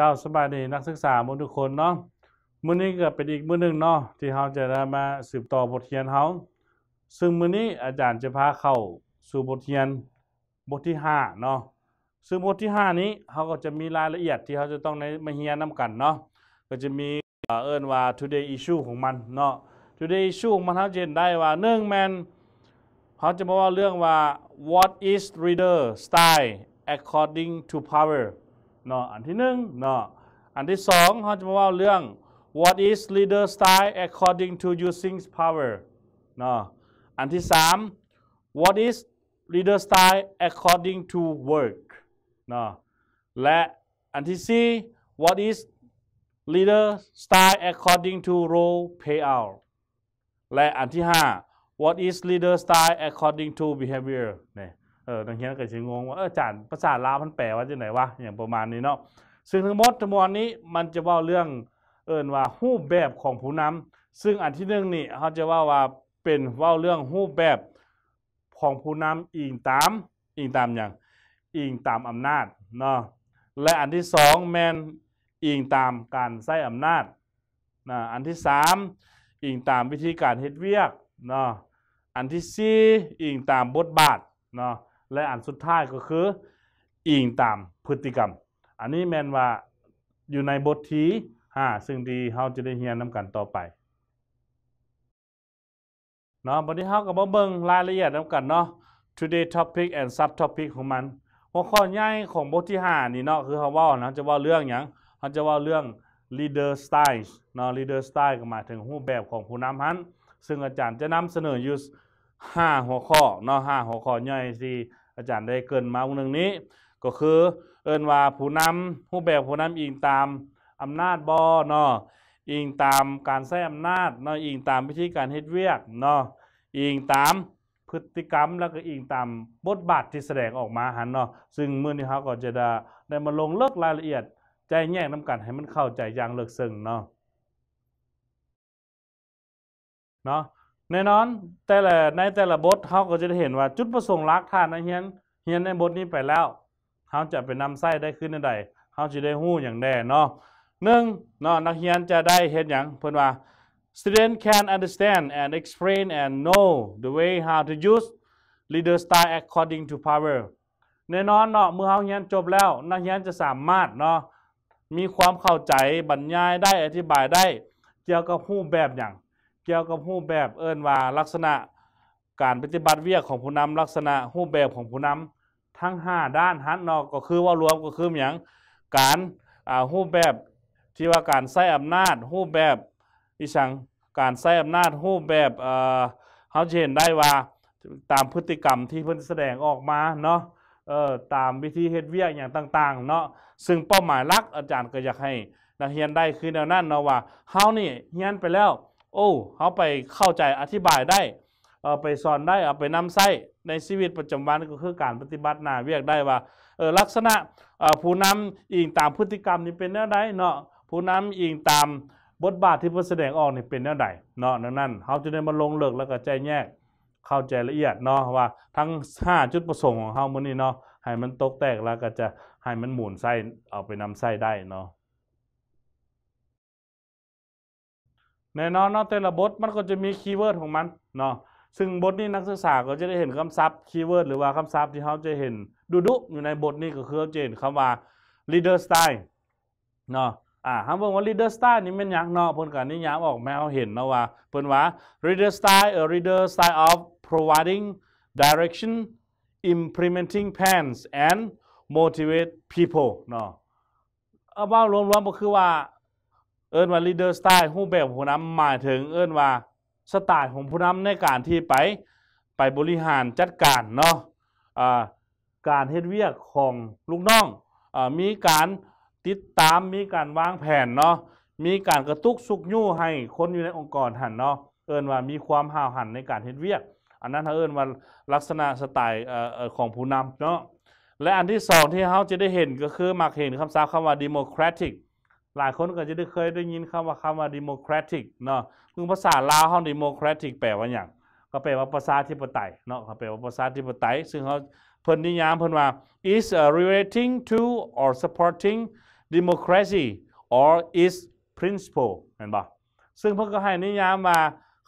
เจ้าสบายดีนักศึกษาทุกคนเนาะมื้อนี้ก็เป็นอีกมื้อนึงเนาะที่เราจะได้มาสืบต่อบทเรียนเฮาซึ่งมื้อนี้ อาจารย์จะพาเข้าสู่บทเรียนบทที่5เนาะซึ่งบทที่ 5 นี้เขาก็จะมีรายละเอียดที่เขาจะต้องในมาเรียนนำกันเนาะก็จะมีเอิ้นว่า today issue ของมันเนาะ today issue ของมันเฮาจะเห็นได้ว่า1แม่นเขาจะมาว่าเรื่องว่า what is reader style according to power เนาะอันที่หนึ่งเนาะอันที่สองเขาจะมาว่าเรื่อง what is leader style according to using power เนาะอันที่สาม what is leader style according to work เนาะและอันที่สี่ what is leader style according to role payout และอันที่ห้า what is leader style according to behavior เนี่ยเออบางทีก็จะงงว่าเออจานภาษาลาวมันแปลว่าจังไหนวะอย่างประมาณนี้เนาะซึ่งทั้งหมดทั้งมวลนี้มันจะว่าเรื่องเอินว่ารูปแบบของผู้นำ ซึ่งอันที่หนึ่งนี่เขาจะว่าว่าเป็นว่าเรื่องรูปแบบของผู้นำอิงตาม อิงตามอย่างอิงตามอำนาจเนาะและอันที่สองแมนอิงตามการใช้อำนาจนะอันที่สามอิงตามวิธีการเฮ็ดเวียกเนาะอันที่สี่อิงตามบทบาทเนาะและอันสุดท้ายก็คืออิงตาม พฤติกรรม อันนี้แมนว่าอยู่ในบทที่ 5 ซึ่งดีเฮาจะได้เรียนนำกันต่อไปเนาะบัทนี้เฮากบบ่เบิ่งรายละเอียดนำกันเนาะ today topic and sub topic ของมัน หัวข้อใหญ่ของบทที่ 5 นี่เนาะคือเฮาว่านะจะว่าเรื่องหยังเฮาจะว่าเรื่อง leader style เนาะ leader style ก็หมายถึงรูปแบบของผู้นำหัน ซึ่งอาจารย์จะนำเสนออยู่5หัวข้อเนาะ5หัวข้อใหญ่ที่อาจารย์ได้เกินมาวันหนึ่งนี้ ก็คือ เอินว่าผู้นำผู้แบบผู้นำอิงตามอำนาจบอเนาะอิงตามการแท้อำนาจเนาะอิงตามวิธีการเฮ็ดเวียกเนาะอิงตามพฤติกรรมแล้วก็อิงตามบทบาทที่แสดงออกมาหันเนาะซึ่งเมื่อนี้เขาก็จะได้ได้มาลงเลิกรายละเอียด ใจแยกน้ำกันให้มันเข้าใจอย่างเลิกซึ่งเนาะเนาะแน่นอนแต่ละในแต่ละบทเขาก็จะได้เห็นว่าจุดประสงค์หลักฐานนะเฮียนเฮียนในบทนี้ไปแล้วเขาจะไปนำไส้ได้ขึ้นใดเขาจะได้หู้อย่างแน่นอนหนึ่งเนาะนักเรียนจะได้เห็นอย่างเพื่อนว่า student can understand and explain and know the way how to use leader style according to power แน่นอนเนาะเมื่อเขาเรียนจบแล้ว นักเรียนจะสามารถเนาะมีความเข้าใจบรรยายได้อธิบายได้เกี่ยวกับหู้แบบอย่างเกี่ยวกับรูปแบบเอิ้นว่าลักษณะการปฏิบัติเวียกของผู้นำลักษณะรูปแบบของผู้นำทั้ง 5 ด้านฮันนอกก็คือว่ารวมก็คืออย่างการรูปแบบที่ว่าการใช้อำนาจรูปแบบอีสังการใช้อำนาจรูปแบบเขาเห็นได้ว่าตามพฤติกรรมที่เพิ่นแสดงออกมาเนาะเออตามวิธีเฮ็ดเวียกอย่างต่างๆเนาะซึ่งเป้าหมายหลักอาจารย์ก็อยากให้นักเรียนได้คือแนวนั้นเนาะว่าเฮานี่เรียนไปแล้วโอ้เขาไปเข้าใจอธิบายได้เอาไปสอนได้เอาไปนำใส้ในชีวิต ประจำวันก็คือการปฏิบัติหน้าเวียกได้ว่าเออลักษณะผู้นำอิงตามพฤติกรรมนี่เป็นแนวใดเนาะผู้นำอิงตามบทบาทที่เพื่อแสดงออกนี่เป็นแนวใดเนาะดังนั้น เขาจะได้มาลงเลิกแล้วก็ใจแยกเข้าใจละเอียดเนาะว่าทั้ง 5 จุดประสงค์ของเขาเมื่อนี้เนาะให้มันตกแตกแล้วก็จะให้มันหมุนไส้เอาไปนำไส้ได้เนาะแน่นอนเนาะแต่ละบทมันก็จะมีคีย์เวิร์ดของมันเนาะซึ่งบทนี้นักศึกษา ก็จะได้เห็นคำศัพท์คีย์เวิร์ดหรือว่าคำศัพท์ที่เขาจะเห็น ดูดุอยู่ในบทนี้ก็คือเขาจะเห็นคำว่า leader style เนาะอ่าคำว่า leader style นี่เันยักเนาะเพิ่นกันนิยามออกมาเขาเห็นเนาะว่าเพิ่นว่า leader style a leader style of providing direction implementing plans and motivate people เนาะเอาว่ารวมๆก็คือว่าเอิ้นว่าลีดเดอร์สไตล์ผู้แบบผู้นำหมายถึงเอิ้นว่าสไตล์ของผู้นำในการที่ไปไปบริหารจัดการเนาะการเฮ็ดเวียกของลูกน้องอมีการติดตามมีการวางแผนเนาะมีการกระตุกสุกยู่ให้คนอยู่ในองค์กรหันเนาะเอิ้นว่ามีความห่าวหันในการเฮ็ดเวียก อันนั้นเอิ้นว่าลักษณะสไตล์ของผู้นำเนาะและอันที่สองที่เขาจะได้เห็นก็คือมักเห็นคำศัพท์คำว่า democratic หลายคนก็จะได้เคยได้ยินคำว่าคำว่าดิโมแครติกเนาะคือภาษาลาวเขาดิโมแครติกแปลว่าอย่าง ก็แปลว่าประชาธิปไตยเนาะเขาแปลว่าประชาธิปไตย ซึ่งเขาเพิ่นนิยามเพิ่นว่า is relating to or supporting democracy or is principle เห็นบ่ซึ่งเพิ่นก็ให้นิยามมา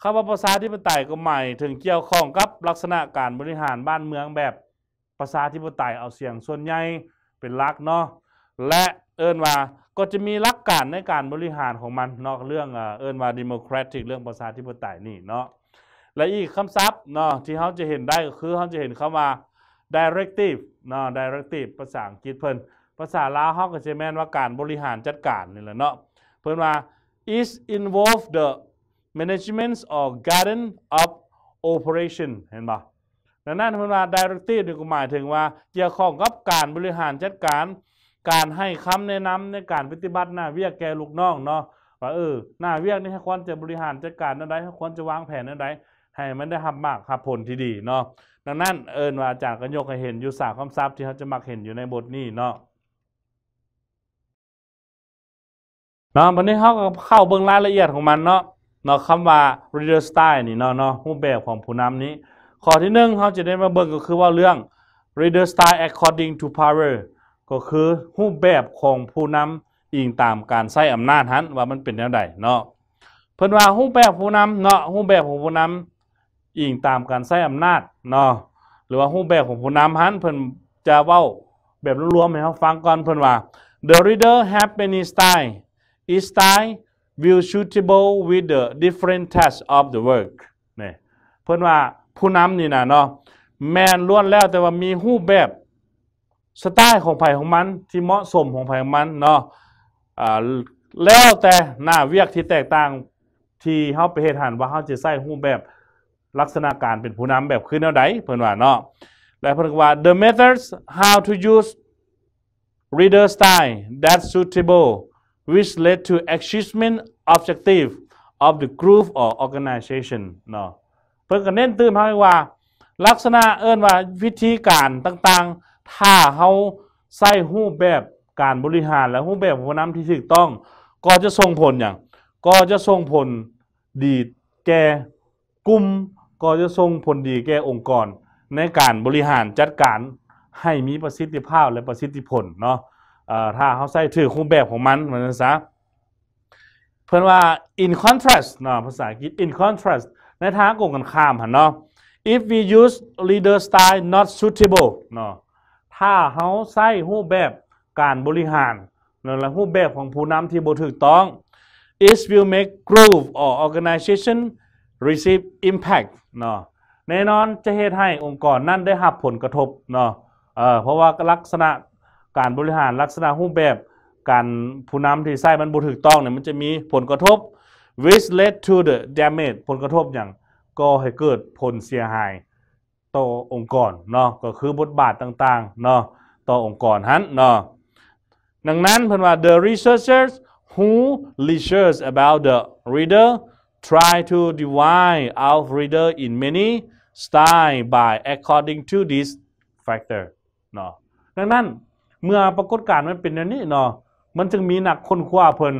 คำว่าประชาธิปไตยก็หมายถึงเกี่ยวข้องกับลักษณะการบริหารบ้านเมืองแบบ ประชาธิปไตยเอาเสียงส่วนใหญ่เป็นหลักเนาะและเอิ้นว่าก็จะมีหลักการในการบริหารของมันนอกเรื่องเอินว่าดิโมแครติกเรื่องประชาธิปไตยนี่เนาะและอีกคำศัพท์เนาะที่เขาจะเห็นได้ก็คือเขาจะเห็นคำว่า directive เนาะ directive ภาษาอังกฤษเพิ่นภาษาลาวเขาก็จะแม่นว่าการบริหารจัดการนี่แหละเนาะเพิ่นว่า is involve the management or garden of operation เห็นปะดังนั้นเพิ่นว่า directive นี่ก็หมายถึงว่าเกี่ยวข้องกับการบริหารจัดการการให้คำแนะนำในการปฏิบัติหน้าเวียกแกลูกน้องเนาะว่าเออ หน้าเวียกนี่ให้ควรจะบริหารจัดการอะไรให้ควรจะวางแผนอะไรให้มันได้ทำมากหับผลที่ดีเนาะดังนั้นเอิญว่าอาจารย์กยกให้เห็นอยู่สามคำศัพย์ที่เขาจะมักเห็นอยู่ในบทนี้เนาะเนาะวันนี้เขาก็เข้าเบื้องรายละเอียดของมันเนาะเนาะคำว่า r e a d e r style นี่เนาะเนาะรูปแบบของผู้นำนี้ ข้อที่หนึ่งเขาจะได้มาเบิ่งก็คือว่าเรื่อง r e a d e r style according to power ก็คือรูปแบบของผู้นำอิงตามการใช้อำนาจนันว่ามันเป็นแนวใดเนาะเพิ่นว่ารูปแบบผู้นำเนาะรูปแบบของผู้นำอิงตามการใช้อำนาจเนาะหรือว่ารูปแบบของผู้นำหันเพิ่นจะเว้า แบบรวมๆให้เราฟังก่อนเพิ่นว่า the reader have many style each style will suitable with the different task of the work เนี่ยเพิ่นว่าผู้นำนี่นะเนาะแมนล้วนแล้วแต่ว่ามีรูปแบบสไตล์ของไผ่ของมัน ที่เหมาะสมของไผ่ของมันเนาะแล้วแต่หน้าเวียกที่แตกต่างที่เขาไปเหตุหันว่าเขาจะใสุู่มแบบลักษณะการเป็นผู้นำแบบคือแนวใดเพิ่นว่าเนาะและเพิ่นว่า the methods how to use reader style that suitable which led to achievement objective of the group or organization เนาะเพิ่นก็เน้นตื่นเฮาว่า ลักษณะเอิ้นว่าวิธีการต่าง ๆถ้าเขาใส่รูปแบบการบริหารและรูปแบบหัวน้ำที่ถูกต้อง ก็จะส่งผลอย่าง ก็จะส่งผลดีแก่กลุ่ม ก็จะส่งผลดีแก่องค์กรในการบริหารจัดการให้มีประสิทธิภาพและประสิทธิผลเนาะถ้าเขาใส่ถือรูปแบบของมันเหมือนซะเพื่อนว่า in contrast เนาะภาษาอังกฤษ in contrast ในทางกงกันข้ามหันเนาะ if we use leader style not suitable เนาะถ้าเฮาใส่รูปแบบการบริหารและรูปแบบของผู้นำที่บ่ถูกต้อง it will make group or organization receive impact เนาะแน่นอนจะเหตุให้องค์กรนั่นได้รับผลกระทบเนาะเออเพราะว่าลักษณะการบริหารลักษณะรูปแบบการผู้นำที่ใส่มันบ่ถูกต้องเนี่ยมันจะมีผลกระทบ which led to the damage ผลกระทบอย่างก็ให้เกิดผลเสียหายต่อองค์กรเนาะก็คือบทบาทต่างๆเนาะต่อองค์กรฮันเนาะดังนั้นเพิ่นว่า the researchers who research about the reader try to divide out reader in many style by according to this factor เนาะดังนั้นเมื่อปรากฏการณ์มันเป็นอย่างนี้เนาะมันจึงมีนักค้นคว้าเพิ่น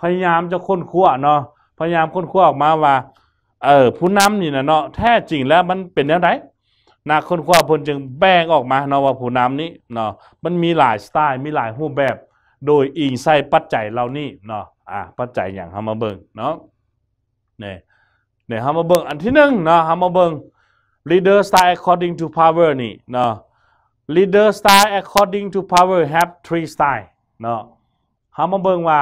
พยายามจะค้นคว้าเนาะพยายามค้นคว้าออกมาว่าเออผู้นำนี่นะเนาะแท้จริงแล้วมันเป็นอย่างไรนักค้นคว้าพนจึงแบ่งออกมาเนาะว่าผู้นำนี้เนาะมันมีหลายสไตล์มีหลายรูปแบบ โดยอิงใส่ปัจจัยเหล่านี้เนาะอ่า ปัจจัยอย่างเฮามาเบิ่งเนาะเนี่ยเนี่ยเฮามาเบิ่งอันที่หนึ่งเนาะเฮามาเบิ่ง leader style according to power นี่เนาะ leader style according to power have three style เนาะเฮามาเบิ่งว่า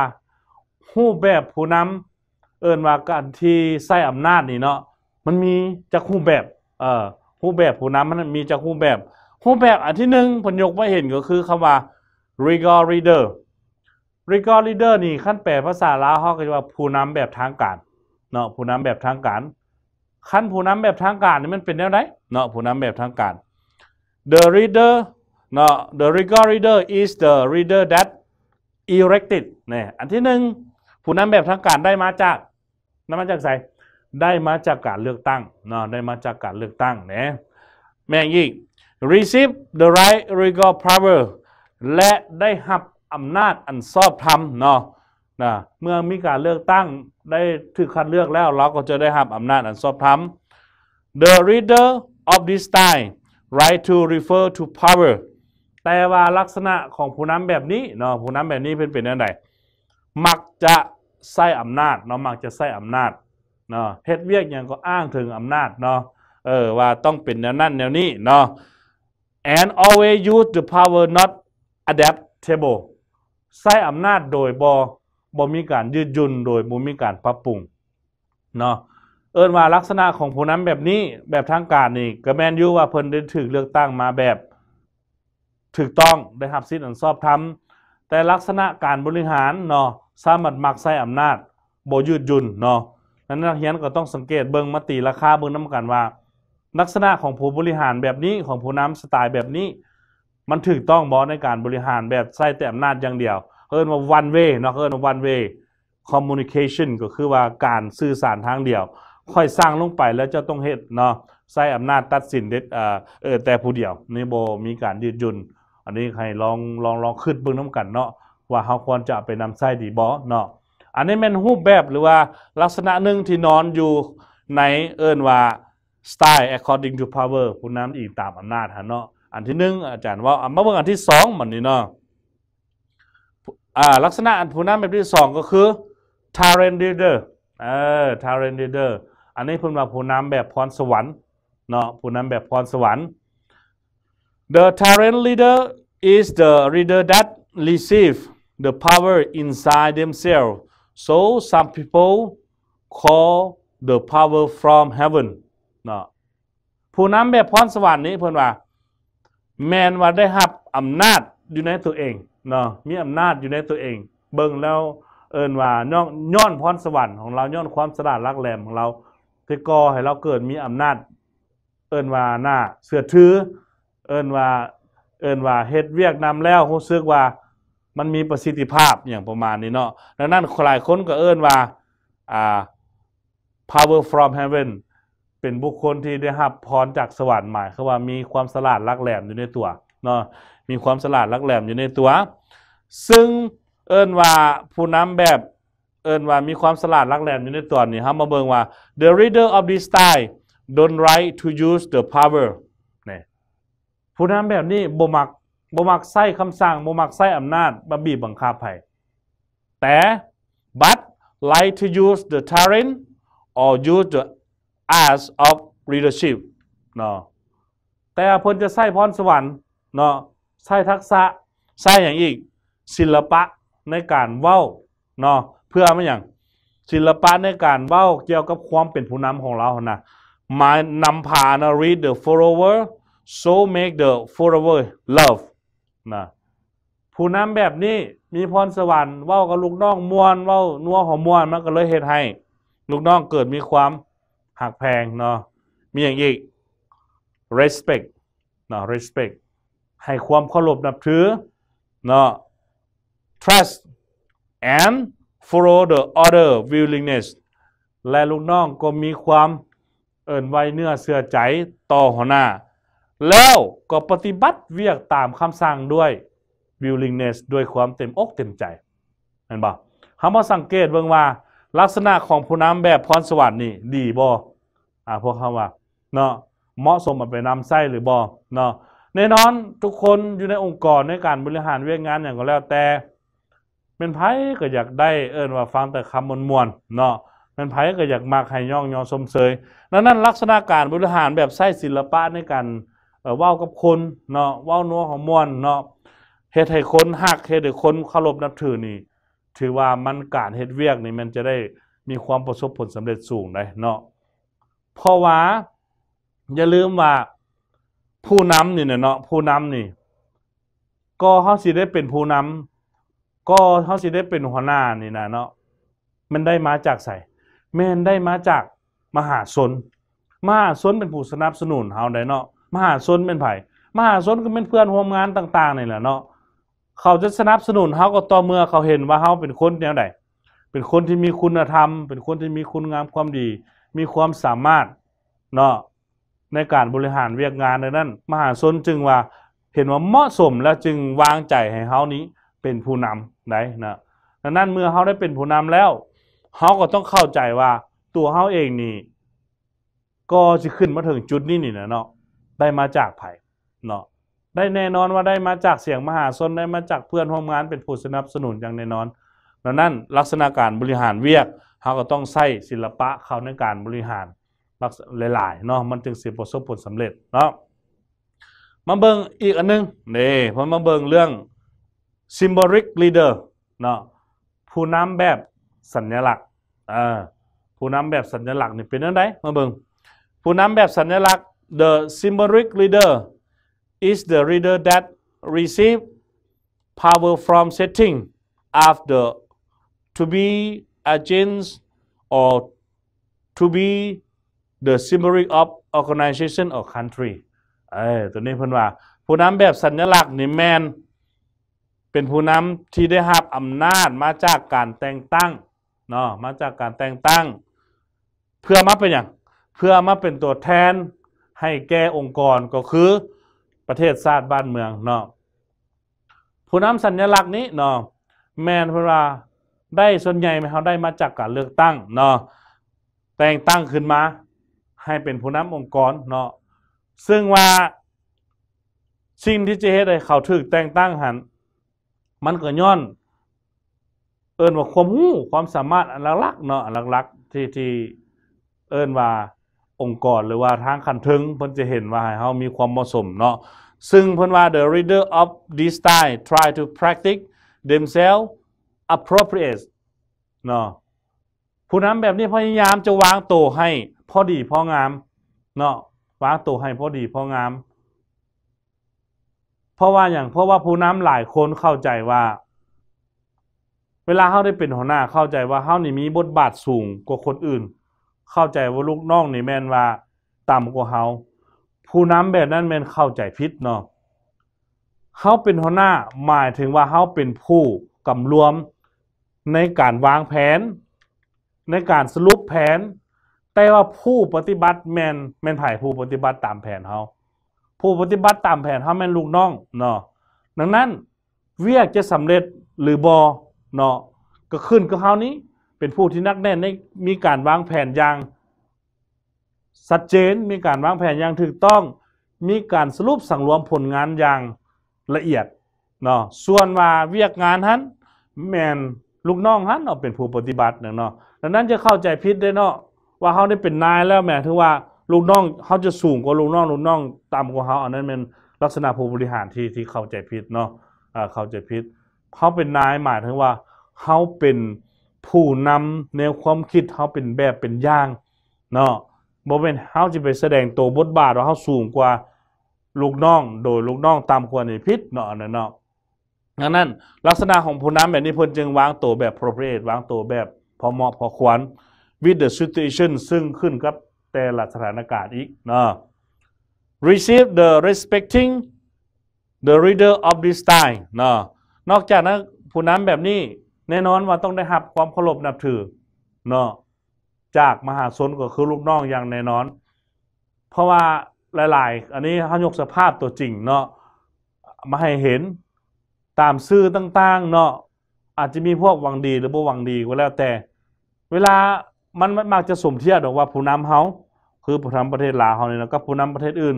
รูปแบบผู้นำเอิ้นว่าการที่ใส่อำนาจนี่เนาะมันมีจากรูปแบบ เอ่อผู้แบบผู้นำมันมีจากรู้แบบผู้แบบอันที่หนึ่งผลยกว้เห็นก็คือคำว่า r e g a r leader r e g a r leader นี่ขั้นแปลภาษาลาวเขาก็จะว่าผู้นำแบบทางการเนาะผู้นำแบบทางการ ขั้นผู้นำแบบทางการนี่มันเป็นแนวไหนเนาะผู้นำแบบทางการ the leader เนาะ the r e g a r leader is the leader that e r e c t e d เนี่ยอันที่หนึ่งผู้นำแบบทางการได้มาจากนำมาจากไส่ได้มาจากการเลือกตั้งเนาะได้มาจากการเลือกตั้งนะแม่งี่ receive the right legal power และได้หับอำนาจอันชอบธรรมเนาะนะ เมื่อมีการเลือกตั้ง ได้ถือคัดเลือกแล้ว เราก็จะได้หับอำนาจอันชอบธรรม the reader of this time right to refer to power แต่ว่าลักษณะของผู้นำแบบนี้เนาะผู้นำแบบนี้เป็นเป็นยังไรมักจะใส่อำนาจเนาะมักจะใส่อำนาจเนาะเฮ็ดเวียกยังก็อ้างถึงอำนาจเนาะเออว่าต้องเป็นแนวนั้น แนวนี้เนาะ and always use the power not adaptable ใช้อำนาจโดยบบมีการยืดยุ่นโดยบ่มีการปรับปรุงเนาะเอิ้นว่าลักษณะของผู้นั้นแบบนี้แบบทางการนี่ก็แมนยูว่าเพิ่นได้ถูกเลือกตั้งมาแบบถูกต้อง ได้รับสิทธิ์อันชอบธรรมแต่ลักษณะการบริหารเนาะสามารถมักใช้อำนาจบ่ยืดยุ่นเนาะนั้นนักเฮียนก็ต้องสังเกตเบิ้งมติราคาเบิ้งน้ำกันว่าลักษณะของผู้บริหารแบบนี้ของผู้นำสไตล์แบบนี้ มันถูกต้องบอในการบริหารแบบใส่แต่อำนาจอย่างเดียวเอิ้นว่า one way เนาะเอิ้นว่า one way communication ก็คือว่าการสื่อสารทางเดียว ค่อยสร้างลงไปแล้วจะต้องเฮ็ดเนาะใส่อำนาจตัดสินเด็ดเออแต่ผู้เดียว นี่โบมีการยืดหยุ่นอันนี้ใครลองลองลองขึ้นเบิ้งน้ำกันเนาะว่าเขาควรจะไปนำใส้ดีบอเนาะอันนี้เป็นรูปแบบหรือว่าลักษณะหนึ่งที่นอนอยู่ใน เอิ้นว่า style according to power ผู้นำอีกตามอำนาจฮะเนาะอันที่หนึ่งอาจารย์ว่ามาเมื่งอันที่สองเหมือนนี่เนาะลักษณะอันผู้นำแบบที่สองก็คือ talent leader เออ talent leader อันนีุ้ณว่าผู้นำแบบพรสวรรค์เนาะผู้นำแบบพรสวรรค์ the talent leader is the leader that receive the power inside themselves So some people call the power from heaven นะผู้นำแบบพรสวรรค์นี้เพื่อนว่า แมนว่าได้รับอำนาจอยู่ในตัวเองนะมีอำนาจอยู่ในตัวเอง เบิ่งแล้วเอิญว่าย้อนย้อนพรสวรรค์ของเราย้อนความสลาดรักแหลมของเรา ที่ก่อให้เราเกิดมีอำนาจ เอิญว่าหน้า เสือถือ เอิญว่าเอิญว่าเฮ็ดเวียกนำแล้วรู้สึกว่ามันมีประสิทธิภาพอย่างประมาณนี้เนาะดังนั้นหลายคนก็เอิ้นว่าอ่า power from heaven เป็นบุคคลที่ได้รับพรจากสวรรค์หมายคือว่ามีความสลาดลักแหลมอยู่ในตัวเนาะมีความสลาดลักแหลมอยู่ในตัว ซึ่งเอิ้นว่าผู้นำแบบ เอิ้นว่ามีความสลาดลักแหลมอยู่ในตัวนี่ครับมาเบิ่งว่า the reader of this style don't r i g e t o use the power นี่ผู้นำแบบนี้บ่มักบ่มักใส่คำสั่งบ่มักใส่อำนาจบ่บีบบังคับไผ่แต่ but like to use the t y r a n t or use the a s of leadership เนาะแต่เพิ่นจะใส่พรสวรรค์เนาะใส้ทักษะใส้อย่างอีกศิลปะในการเว้าเนาะเพื่อไม่อย่างศิลปะในการเว้า เกี่ยวกับความเป็นผู้นำของเราหนะมานำพานะ read the follower so make the follower love นะผู้นำแบบนี้มีพรสวรรค์ว่ากับลูกน้องมวนว่านัวหอมมวนมันก็เลยเหตุให้ ลูกน้องเกิดมีความหักแพงเนาะมีอย่างอีก respect เนาะ respect ให้ความเคารพนับถือเนาะ trust and follow the order willingness และลูกน้องก็มีความ เอิ่นไว้เนื้อเสื่อใจต่อหัวหน้าแล้วก็ปฏิบัติเวียกตามคำสั่งด้วย willingness ด้วยความเต็มอกเต็มใจเห็นบ่เขามาสังเกตเบิ่งว่า ลักษณะของผู้นำแบบพรสวรรค์นี่ดีบ่ อ่าพวกเขาว่าเนาะเหมาะสมมันไปนำไส้หรือบ่ เนาะแน่นอนทุกคนอยู่ในองค์กรในการบริหารเวียกงานอย่างก็แล้วแต่เป็นไพ่ก็อยากได้เอิญว่าฟังแต่คำมวลๆเนาะเป็นไพ่ก็อยากมากให้ย่องยอสมเสยนังนั้นลักษณะการบริหารแบบไส้ศิลปะในการเว้ากับคนเนาะเว้านัวของมวนเนาะเฮ็ดให้คนหักเฮ็ดให้คนเคารพนับถือนี่ ถือว่ามันการเฮ็ดเวียกนี่มันจะได้มีความประสบผลสำเร็จสูงได้เนาะเพราะว่าอย่าลืมว่าผู้นำนี่เนาะผู้นำนี่ก็เขาสิได้เป็นผู้นำก็เขาสิได้เป็นหัวหน้านี่นะเนาะมันได้มาจากใสแม่นได้มาจากมหาชนมหาชนเป็นผู้สนับสนุนเฮาได้เนาะมหาชนเป็นไผ่มหาชนก็เป็นเพื่อนร่วมงานต่างๆนี่แหละเนาะเขาจะสนับสนุนเขาก็ต่อเมื่อเขาเห็นว่าเขาเป็นคนแนวใดเป็นคนที่มีคุณธรรม เป็นคนที่มีคุณงามความดี มีความสามารถเนาะในการบริหารเวียกงานในนั้น มหาชนจึงว่าเห็นว่าเหมาะสมแล้วจึงวางใจให้เขานี้เป็นผู้นำได้นะดังนั้นเมื่อเขาได้เป็นผู้นำแล้วเขาก็ต้องเข้าใจว่าตัวเขาเองนี่ก็จะขึ้นมาถึงจุดนี้นี่นะเนาะได้มาจากไผ่เนาะได้แน่นอนว่าได้มาจากเสียงมหาชนได้มาจากเพื่อนร่วมงานเป็นผู้สนับสนุนอย่างแน่นอนนาะนั่นลักษณะการบริหารเวียก เขาก็ต้องใส่ศิลปะเขาในการบริหารหลายๆเนาะมันจึงสิประสบผลสำเร็จเนาะมาเบิงอีกอันนึงนี่พอมาเบิงเรื่อง symbolic leader เนาะผู้นำแบบสัญลักษณ์อ่าผู้นำแบบสัญลักษณ์นี่เป็นยังไงมาเบิงผู้นำแบบสัญลักษณ์ The symbolic l e a d e r is the l e a d e r that r e c e i v e power from setting after to be agents or to be the symbolic of organization or country เออตัวนี้เพิ่นว่าผู้นำแบบสัญลักษณ์นี่แมนเป็นผู้นำที่ได้รับอำนาจมาจากการแต่งตั้งเนาะมาจากการแต่งตั้ง เพื่อมาเป็นอย่างเพื่อมาเป็นตัวแทนให้แก้องค์กรก็คือประเทศชาติบ้านเมืองเนาะผู้นำสัญลักษณ์นี้เนาะแมนพราได้ส่วนใหญ่เขาได้มาจากการเลือกตั้ง เนาะแต่งตั้งขึ้นมา ให้เป็นผู้นำองค์กรเนาะซึ่งว่าสิ่งที่จะให้เขาถึกแต่งตั้งหันมันก็ย้อน เอิญว่าความหู้ความสามารถอันลักลักเนาะอันลักลักที่ที่เอิญว่าองค์กรหรือว่าทางคันทึงเพิ่นจะเห็นว่าเฮามีความเหมาะสมเนาะซึ่งเพิ่นว่า the reader of this style try to practice themselves appropriate เนาะผู้นำแบบนี้พยายามจะวางตัวให้พอดี พองามเนาะวางตัวให้พอดี พองามเพราะว่าอย่างเพราะว่าผู้นำหลายคนเข้าใจว่า เวลาเขาได้เป็นหัวหน้าเข้าใจว่าเขานี่มีบทบาทสูงกว่าคนอื่นเข้าใจว่าลูกน้องนี่แม่นว่าต่ำกว่าเขาผู้นำแบบนั้นแม่นเข้าใจผิดเนาะเขาเป็นหัวหน้าหมายถึงว่าเขาเป็นผู้กำรวมในการวางแผนในการสรุปแผน แต่ว่าผู้ปฏิบัติแมนแมนไผ่ผู้ปฏิบัติตามแผนเขาผู้ปฏิบัติตามแผนเขาแมนลูกน้องเนาะดังนั้นเวียกจะสำเร็จหรือบอเนาะก็ขึ้นกับเขานี้เป็นผู้ที่นักแน่นในมีการวางแผนอย่างชัดเจน มีการวางแผนอย่างถูกต้อง มีการสรุปสังรวมผลงานอย่างละเอียดเนาะ ส่วนว่าเวียกงานฮันแมนลูกน้องฮันเนาะเป็นผู้ปฏิบัติเนาะดังนั้นจะเข้าใจพิษได้เนาะว่าเขาได้เป็นนายแล้วแม่ถือว่าลูกน้องเขาจะสูงกว่าลูกน้องลูกน้องตามกว่าเขาอันนั้นเป็นลักษณะผู้บริหารที่ที่เข้าใจผิดเนาะเข้าใจผิดเขาเป็นนายหมายถึงว่าเขาเป็นผู้นำแนวความคิดเขาเป็นแบบเป็นอย่างเนาะบ่เป็นเขาจะไปแสดงตัวบทบาท ว่าเขาสูงกว่าลูกน้องโดยลูกน้องตามควรในพิษเนาะเนาะดังนั้นลักษณะของผู้นำแบบนี้เพิ่นจึงวางตัวแบบ appropriate วางตัวแบบ พอเหมาะพอควร with the situation ซึ่งขึ้นกับ แต่ละสถานการณ์อีกเนาะ receive the respecting the reader of this time เนาะ นอกจากนั้นผู้นำแบบนี้แน่นอนว่าต้องได้รับความเคารพนับถือเนาะจากมหาชนก็คือลูกน้องอย่างแน่นอน เพราะว่าหลายๆ อันนี้ขายกสภาพตัวจริงเนาะมาให้เห็นตามซื่อต่างๆ เนาะอาจจะมีพวกวังดีหรือบ่วังดีก็แล้วแต่เวลามันมักจะสมเทียบออกว่าผู้นำเฮาคือผู้นำประเทศลาวเฮานี่ยนะกับผู้นำประเทศอื่น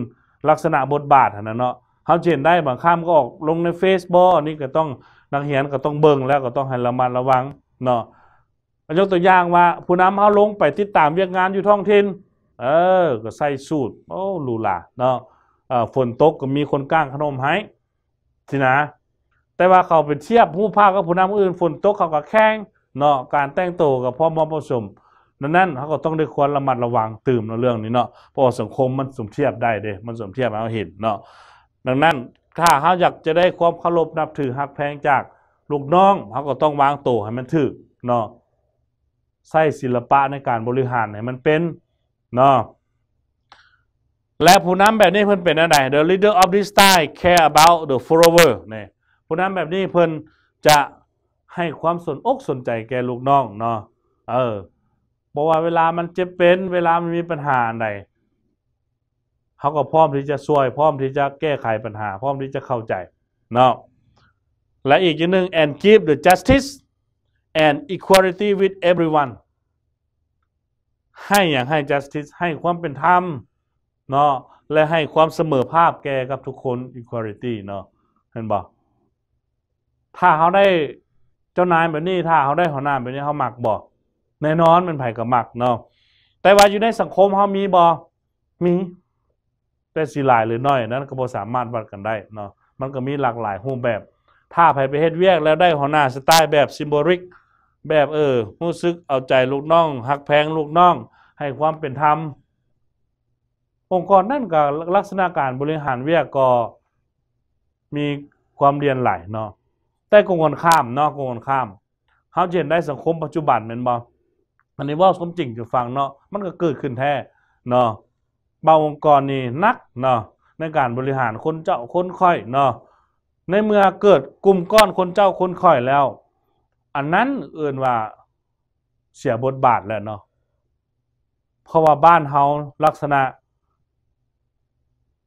ลักษณะบทบาทนะเนาะเฮาเห็นได้บางข้ามก็ออกลงในเฟซบุ๊กนี่ก็ต้องัังเหียนก็ต้องเบิ่งแล้วก็ต้องให้ระมัดระวังเนาะ ยกตัวอย่างว่า ผู้นำเขาลงไปติดตามเวียกงานอยู่ท้องถิ่นเออ ก็ใส่สูตร โอ้ลูลาเนาะฝนตกก็มีคนก้างขนมให้สินะ แต่ว่าเขาไปเทียบผู้ภาคกับผู้นำอื่น ฝนตกเขาก็แข้งเนาะการแต่งตัวกับพ่อมอผสม นั่นนั่นเขาก็ต้องได้ควรระมัดระวังตื่มในเรื่องนี้เนาะ เพราะสังคมมันสมเทียบได้เด้ มันสมเทียบเอาเห็นเนาะ ดังนั้นถ้าเขาอยากจะได้ความเคารพนับถือหักแพงจากลูกน้องเขาก็ต้องวางตัวให้มันถือเนาะใส่ศิลปะในการบริหารให้มันเป็นเนาะและผู้นำแบบนี้เพิ่นเป็นอะไร The leader of this style care about the follower เนี่ยผู้นำแบบนี้เพิ่นจะให้ความสนอกสนใจแก่ลูกน้องเนาะเออบอกว่าเวลามันเจ็บเป็นเวลามันมีปัญหาอะไรเขาก็พร้อมที่จะช่วยพร้อมที่จะแก้ไขปัญหา พร้อมที่จะเข้าใจเนาะและอีกอย่างหนึ่ง and give the justice and equality with everyone ให้อย่างให้ justice ให้ความเป็นธรรมเนาะและให้ความเสมอภาพแก่กับทุกคน equality เนาะเห็นบอกถ้าเขาได้เจ้านายแบบนี้ถ้าเขาได้หัวหน้าแบบนี้เขาหมักบอกแน่นอนเป็นไผ่กับหมักเนาะแต่ว่าอยู่ในสังคมเขามีบอมีแต่สีหลายหรือน้อยนั้นก็บ่สามารถวัดกันได้เนาะมันก็มีหลากหลายรูปแบบ ถ้าไปไปเฮ็ดเวียกแล้วได้หัวหน้าสไตล์แบบซิมโบลิก แบบ เออรู้สึกเอาใจลูกน้อง หักแพงลูกน้อง ให้ความเป็นธรรม องค์กรนั่นก็ลักษณะการบริหารเวียกก็ มีความเรียนหลายเนาะแต่กงกันข้ามเนาะกงกันข้ามเขาเห็นได้สังคมปัจจุบันเหมือนบออันนี้ว่าสมจริงจะฟังเนาะมันก็เกิดขึ้นแท้เนาะบางองค์กรนี่นักเนาะในการบริหารคนเจ้าคนค่อยเนาะในเมื่อเกิดกลุ่มก้อนคนเจ้าคนค่อยแล้ว อันนั้นเอื่นว่าเสียบทบาทแล้วเนาะเพราะว่าบ้านเฮาลักษณะ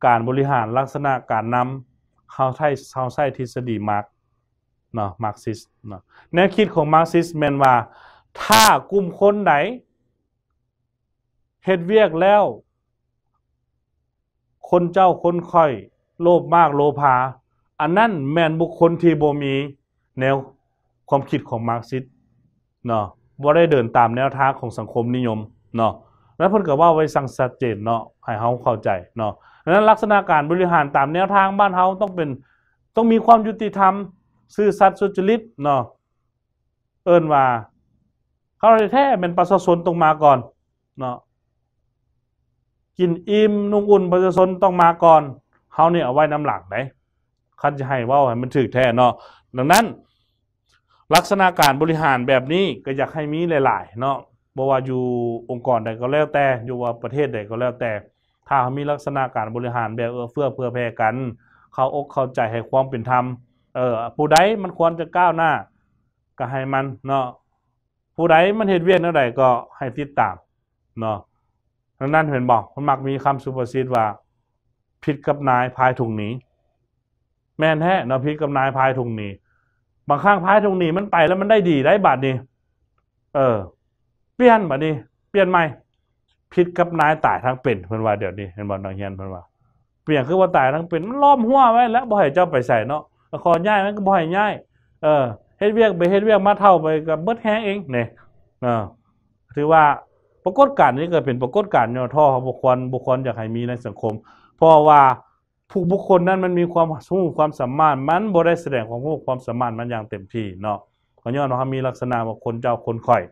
การบริหารลักษณะการนำเฮาไทยเฮาไส้ทฤษฎีมาร์กเนาะมาร์กซิสเนาะแนวคิดของมาร์กซิสแมนว่าถ้ากลุ่มคนไหนเฮ็ดเวียกแล้วคนเจ้าคนค่อยโลภมากโลภา อันนั้นแมนบุคคลที่บ่มีแนวความคิดของมาร์กซิสเนาะว่ได้เดินตามแนวทางของสังคมนิยม เนาะแล้วเพิ่นกบว่าไว้สังสัจเจนเนาะให้เขาเข้าใจเนาะดังนั้นลักษณะการบริหารตามแนวทางบ้านเขาต้องเป็นต้องมีความยุติธรรมซื่อสัตย์สุจริตเนาะเอิ้นว่าเขาแท้เป็นประชาชนตรงมาก่อนเนาะกินอิ่มนุ่งอุ่นประชาชนต้องมาก่อนเฮาเนี่ยเอาไว้น้ำหลักไหนคันจะให้ว่าให้มันถือแท้เนาะดังนั้นลักษณะการบริหารแบบนี้ก็อยากให้มีหลาย ๆ เนาะบ่ว่าอยู่องค์กรใดก็แล้วแต่อยู่ว่าประเทศใดก็แล้วแต่ ถ้ามีลักษณะการบริหารแบบเอื้อเฟื้อเพื่อแผ่กัน เข้าอกเข้าใจให้ความเป็นธรรม เออผู้ใดมันควรจะก้าวหน้า ก็ให้มัน เนาะผู้ใดมันเหตุเวียนอะไรก็ให้ติดตาม เนาะนังนนั่นเห็นบอกมันมักมีคำสุภาษิตว่าพิษกับนายพายถุงหนีแม่นแท้เนาะิษกับนายพายถุงหนีบางครั้งพายถุงหนีมันไปแล้วมันได้ดีได้บาดนี่เออ เปลี่ยนบาดนี้เปลี่ยนใหม่พิษกับนายตายทั้งเป็นเพิ่นว่าเดี๋ยวนี้เห็นบอกน้องเฮียนเพิ่นว่า เปลี่ยนคือว่าตายทั้งเป็นมันล้อมหัวไว้แล้วบ่ให้เจ้าไปใส่เนาะคอง่ายมันก็บ่ให้ง่าย เออเฮ็ดเวียกไปเฮ็ดเวียกมาเท่าไปกับเบิดแห้งเองเนี่ยเออ ถือว่าปรากฏการณ์นี้เกิดเป็นปรากฏการณ์แนวท่อของบุคคลบุคคลอยากให้มีในสังคม เพราะว่าผู้บุคคลนั้นมันมีความสูงความสามารถมันบ่ได้แสดงความรู้ความสามารถมันอย่างเต็มที่เนาะขอย้อนาะามีลักษณะว่าคนเจ้าคนข่อย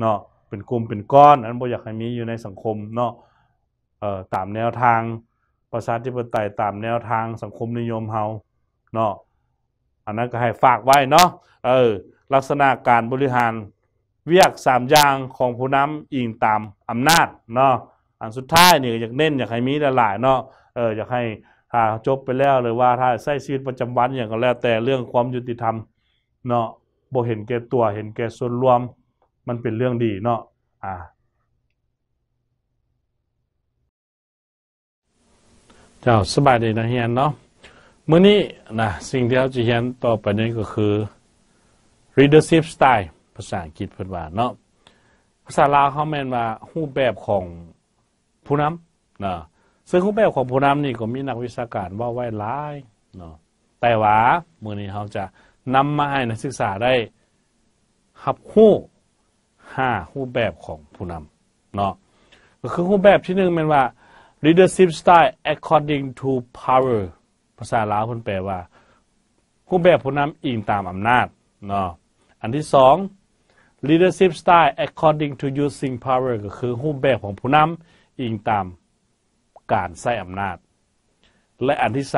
เนาะเป็นกลุ่มเป็นก้อนนั้นบ่อยากให้มีอยู่ในสังคมเนาะเอ่อตามแนวทางประชาธิปไตยตามแนวทางสังคมนิยมเฮาเนาะอันนั้นก็ให้ฝากไว้เนาะเออลักษณะการบริหารเวียกสามอย่างของผู้นำอิงตาม อำนาจเนาะอันสุดท้ายนี่อยากเน้นอยาก ให้ มี หลายๆเนาะเอออยาก ให้ถ้าจบไปแล้วหรือว่าถ้าใช้ชีวิตประจำวัน อย่างก็แล้วแต่เรื่องความยุติธรรม เนาะบ่เห็นแก่ตัวเห็นแก่ส่วนรวมมันเป็นเรื่องดี เนาะอ่าเจ้า สบายดีนะเฮียนเนาะเมื่อนี้นะสิ่งที่เราจะเฮียนต่อไปนี้ก็คือ leadership style ภาษาอังกฤษเพิ่นว่าเนาะภาษาลาวเฮาแม่นว่ารูปแบบของผู้นำนะซึ่งรูปแบบของผู้นำนี่ ก็มีนักวิชาการว่าไว้หลายเนาะแต่ว่า มื้อนี้เฮาจะ นำมาให้นักศึกษาได้รับรู้5รูปแบบของผู้นำเนาะก็คือรูปแบบที่1แม่นว่า leadership style according to power ภาษาลาวเพิ่นแปลว่า รูปแบบผู้นำอิงตามอำนาจเนาะอันที่ 2 leadership style according to using power ก็คือรูปแบบของผู้นำอิงตามการใช้อำนาจ และอันที่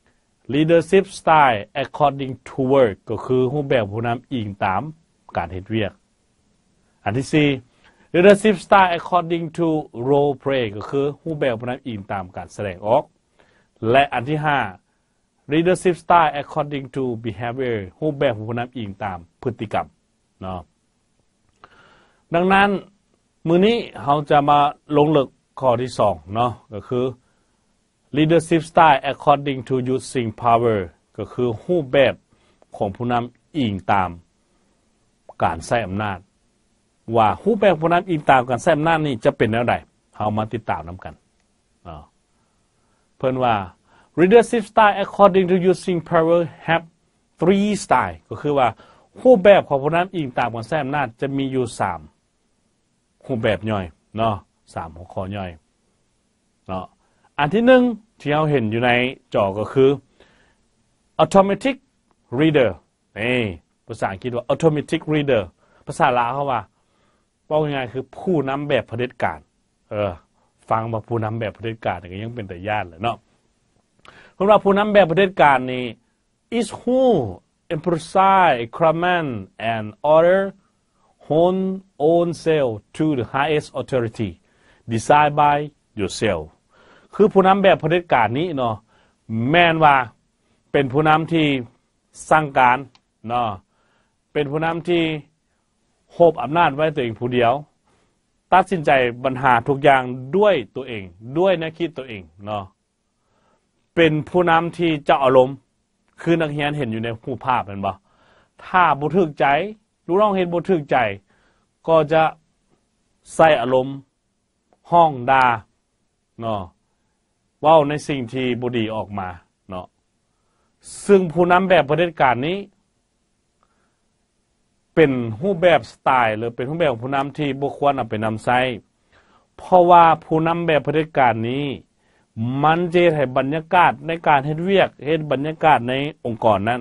3 leadership style according to work ก็คือรูปแบบผู้นำอิงตามการเหตุเวียก อันที่ 4 leadership style according to role play ก็คือรูปแบบผู้นำอิงตามการแสดงออก และอันที่ 5 leadership style according to behavior รูปแบบผู้นำอิงตามพฤติกรรมเนาะดังนั้น มือนี้เราจะมาลงหลึกข้อที่สองเนาะก็คือ leadership style according to using power ก็คือรูปแบบของผู้นำอิงตามการใช้อำนาจ ว่ารูปแบบผู้นำอิงตามการใช้อำนาจนี่จะเป็นแนวใดเรามาติดตามน้ำกันเพิ่นว่า leadership style according to using power have three style ก็คือว่ารูปแบบของผู้นำอิงตามการใช้อำนาจจะมีอยู่สามรูปแบบย่อยเนาะสามหัวข้อย่อยเนาะอันที่หนึ่งที่เราเห็นอยู่ในจอก็คือ automatic reader นี่ภาษาอังกฤษว่า automatic reader ภาษาลาวเขาว่าว่าง่าไงคือ ผู้นำแบบเผด็จการเออฟังมาผู้นำแบบเผด็จการก็ยังเป็นแต่ญาติเลยเนาะคพราะว่าผู้นำแบบเผด็จการนี่ is who emphasize comment and order own own self to the highest authority decide by yourself คือผู้นำแบบเผด็จการนี้เนาะแมนว่า เป็นผู้นำที่สร้างการเนาะ เป็นผู้นำที่โหบอำนาจไว้ตัวเองผู้เดียว ตัดสินใจปัญหาทุกอย่างด้วยตัวเอง ด้วยแนวคิดตัวเองเนาะ เป็นผู้นำที่เจ้าอารมณ์ คือนักเรียนเห็นอยู่ในผู้ภาพเป็นบ่ ถ้าบุทึกใจลูกน้องเห็นบทถึกใจ ก็จะใส่อารมณ์ ห้องดาเนาะว่าในสิ่งที่บุดีออกมาเนาะซึ่งผู้นำแบบประเด็การนี้ เป็นรูปแบบสไตล์ หรือเป็นรูปแบบผู้นำที่บุควรเอาไปนำใช้เพราะว่าผู้นำแบบประเด็การนี้ มันจะให้บรรยากาศในการเฮ็ดเวียกเฮ็ดบรรยากาศในองค์กรนั้น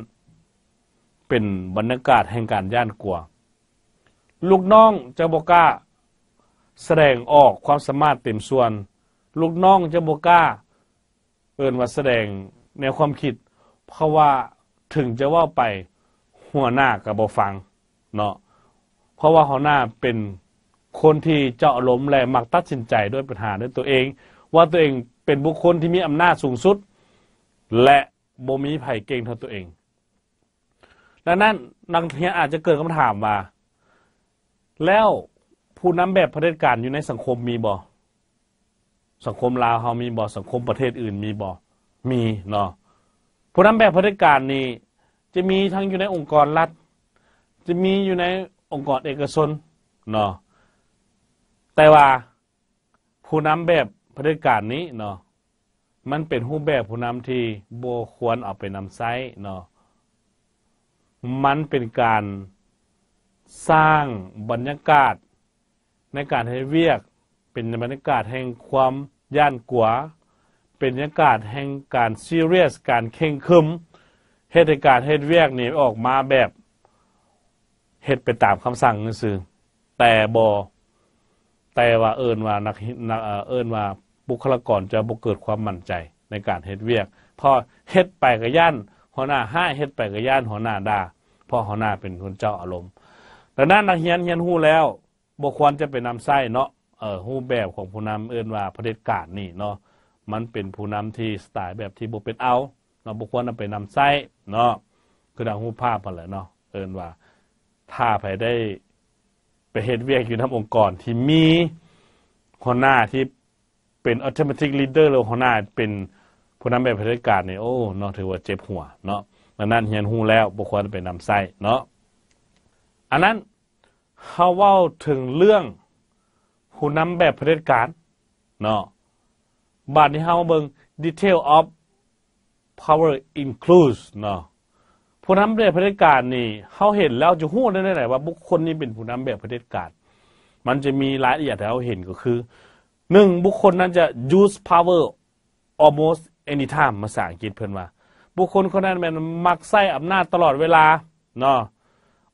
เป็นบรรยากาศแห่งการย่านกลัว ลูกน้องจะบกาแสดงออกความสามารถเต็มส่วน ลูกน้องจะบกาเอินว่าแสดงแนวความคิด เพราะว่าถึงจะว่าไปหัวหน้ากับบฟังเนาะเพราะว่าหัวหน้าเป็นคนที่เจาะล้มแลมักตัดสินใจด้วยปัญหาด้วยตัวเอง ว่าตัวเองเป็นบุคคลที่มีอำนาจสูงสุด และบ่มีไผ่เก่งเท่าตัวเองดังนั้นนักเรียนอาจจะเกิดคำถามว่า แล้วผู้นำแบบเผด็จการอยู่ในสังคมมีบ่ สังคมลาวเขามีบ่ สังคมประเทศอื่นมีบ่ มี เนาะ ผู้นำแบบเผด็จการนี่จะมีทั้งอยู่ในองค์กรรัฐ จะมีอยู่ในองค์กรเอกชนเนาะ แต่ว่า ผู้นำแบบเผด็จการนี้เนาะ มันเป็นรูปแบบผู้นำที่บ่ควรเอาไปนำใช้เนาะมันเป็นการสร้างบรรยากาศในการให้เวียก เป็นบรรยากาศแห่งความย่านกลัวเป็นบรรยากาศแห่งการซีเรียส การเข่งคึมเหตุการณ์เหตุเวียกนี่ออกมาแบบเหตุไปตามคำสั่งนั่นสื่อแต่บอแต่ว่าเอิญว่านักนักเอิญว่าบุคลากรจะบกเกิดความมั่นใจในการเฮ็ดเวียก พอเฮ็ดไปกับย่านหัวหน้าห้าเฮ็ดไปกับย่านหัวหน้าดาพ่อหัวหน้าเป็นคนเจ้าอารมณ์แต่นั้นนักเฮียนเฮียนหู้แล้ว บุคคลจะไปนำไส้เนาะเออหู้แบบของผู้นำเอิ้นว่าพระเด็จการนี่เนาะ มันเป็นผู้นำที่สไตล์แบบที่บุเป็นเอาเนาะบุคคลนำไปนำไส้เนาะคือดังหู้ภาพมาเลยเนาะ เอิ้นว่า ถ้าไปได้ไปเฮ็ดเวียกอยู่ในองค์กรที่มีหัวหน้าที่เป็นโตเมติกลีดเดอร์หรือหัวหน้าเป็นผู้นำไปเผจการเนี่ยโอ้เนาะถือว่าเจ็บหัวเนาะมันนั่นเฮียนหูแล้วบุคคลไปนำไส้เนาะ อันนั้นเขาเว้าถึงเรื่องผู้นำแบบเผด็จการเนาะบาดนี้เขาเบิง detail of power includes เนาะ ผู้นำแบบเผด็จการนี่เขาเห็นแล้วจะหู้ได้ไหนว่าบุคคลนี้เป็นผู้นำแบบเผด็จการมันจะมีรายละเอียดที่เขาเห็นก็คือ หนึ่งบุคคลนั้นจะ use power almost เอ y t i ามภาษาอังกฤษเพิ่นว่า บุคคลคนนั้นมันมักใส่อำนาจตลอดเวลาเนาะ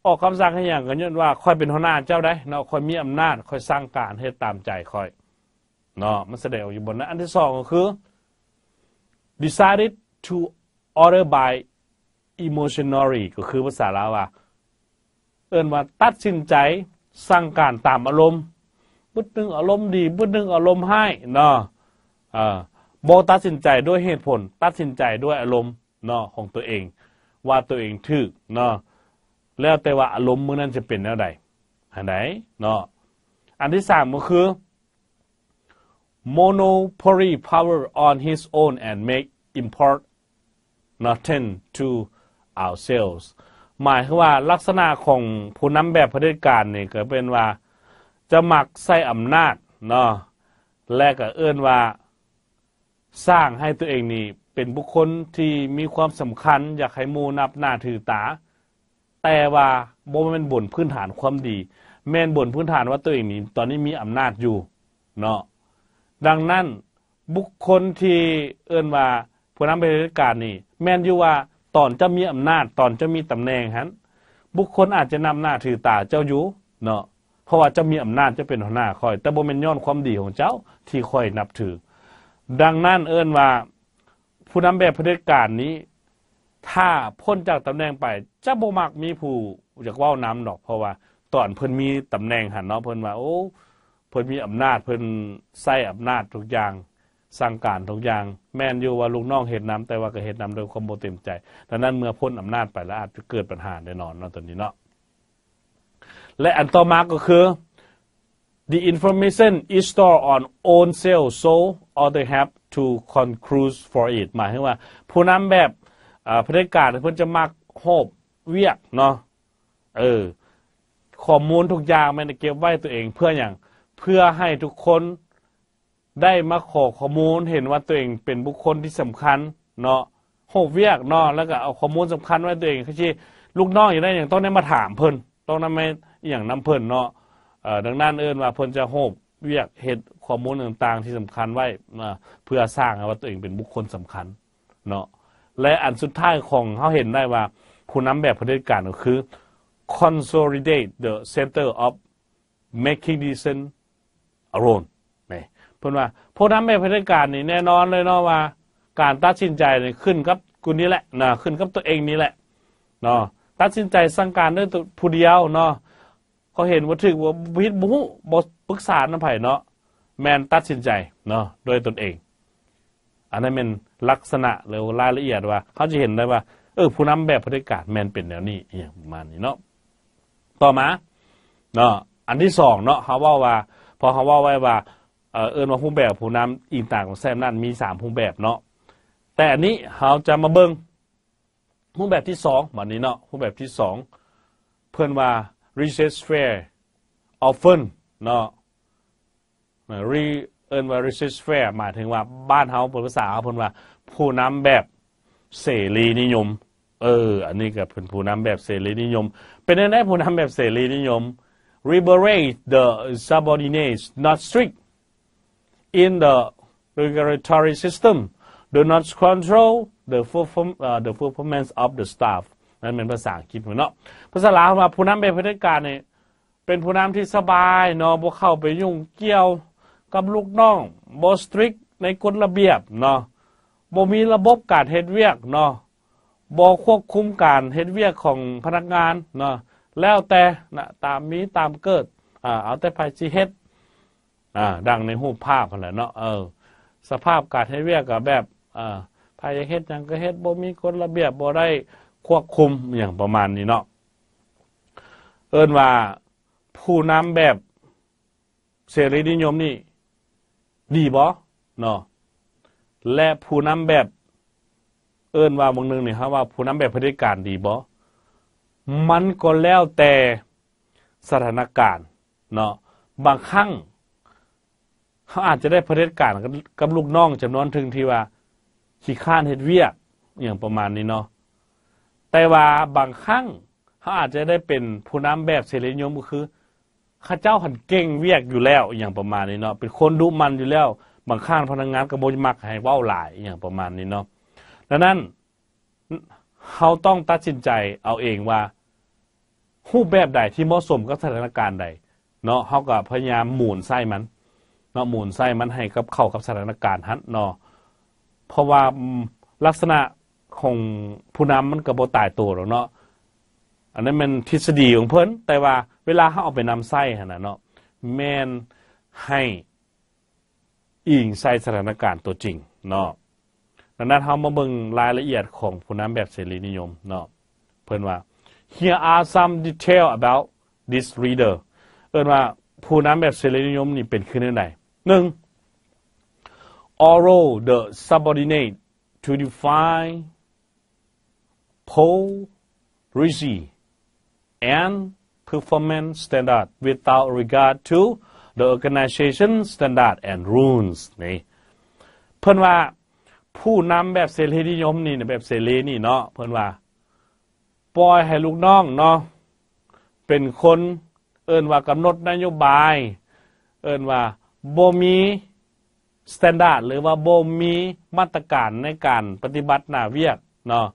ออกคำสั่งให้อย่างกันย้อนว่าคอยเป็นหัวหน้าเจ้าได้เนาะคอยมีอำนาจคอยสร้างการให้ตามใจคอยเนาะมันแสดงอยู่บนนั้นอันที่สองก็คือ decided to order by emotionally ก็คือภาษาลาวว่า เอิ้นว่าตัดสินใจสร้างการตามอารมณ์บุดนึงอารมณ์ดีบุดนึงอารมณ์ให้เนาะอ่าบอตัดสินใจด้วยเหตุผล ตัดสินใจด้วยอารมณ์เนาะของตัวเองว่าตัวเองถึกเนาะแล้วแต่ว่าอารมณ์มื่อนั้นจะเป็นแนวใดอันไหนเนาะอันที่สามก็คือ monopoly power on his own and make import nothing to ourselves หมายคือว่าลักษณะของผู้นำแบบเผด็จการนี่ก็เป็นว่าจะหมักใส่อำนาจเนาะและก็เอื้นว่าสร้างให้ตัวเองนี่เป็นบุคคลที่มีความสำคัญ อยากให้มูนับหน้าถือตา แต่ว่าบ่แม่นบนพื้นฐานความดี แม่นบนพื้นฐานว่าตัวเองนี่ตอนนี้มีอำนาจอยู่เนาะดังนั้นบุคคลที่เอิ้นว่าผู้นำบริการนี่แม่นอยู่ว่าตอนจะมีอำนาจตอนจะมีตำแหน่งฮั้นบุคคลอาจจะนำหน้าถือตาเจ้าอยู่เนาะเพราะว่าจะมีอำนาจจะเป็นหัวหน้าคอย แต่บ่แม่นย้อนความดีของเจ้าที่คอยนับถือดังนั้นเอิ้นว่าผู้นำแบบเผด็จการนี้ ถ้าพ้นจากตำแหน่งไปจะบ่มักมีผู้อยากว่าน้ำดอกเพราะว่า ตอนเพิ่นมีตำแหน่งหันเนาะเพิ่นว่าโอ้เพิ่นมีอำนาจเพิ่นใส้อำนาจทุกอย่างสั่งการทุกอย่างแม่นอยู่ว่าลูกน้องเห็นน้ำแต่ว่าก็เห็นน้ำโดยความโ่เต็มใจดังนั้นเมื่อพ้นอำนาจไปแล้วอาจจะเกิดปัญหาแน่นอนเนาะตอนนี้เนาะและอันต่อมาก็คือ the information is stored on own cell so other have to conclude for it หมายถึงว่า ผู้นำแบบพนักงานเพื่อนจะมักโหบ เวียกเนาะ เออข้อมูลทุกอย่างมันเก็บไว้ตัวเอง เพื่ออย่างเพื่อให้ทุกคนได้มาขอข้อมูลเห็นว่าตัวเองเป็นบุคคลที่สำคัญเนาะโหบเวียกเนาะ แล้วก็เอาข้อมูลสำคัญไว้ตัวเองคือลูกน้องอย่างได้อย่างต้องได้มาถามเพิ่นต้องนำไปอย่างนำเพิ่นเนาะดังนั้นเอิญว่าเพิ่นจะโฮบเรียกเหตุข้อมูลต่างๆที่สำคัญไว้ เพื่อสร้างว่าตัวเองเป็นบุคคลสำคัญเนาะและอันสุดท้ายของเขาเห็นได้ว่าผู้นำแบบเผด็จการก็คือ consolidate the center of making decision alone นี่เพิ่นว่าผู้นำแบบเผด็จการนี่แน่นอนเลยเนาะว่า การตัดสินใจนี่ขึ้นกับกูนี่แหละนะขึ้นกับตัวเองนี่แหละเนาะตัดสินใจสั่งการด้วยผู้เดียวเนาะเขาเห็นว่าถึงว่าพิษบุบปรึกษาน้ำไผ่เนาะแมนตัดสินใจเนาะโดยตนเอง อันนั้นเป็นลักษณะหรือรายละเอียดว่า เขาจะเห็นได้ว่า เออ ผู้นำแบบพฤติการแมนเป็นแนวนี้อย่างประมาณนี้เนาะต่อมาเนาะอันที่สองเนาะเขาว่าว่า พอเขาว่าไว้ว่า เออเอิญว่าผู้แบบผู้นำ อีกต่างของแซมนั่นมีสามผู้แบบเนาะแต่อันนี้เขาจะมาเบิ้งผู้แบบที่สองวันนี้เนาะผู้แบบที่สองเพื่อนว่า research fair often เนาะรีเอินว่า research fair หมายถึงว่าบ้านเฮาดภาษาเฮาเพิ่นว่าผู้นำแบบ เสรีนิยม เออ อันนี้ก็เป็นผู้นำแบบ เสรีนิยม เป็นไน้ผู้นำแบบ เสรีนิยม liberate the subordinates not strict in the regulatory system do not control the performance of the staff นั่นเป็นภาษาอังกฤษเนาะภาษาลาวว่าผู้นำเป็นพนักงานเนี่ยเป็นผู้นำที่สบายเนาะบ่เข้าไปยุ่งเกี่ยวกับลูกน้องบ่สตริกในกฎระเบียบเนาะบ่มีระบบการเฮ็ดเวียกเนาะบ่ควบคุมการเฮ็ดเวียกของพนักงานเนาะแล้วแต่นะตามมีตามเกิดอ่าเอาแต่ไผสิเฮ็ดอ่าดังในรูปภาพนั่นแหละเนาะเออสภาพการเฮ็ดเวียกก็แบบอ่าไผเฮ็ดหยังก็เฮ็ดบ่มีกฎระเบียบบ่ได้ควบคุมอย่างประมาณนี้เนาะเอิ้นว่าผู้นำแบบเสรีนิยมนี่ดีบ่เนาะและผู้นำแบบเอิ้นว่าบางหนึ่งนี่ครับว่าผู้นำแบบพฤติการดีบ่ มันก็แล้วแต่สถานการณ์เนาะบางครั้งเขาอาจจะได้เผด็จการกับลูกน้องจำนวนถึงที่ว่าขี้ข้านเฮ็ดเวียกอย่างประมาณนี้เนาะแต่ว่าบางครั้งเขาอาจจะได้เป็นผู้นำแบบเสรีนิยมก็คือข้าเจ้าหันเก่งเวียกอยู่แล้วอย่างประมาณนี้เนาะเป็นคนดุมันอยู่แล้วบางข้างพนักงานกระโบยมักให้ว่าหลายอย่างประมาณนี้เนาะดังนั้นเขาต้องตัดสินใจเอาเองว่ารูปแบบใดที่เหมาะสมกับสถานการณ์ใดเนาะเขาก็พยายามหมุนไส้มันเนาะหมุนไส้มันให้กับเข้ากับสถานการณ์ฮันเนาะเพราะว่าลักษณะของผู้นำมันกระโบตายตัวหรอกเนาะอันนั้นมันทฤษฎีของเพิ่น แต่ว่าเวลาเขาเอาไปนำไส้ขนาดเนาะแมนให้อิงใส่สถานการณ์ตัวจริงเนาะดังนั้นเขามาเบิ่งรายละเอียดของผู้นำแบบเสรีนิยมเนาะเพิ่นว่า here are some detail about this reader เอิ้นว่าผู้นำแบบเสรีนิยมนี่เป็นขึ้นเรื่องใดหนึ่ง oral the subordinate to define poll r e c e i e and performance standard without regard to the organization standard and rules นี่เพื่อนว่าผู้นำแบบเสรีนิยมนี่แบบเสรีนี่เนาะเพื่อนว่าปล่อยให้ลูกน้องเนาะเป็นคน เอินว่ากำหนดนโยบาย เอินว่าโบมีสแตนดาร์ดหรือว่าโบมีมาตรการในการปฏิบัติหน้าเวียกเนาะ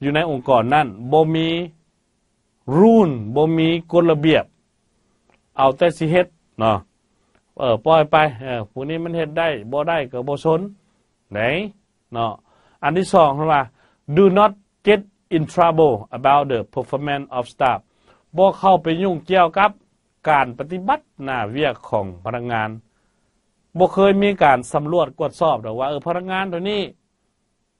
อยู่ในองค์กรนั่นโบมีรูนบ่มีกฎระเบียบ เอาแต่สิเฮ็ดเนาะเออปล่อยไปเออผู้นี้มันเฮ็ดได้บ่ได้ ก็บ่สนไหนเนาะอันที่สองว่า do not get in trouble about the performance of staff บ่เข้าไปยุ่งเกี่ยวกับการปฏิบัติ หน้าเวียกของพนักงานบ่เคยมีการสำรวจกวดสอบหรอกว่า เออพนักงานตัวนี้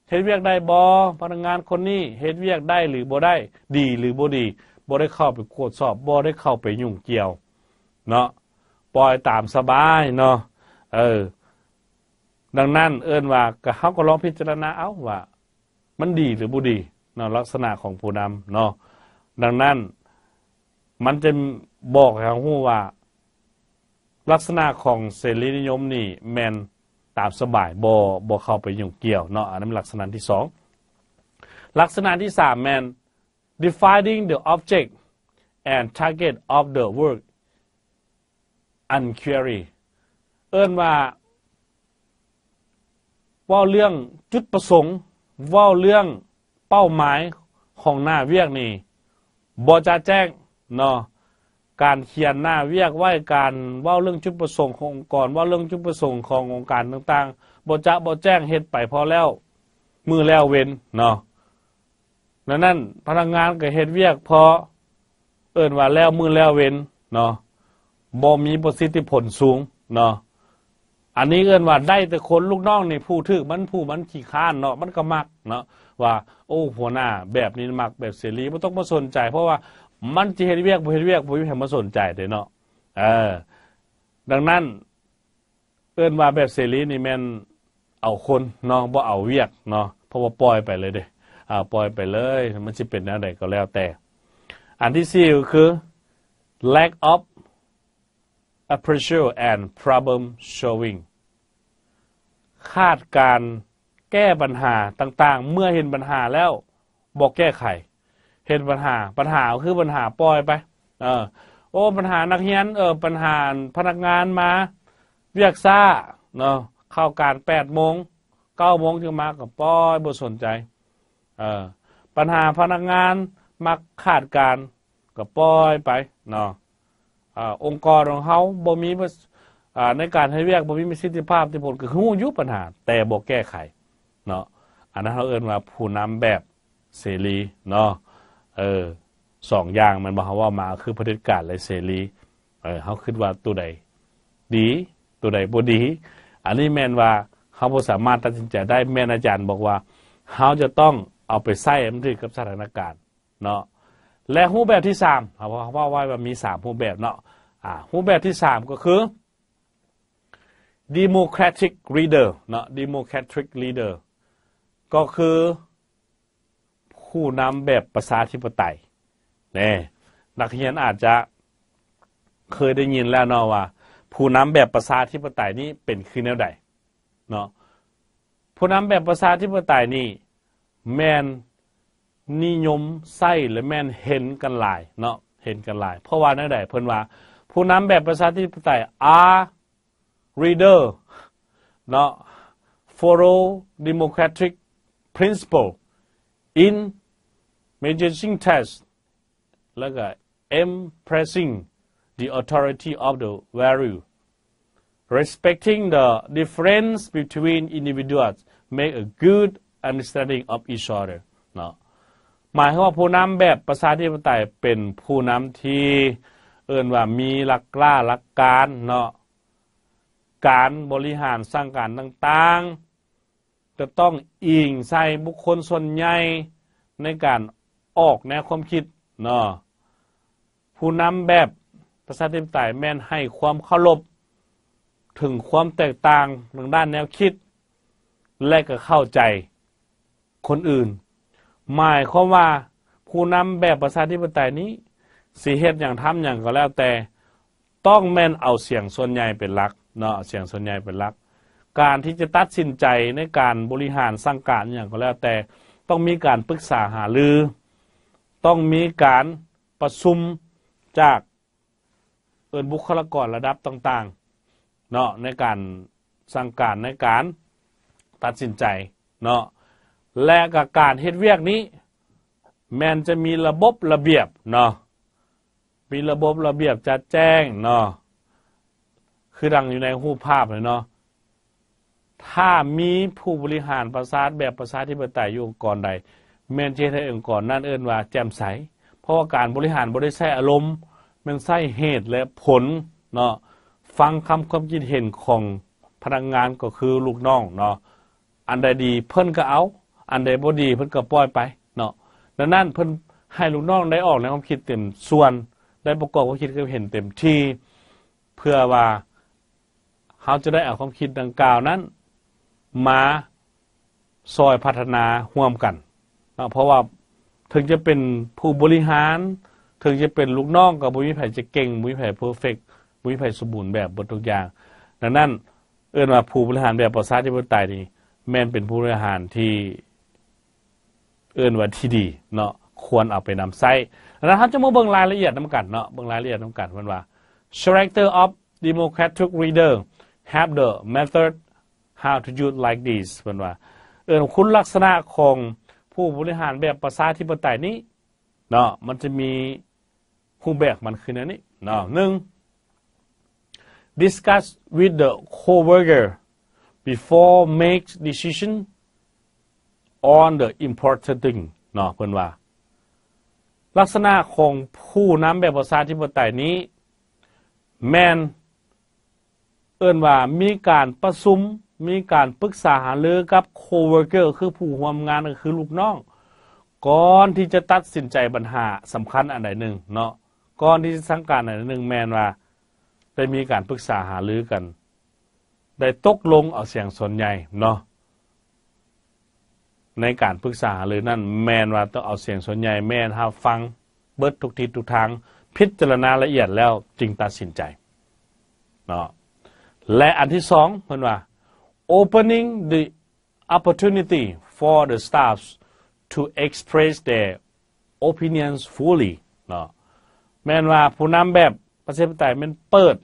เฮ็ดเวียกได้บ่พนักงานคนนี้เฮ็ดเวียกได้หรือบ่ได้ดีหรือบ่ดีบ่ได้เข้าไปโคดสอบบ่ได้เข้าไปยุ่งเกี่ยวเนาะปล่อยตามสบายเนาะเออดังนั้น เอิ้นว่าก็เฮาก็ลองพิจารณาเอาว่า มันดีหรือบ่ดีเนาะลักษณะของผู้นำเนาะดังนั้น มันจะบอกให้เฮาู้ว่า ลักษณะของเสรีนิยมนี่ แม่นตามสบายบ่บ่เข้าไปยุ่งเกี่ยวเนาะอันนั้นลักษณะที่สองลักษณะที่สามแม่น defining the object and target of the work and query เอิ้นว่าว่าเรื่องจุดประสงค์ว่าเรื่องเป้าหมายของหน้าเวียกนี่บอจะแจ้งเนาะการเขียนหน้าเวียกว่าการว่าเรื่องจุดประสงค์ขององค์กรว่าเรื่องจุดประสงค์ขององค์การต่างๆบอจะบอแจ้งเหตุไปพอแล้วมือแล้วเว้นเนาะนั่นนั่นพลังงานก็เฮ็ดเวียกพอเอิ่นว่าแล้วมือแล้วเว้นเนาะบ่มีประสิทธิผลสูงเนาะ อันนี้เอิ่นว่าได้แต่คนลูกน้องนี่ผู้ถึกมันผู้มันขี้ค้านเนาะ มันก็มักเนาะว่า โอ้หัวหน้าแบบนี้มักแบบเสรีบ่ต้องมาสนใจ เพราะว่ามันจะเฮ็ดเวียกบ่เฮ็ดเวียกบ่มีใครมาสนใจเด้เนาะเออดังนั้นเอิ้นว่าแบบเสรีนี่แม่นเอาคนเนาะบ่เอาเวียกเนาะเพราะว่าปล่อยไปเลยเด้อ่าปล่อยไปเลย มันจะเป็นอะไรก็แล้วแต่ อันที่สี่คือ lack of appraisal and problem solving คาดการแก้ปัญหาต่างๆ เมื่อเห็นปัญหาแล้วบอกแก้ไข เห็นปัญหาปัญหาคือปัญหาปล่อยไปเออโอ้ ปัญหานักเรียนเออปัญหาพนักงานมาเรียกซ่าเนาะเข้าการแปดโมงเก้าโมงถึงมากับปล่อยบ่สนใจปัญหาพนักงานมักขาดการก็ปล่อยไปเนาะองค์กรของเขาบ่มีในการให้เวียกบ่มีประสิทธิภาพที่ผลก็คือหูยุปัญหาแต่บ่แก้ไขเนาะอันนั้นเขาเอิ้นว่าผู้นำแบบเสรีเนาะเออสองอย่างมันบอกว่ามาคือพฤติด็จการและเสรีเออเขาคิดว่าตัวใดดีตัวใดบ่ดีอันนี้แมนว่าเขาบ่สามารถตัดสินใจได้แม่นอาจารย์ บอกว่าเขาจะต้องเอาไปใส่มันดีกับสถานการณ์เนาะ และหูแบบที่สามเราว่าวว่ามีสามหูแบบเนาะอ่าูแบบที่สามก็คือ democratic leader เนาะ democratic leader ก็คือผู้นำแบบประชาธิปไตยนี่นักเรียนอาจจะเคยได้ยินแล้วเนาะว่า ผู้นำแบบประชาธิปไตยนี่เป็นคือแนวใด เนาะผู้นำแบบประชาธิปไตยนี่แมนนิยมไส้หรือแมนเห็นกันหลายเนาะเห็นกันหลายเพราะว่านั่นแหละเพิ่นว่าผู้นำแบบประชาธิปไตย are reader เนาะ follow democratic principle in managing t e s t แล้วก็ impressing the authority of the value respecting the difference between individuals make a good understanding of each other เนาะหมายควาว่าผู้นำแบบประชาธิปไตยเป็นผู้นำที่เอื่นว่ามีหลักกล้าหลักการเนาะการบริหารสร้างการต่างๆ จะต้องอิงใส่บุคคลส่วนใหญ่ในการออกแนวความคิดเนาะผู้นำแบบประชาธิปไตยแม่นให้ความเคารพถึงความแตกต่างทางด้านแนวคิด และก็เข้าใจคนอื่น หมายความว่าผู้นำแบบประชาธิปไตยนี้สีเหตุอย่างทำอย่างก็แล้วแต่ต้องแม่น เอาเสียงส่วนใหญ่เป็นหลักเนาะเสียงส่วนใหญ่เป็นหลัก การที่จะตัดสินใจในการบริหารสร้างการอย่างก็แล้วแต่ ต้องมีการปรึกษาหารือ ต้องมีการประชุมจาก เอินบุคลากรระดับต่างๆ เนาะในการสั่งการในการตัดสินใจเนาะและกับการเฮ็ดเวียกนี้ แมนจะมีระบบระเบียบเนาะมีระบบระเบียบจัดแจ้งเนาะคือดังอยู่ในรูปภาพเลยเนาะถ้ามีผู้บริหารประสาทแบบประสาทที่ปไตยอยู่องค์กรใด แมนเจตร์เองค์กรนั่นเอิ้นว่าแจ่มใส เพราะว่าการบริหารบริใช้อารมณ์มันใส่เหตุและผลเนาะฟังคำความคิดเห็นของพนักงานก็คือลูกน้องเนาะอันใดดีเพิ่นก็เอาอันใดบ่ดีเพิ่นก็ปล่อยไปเนาะดังนั้นเพิ่นให้ลูกน้อง ได้ออกในความคิดเต็มส่วน ได้ประกอบความคิดก็เห็นเต็มที่เพื่อว่าเขาจะได้เอาความคิดดังกล่าวนั้นมาซอยพัฒนาห่วมกันเนาะเพราะว่าถึงจะเป็นผู้บริหาร ถึงจะเป็นลูกน้องกับบุญวิไผยจะเก่งบุญวิไผยเพอร์เฟกบุญวิไผยสมบูรณ์แบบบททุกอย่างดังนั้นเอื้อนว่าผู้บริหารแบบประชาธิปไตยนี่แม่นเป็นผู้บริหารที่เอืนว่าที่ดีเนาะควรเอาไปนำใส้แล้วท่านจะมาเบิ่งรายละเอียดน้ากันเนาะเบิ่งรายละเอียดน้ากันมันว่า character of democratic reader have the method how to use like this มันว่า เอืนคุณลักษณะของผู้บริหารแบบประชาธิปไตยนี้เนาะมันจะมีคู่แบกมันคืออันนี้เนาะหนึ่ง discuss with the coworker before make decision on the important thing เนาะเพื่อนว่า ลักษณะของผู้นำแบบประชาธิปไตยนี้ แมนเอิ้นว่ามีการประชุม มีการปรึกษาหารือกับโคเวเกอร์คือผู้ร่วมงานก็คือลูกน้องก่อนที่จะตัดสินใจปัญหาสำคัญอันใดหนึ่งเนาะก่อนที่จะสั่งการอันใดหนึ่งแมนว่าได้มีการปรึกษาหารือกัน ได้ตกลงเอาเสียงส่วนใหญ่เนาะในการปรึกษาหรือนั่นแมนว่า ต้องเอาเสียงส่วนใหญ่แมนถาฟัง เบิดทุกทิศทุกทาง พิจารณาละเอียดแล้วจึงตัดสินใจเนาะและอันที่สองเพื่อนว่า opening the opportunity for the staffs to express their opinions fully เนาะแมนว่าผู้นำแบบประเทศไตยมันเปิด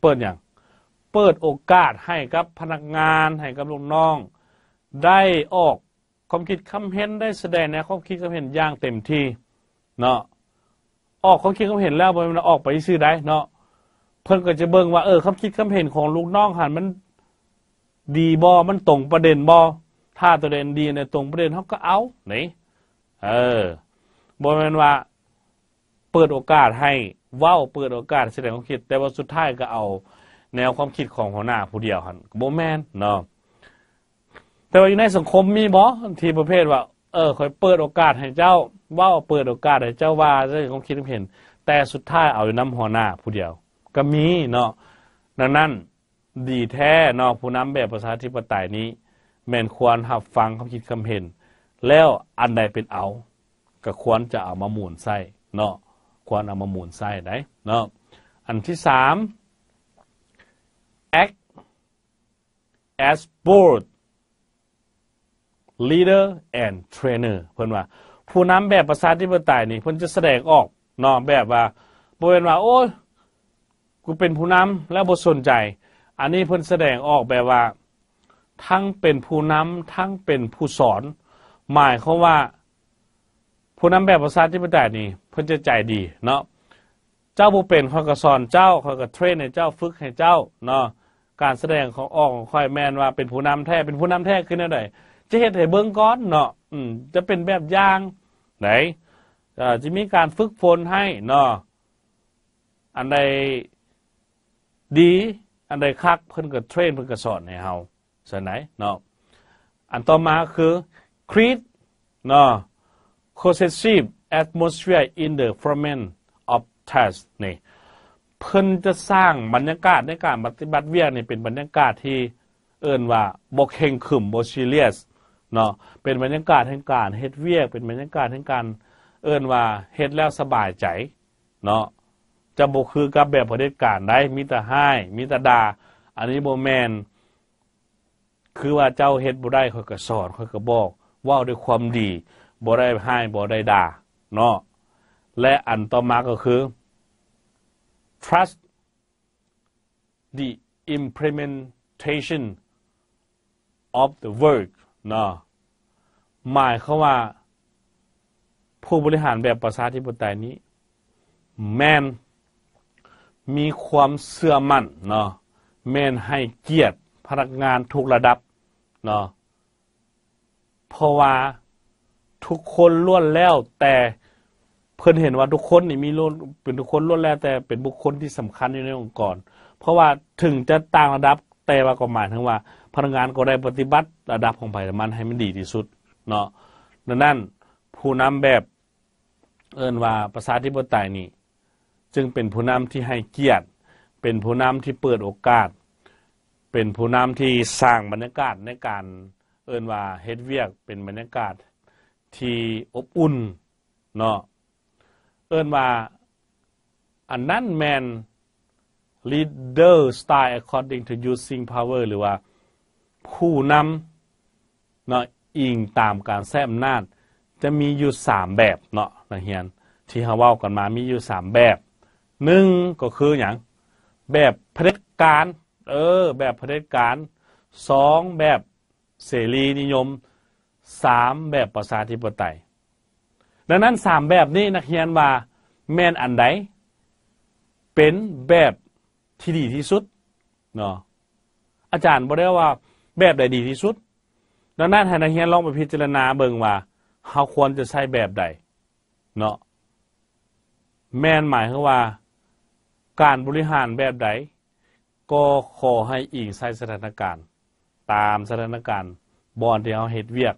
เปิดอย่าง เปิดโอกาสให้กับพนักงานให้กับลูกน้องได้ออกความคิดคำเห็นได้แสดงแนวความคิดคำเห็นอย่างเต็มที่ เนาะออกความคิดคำเห็นแล้วมันออกไปซื้อได้ เนาะเพิ่นก็จะเบิ่งว่าเออความคิดคำเห็นของลูกน้องหันมัน ดีบอมันตรงประเด็นบอถ้าตัวเด่นดีในตรงประเด็นเขาก็เอา ไหนเออบกมันว่าเปิดโอกาสให้ว้าวเปิดโอกาสแสดงความคิด แต่ว่าสุดท้ายก็เอา แนวความคิดของหัวหน้าผู้เดียวหันโบแมนเนาะแต่ว่าอยู่ในสังคมมีบอทีประเภทว่าเออคอยเปิดโอกาสให้เจ้า ว่าเปิดโอกาสให้เจ้าว่าเ่องของคิดเห็น แต่สุดท้ายเอาอยู่น้ำหัวหน้าผู้เดียวก็มีเนาะดังนั้นดีแท้เนาะผู้นำแบบประชาธิปไตยนี้ แมนควรหับฟังคำคิดคำเห็น แล้วอันใดเป็นเอา ก็ควรจะเอามาหมุนไส้เนาะควรเอามาหมุนไส้ได้เนาะอันที่สาม act as board leader and trainer เพื่อนว่าผู้นำแบบประชาธิปไตยนี่เพิ่นจะแสดงออกนอกแบบว่าบ่เป็นว่า โอ้ยกูเป็นผู้นำแล้วบ่สนใจ อันนี้เพิ่นแสดงออกแบบว่า ทั้งเป็นผู้นำทั้งเป็นผู้สอน หมายเขาว่าผู้นำแบบประชาธิปไตยนี่เพิ่นจะใจดีเนาะเจ้าผู้เป็นคอยก็สอนเจ้าคอยก็เทรนให้เจ้าฝึกให้เจ้าเนาะการแสดงของออกของคอยแมนว่าเป็นผู้นำแท้เป็นผู้นำแท้ขึ้นได้จะเห็นให้เบิ้งก้อนเนาะอืมจะเป็นแบบอย่างไหนจะมีการฝึกฝนให้เนาะ อันใดดี อันใดคักเพิ่นก็เทรนเพิ่นก็สอนให้เฮาส่วนไหนเนาะ อันต่อมาคือ create เนาะ cohesive atmosphere in the format of task นี่ เพิ่นจะสร้างบรรยากาศในการปฏิบัติเวียกนี่เป็นบรรยากาศที่ เอิ้นว่าบ่เข่งขึมบ่ซีเรียสเนาะเป็นบรรยากาศแห่งการเฮ็ดเวียก เป็นบรรยากาศแห่งการเอิ้นว่าเฮ็ดแล้วสบายใจเนาะจะบุคือกับแบบปผด็จการได้มีแต่ให้มีแต่ดา อันนี้โ่แมนคือว่าเจ้าเฮ็ดบ่ได้คอยกระสอนคอยกระบอก ว่าด้วยความดีบ่ได้ให้บ่ได้ด่าเนาะและอันต่อมาก็คือ trust the implementation of the work เนาะหมายเขาว่า ผู้บริหารแบบประชาธิปไตยนี้ แมนมีความเสื่อมั่นเนาะแมนให้เกียรติพนักงานทุกระดับเนาะเพราะว่าทุกคนล้วนแล้วแต่เพิ่นเห็นว่าทุกคนนี่มีล้วนเป็นทุกคนล้วนแล้วแต่เป็นบุคคลที่สำคัญอยู่ในองค์กร เพราะว่าถึงจะต่างระดับแต่ว่าก็หมายถึงว่าพนักงานก็ได้ปฏิบัติระดับของไต่มันให้มันดีที่สุดเนาะดังนั้นผู้นำแบบเอิ้นว่าประชาธิปไตยนี่จึงเป็นผู้นำที่ให้เกียรติ เป็นผู้นำที่เปิดโอกาส เป็นผู้นำที่สร้างบรรยากาศในการเอิ้นว่าเฮ็ดเวียก เป็นบรรยากาศที่อบอุ่นเนาะเอิ้นว่าอันนั้นแมน leader style according to using power หรือว่าผู้นำเนาะอิงตามการแทรอำนาจจะมีอยู่ 3 แบบเนาะนะเฮียนที่เฮาว่ากันมามีอยู่ 3 แบบหนึ่งก็คืออย่างแบบเผด็จการเออแบบเผด็จการสองแบบเสรีนิยมสามแบบประชาธิปไตย ดังนั้นสามแบบนี้นักเรียนว่าแม่นอันใดเป็นแบบที่ดีที่สุด เนาะ อาจารย์บอกได้ว่าแบบใดดีที่สุดดังนั้นให้นักเรียนลองไปพิจารณาเบิ่งว่าเขาควรจะใช้แบบใด เนาะแม่นหมายคือว่าการบริหารแบบใดก็ขอให้อิงใช้สถานการณ์ ตามสถานการณ์บอลที่เขาเหตุเวียก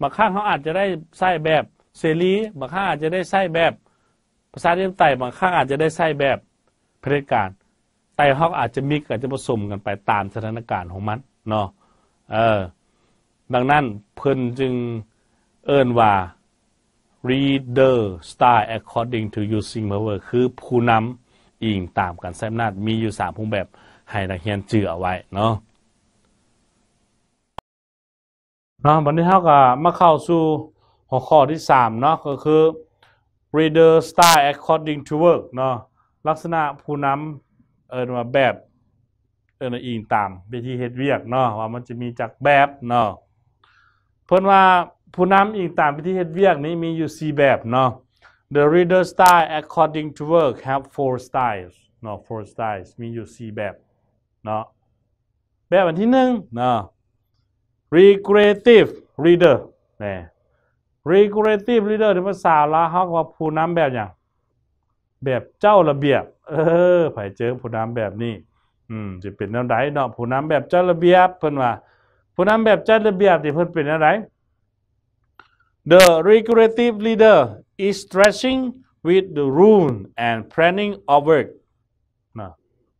บางครั้งเขาอาจจะได้ใช้แบบเสรีบางครั้งอาจจะได้ใช้แบบาษาเรีิมไต่บางครั้งอาจจะได้ใช้แบบเผด็จการไตฮอกอาจจะมิกอาจจะผสมกันไปตามสถานการณ์ของมันเนาะเออดังนั้นเพิ่นจึงเอิ้นว่า reader style according to using power คือผู้นำอิงตามการแซมนาดมีอยู่สามุ่งแบบให้นักเรียนจือเอาไว้เนาะเนาะวันนี้เท่ากับมาเข้าสู่หัวข้อที่สามเนาะก็คือ reader style according to work เนาะลักษณะผู้นำเอินว่าแบบ เอิน่อิงตามวิธีเฮ็ดเวียกเนาะว่ามันจะมีจากแบบเนาะเพิ่นว่าผู้นำอิงตามวิธีเฮ็ดเวียกนี้มีอยู่สแบบเนาะ The reader style according to work have four styles เนาะ four styles มีอยู่สแบบเนาะแบบอันที่หนึ่งเนาะ r e g r e a t i v e reader น่ r e g r e a t i v e reader ในภาษาลาวเขาว่าผู้นำแบบอย่างแบบเจ้าระเบียบเออายเจอผู้นำแบบนี้ อืมจะเป็นอะไรเนาะผู้นำแบบเจ้าระเบียบ เพิ่นว่าผู้นำแบบเจ้าระเบียบที่เพิ่นเป็นอะไร The regulative leader is stretching with the rule and planning of work นะ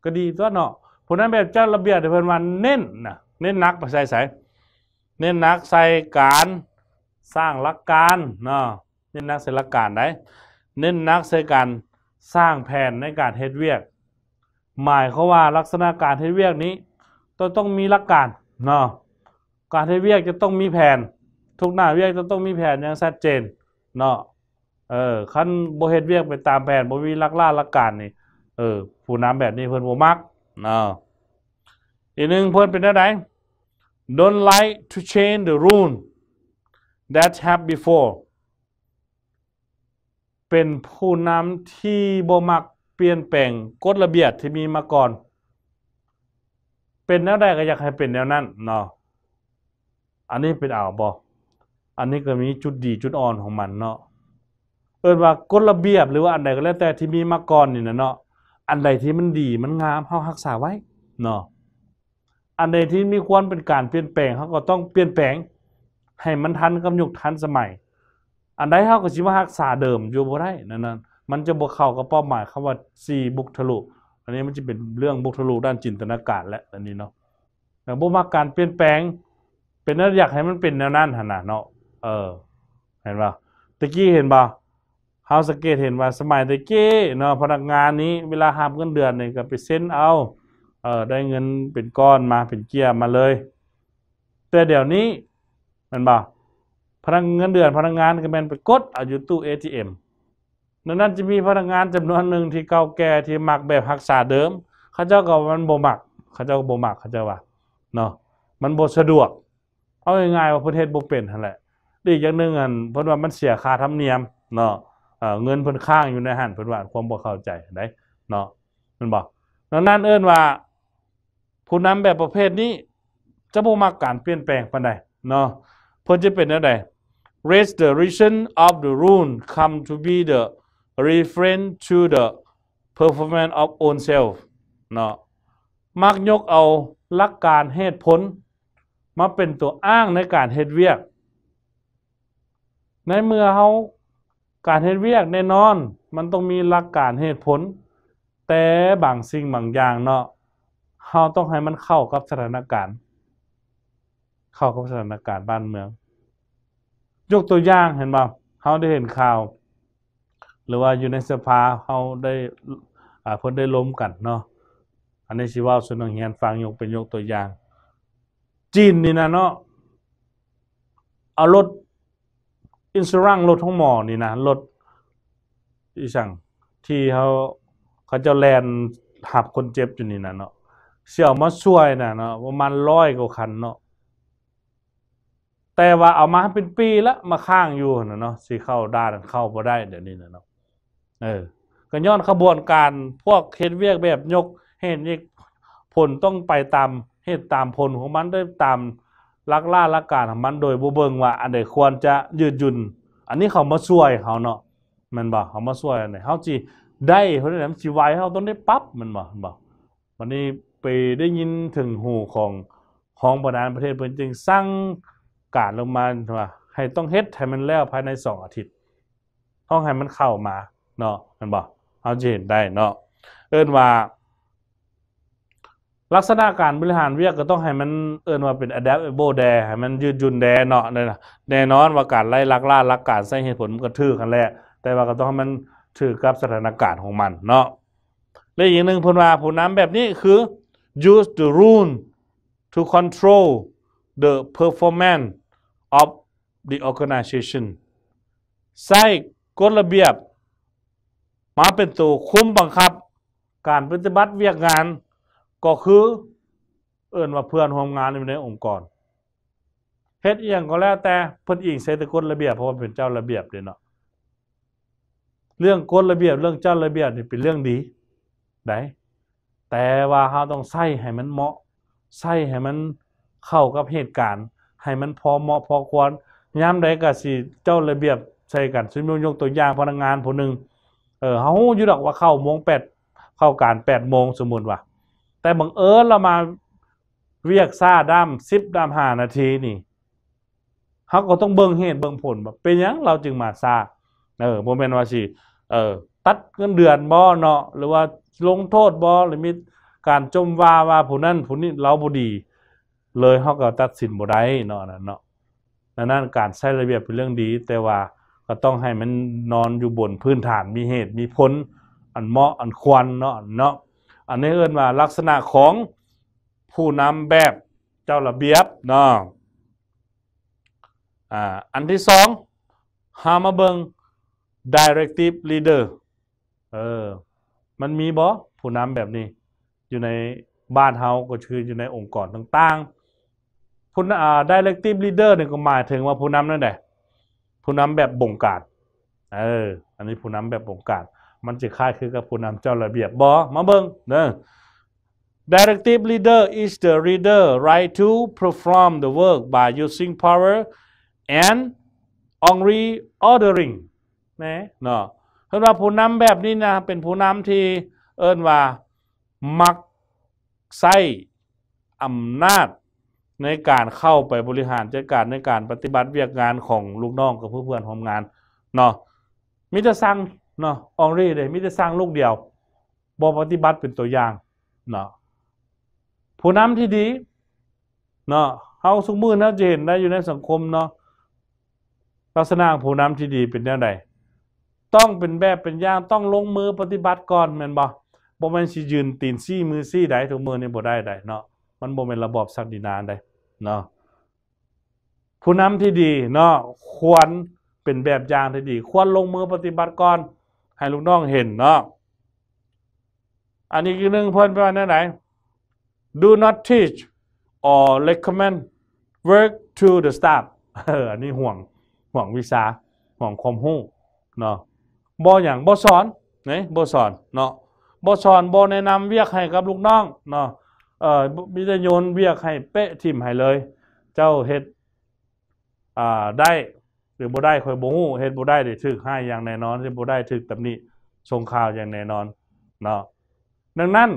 ก็ดีตัวเนาะผู้นำแบบเจ้าระเบียบที่เพิ่นว่าเน้นนะเน้นนักไปใส่ใส่เน้นนักใส่การสร้างหลักการ เนาะเน้นนักใส่หลักการได้เน้นนักใส่การสร้างแผนในการเฮ็ดเวียก หมายเขาว่าลักษณะการเฮ็ดเวียกนี้ต้องต้องมีหลักการเนาะการเฮ็ดเวียกจะต้องมีแผน ทุกหน้าเวียกจะต้องมีแผนอย่างชัดเจนเนาะเออขั้นโบเฮ็ดเวียกไปตามแผนบวมีลักล่าหลักการนี่เออผู้นำแบบนี้ เพิ่นบ่มักเนาะอีกนึงเพิ่นเป็นได้ได don't like to change the rule that have before เป็นผู้นำที่บ่มักเปลี่ยนแปลงกฎระเบียบที่มีมาก่อน เป็นแนวใดก็อยากให้เป็นแนวนั้น เนาะอันนี้เป็นอ่าวบออันนี้ก็มีจุดดีจุดอ่อนของมันเนาะเอินว่ากฎระเบียบหรือว่าอันใดก็แล้วแต่ที่มีมาก่อนนี่นะเนาะอันใดที่มันดีมันงามเฮารักษาไว้เนาะอันใดที่มีควรเป็นการเปลี่ยนแปลงเขาก็ต้องเปลี่ยนแปลง ให้มันทันกับยุคทันสมัยอันใดเฮากบชิมารักษาเดิมอยู่บ่ได้นั่นนั่นมันจะบ่เข้ากับเป้าหมายคำว่าีบุกทะลุ อันนี้มันจะเป็นเรื่องบุกทะลุด้านจินตนาการและอันนี้เนาะแต่บ่มักการเปลี่ยนแปลง เป็นนั่นอยากให้มันเป็นแนวนั้นหันน่ะเนาะ เออ เห็นป่ะตะกี้เห็นป่ะเฮาสังเกตเห็นว่าสมัยตะกี้เนาะพนักงานนี้เวลาหามเงินเดือนนี่ก็ไปเซ็นเอาเออได้เงินเป็นก้อนมาเป็นเกียร์มาเลย แต่เดี๋ยวนี้มันบ่พนักเงินเดือนพนักงานก็เป็นไปกดอายู่ตู้ ATM ดังนั้นจะมีพนักงานจำนวนหนึ่งที่เก่าแก่ที่หมักแบบหักษาเดิมเขาเจ้าก็มันบ่หมัก เขาเจ้าก็บ่หมักเขาเจ้าว่าเนาะมันบ่สะดวก เอาง่ายๆว่าประเทศบ่เป็นนั่นแหละดีอย่างหนึ่งอันเพราะว่ามันเสียค่าธรรมเนียมเนาะเงินพินข้างอยู่ในหันเพราะว่าความบ่เข้าใจได้เนาะมันบอกดังนั้นเอิ้นว่าผู้นำแบบประเภทนี้จะบ่มักการเปลี่ยนแปลงปานใดเนาะเพิ่นจะเป็นแนวใด restoration of the r u n e come to be the r e f r a i n to the performance of own self เนาะมักยกเอาหลักการเหตุผลมาเป็นตัวอ้างในการเหตุเวียก ในเมื่อเขาการเหตุเวียกแน่นอน มันต้องมีหลักการเหตุผล แต่บางสิ่งบางอย่างเนาะเขาต้องให้มันเข้ากับสถานการณ์ เข้ากับสถานการณ์บ้านเมืองยกตัวอย่างเห็นบ่าเขาได้เห็นข่าว หรือว่าอยู่ในสภาเขาได้เพิ่นได้ล้มกันเนาะอันนี้ชีว่าสุนงเฮียนฟังยกเป็นยกตัวอย่างจีนนี่นะเนาะเอารถ อินสรังรถ้องหมอ นี่นะรถอีสั่งที่เขาเขาจะแลนหับคนเจ็บอยู่นี่นะเนาะเสี่ยวมาช่วยนะเนาะประมาณร้อยกว่าคันเนาะแต่ว่าเอามาเป็นปีแล้วมาข้างอยู่นะเนาะสีเข้าด้านเข้าบ่ได้เดี๋ยวนี้นะเนาะเออ ก็ย้อนขบวนการพวกเฮ็ดเวียกแบบยกเห็นอีกผลต้องไปตามเหตุตามผลของมันได้ตามลักล่าลักการของมันโดยบ่เบิงว่าอันใดควรจะยืดหยุ่นอันนี้เขามาช่วยเขาเนาะมันบอกเขามาช่วยอันไหนเขาจีได้เพรานด้น้นชีวัยเขาต้องได้ปั๊บมันบอกบอกวันนี้ไปได้ยินถึงหูของของประธานประเทศเพิ่นจึงสร้างกาดลงมาว่าให้ต้องเฮ็ด ให้มันแล้วภายในสองอาทิตย์ห้องให้มันเข้ามา เนาะมันบอกเอาจะเห็นได้เนาะ เอิ้นว่า ลักษณะการบริหารเวียกก็ต้องให้มันเอิ้นว่าเป็น adaptable แดให้มันยืดหยุ่นแดเนาะน่นนะแน่นอนว่าการไล่ลักล่าลักการใส่เหตุผลมันก็ถือกันแหละแต่ว่าก็ต้องให้มันถือกับสถานการณ์ของมันเนาะและอีกหนึ่งพนว่าผู้นำแบบนี้คือ use the rule to control the performance of the organization ใส่กฎระเบียบ มาเป็นตัวคุมบังคับการปฏิบัติเวียกงานก็คือเอื่นว่าเพื่อนห่วมงานอยู่ในองค์กรเฮ็ดเอียงก็แล้วแต่เพิ่นอิงใส่ต่กฎระเบียบเพราะว่าเป็นเจ้าระเบียบเด้เนาะ เรื่องกฎระเบียบเรื่องเจ้าระเบียบนี่เป็นเรื่องดีได้แต่ว่าเราต้องใส่ให้มันเหมาะใส่ให้มันเข้ากับเหตุการณ์ให้มันพอเหมาะพอควรย้ำใดก็สิ เจ้าระเบียบใส่กันซึ่งยกตัวอย่างพนักงานผู้หนึ่งเออเขาอยู่ดอกว่าเข้าโมงแปดเข้าการแปดโมงสมมติว่า แต่บังเอิญเรามาเรียกซาด้ามิบด้ามห้านาทีนี่ เขาก็ต้องเบิ่งเหตุ เบิ่งผลแบบเป็นยังเราจึงมาซาเออโมเมนต์ว่าสิเออตัดเงินเดือนบ่เนาะหรือว่าลงโทษบ่หรือมีการจมวาวาผู้นั้นผู้นี้เราบ่ดีเลยเขาก็ตัดสินบ่ได้เนาะนเนาะนั้นการใช้ระเบียบเป็นเรื่องดี แต่ว่าก็ต้องให้มันนอนอยู่บนพื้นฐานมีเหตุมีผลอันเหมาะอันควรเนาะเนาะอันนี้เอิ้นว่าลักษณะของผู้นำแบบเจ้าระเบียบเนาะอ่าอันที่สองหามาเบิง directive leader เออมันมีบ่ผู้นำแบบนี้ อยู่ในบ้านเฮาก็คืออยู่ในองค์กรต่าง ๆผู้อำา directive leader เนี่ยก็หมายถึงว่าผู้นำนั่นแหละผู้นำแบบบงการ เออ อันนี้ผู้นำแบบบงการมันจะคล้ายคือกับผู้นำเจ้าระเบียบบอมาเบิ้งเนอะ Directive leader is the leader right to perform the work by using power and only ordering นะเนาะเพราะว่าผู้นำแบบนี้นะ เป็นผู้นำที่เอิ้นว่า มักใช้อำนาจในการเข้าไปบริหารจัดการในการปฏิบัติเวียกงานของลูกน้องกับเพื่อนเพื่อนทำงานเนาะมิจะสร้างเนาะอองรีเลยมิจะสร้างลูกเดียวบอปฏิบัติเป็นตัวอย่างเนาะผู้นำที่ดี เนาะเขาสุกมือนะจะเห็นได้อยู่ในสังคมเนาะลักษณะผู้นำที่ดีเป็นแนงใดต้องเป็นแบบเป็นอย่างต้องลงมือปฏิบัติก่อนแม่นบ่บ่แม่นสิยืนตีนซี่มือซี่ใดถุงมือนี่บ่ได้ได้เนาะมันบ่เป็นระบอบสักดินานไดเนาะผู้นำที่ดีเนาะควรเป็นแบบอย่างที่ดี ควรลงมือปฏิบัติก่อนให้ลูกน้องเห็นเนาะอันนี้คือหนึ่งเพื่อนไปว่นไหน do not teach or recommend work to the staff เอออันนี้ห่วงห่วงวิชาห่วงความหู้เนาะบออย่างบอสอนนี่บอสอนเนาะบอสอนบอแนะนำเวียกให้กับลูกน้องเนาะเอ่อมิจะโยนเวียกให้เป๊ะทิมให้เลย เจ้าเฮ็ดอ่าได้หรือบ่ได้คอยบ่ฮู้เฮ็ดบ่ได้ได้ถึกให้อย่างแน่นอนสิบ่ได้ถึกตบบนี้ส่งข่าวอย่างแน่นอนเนาะดังนั้น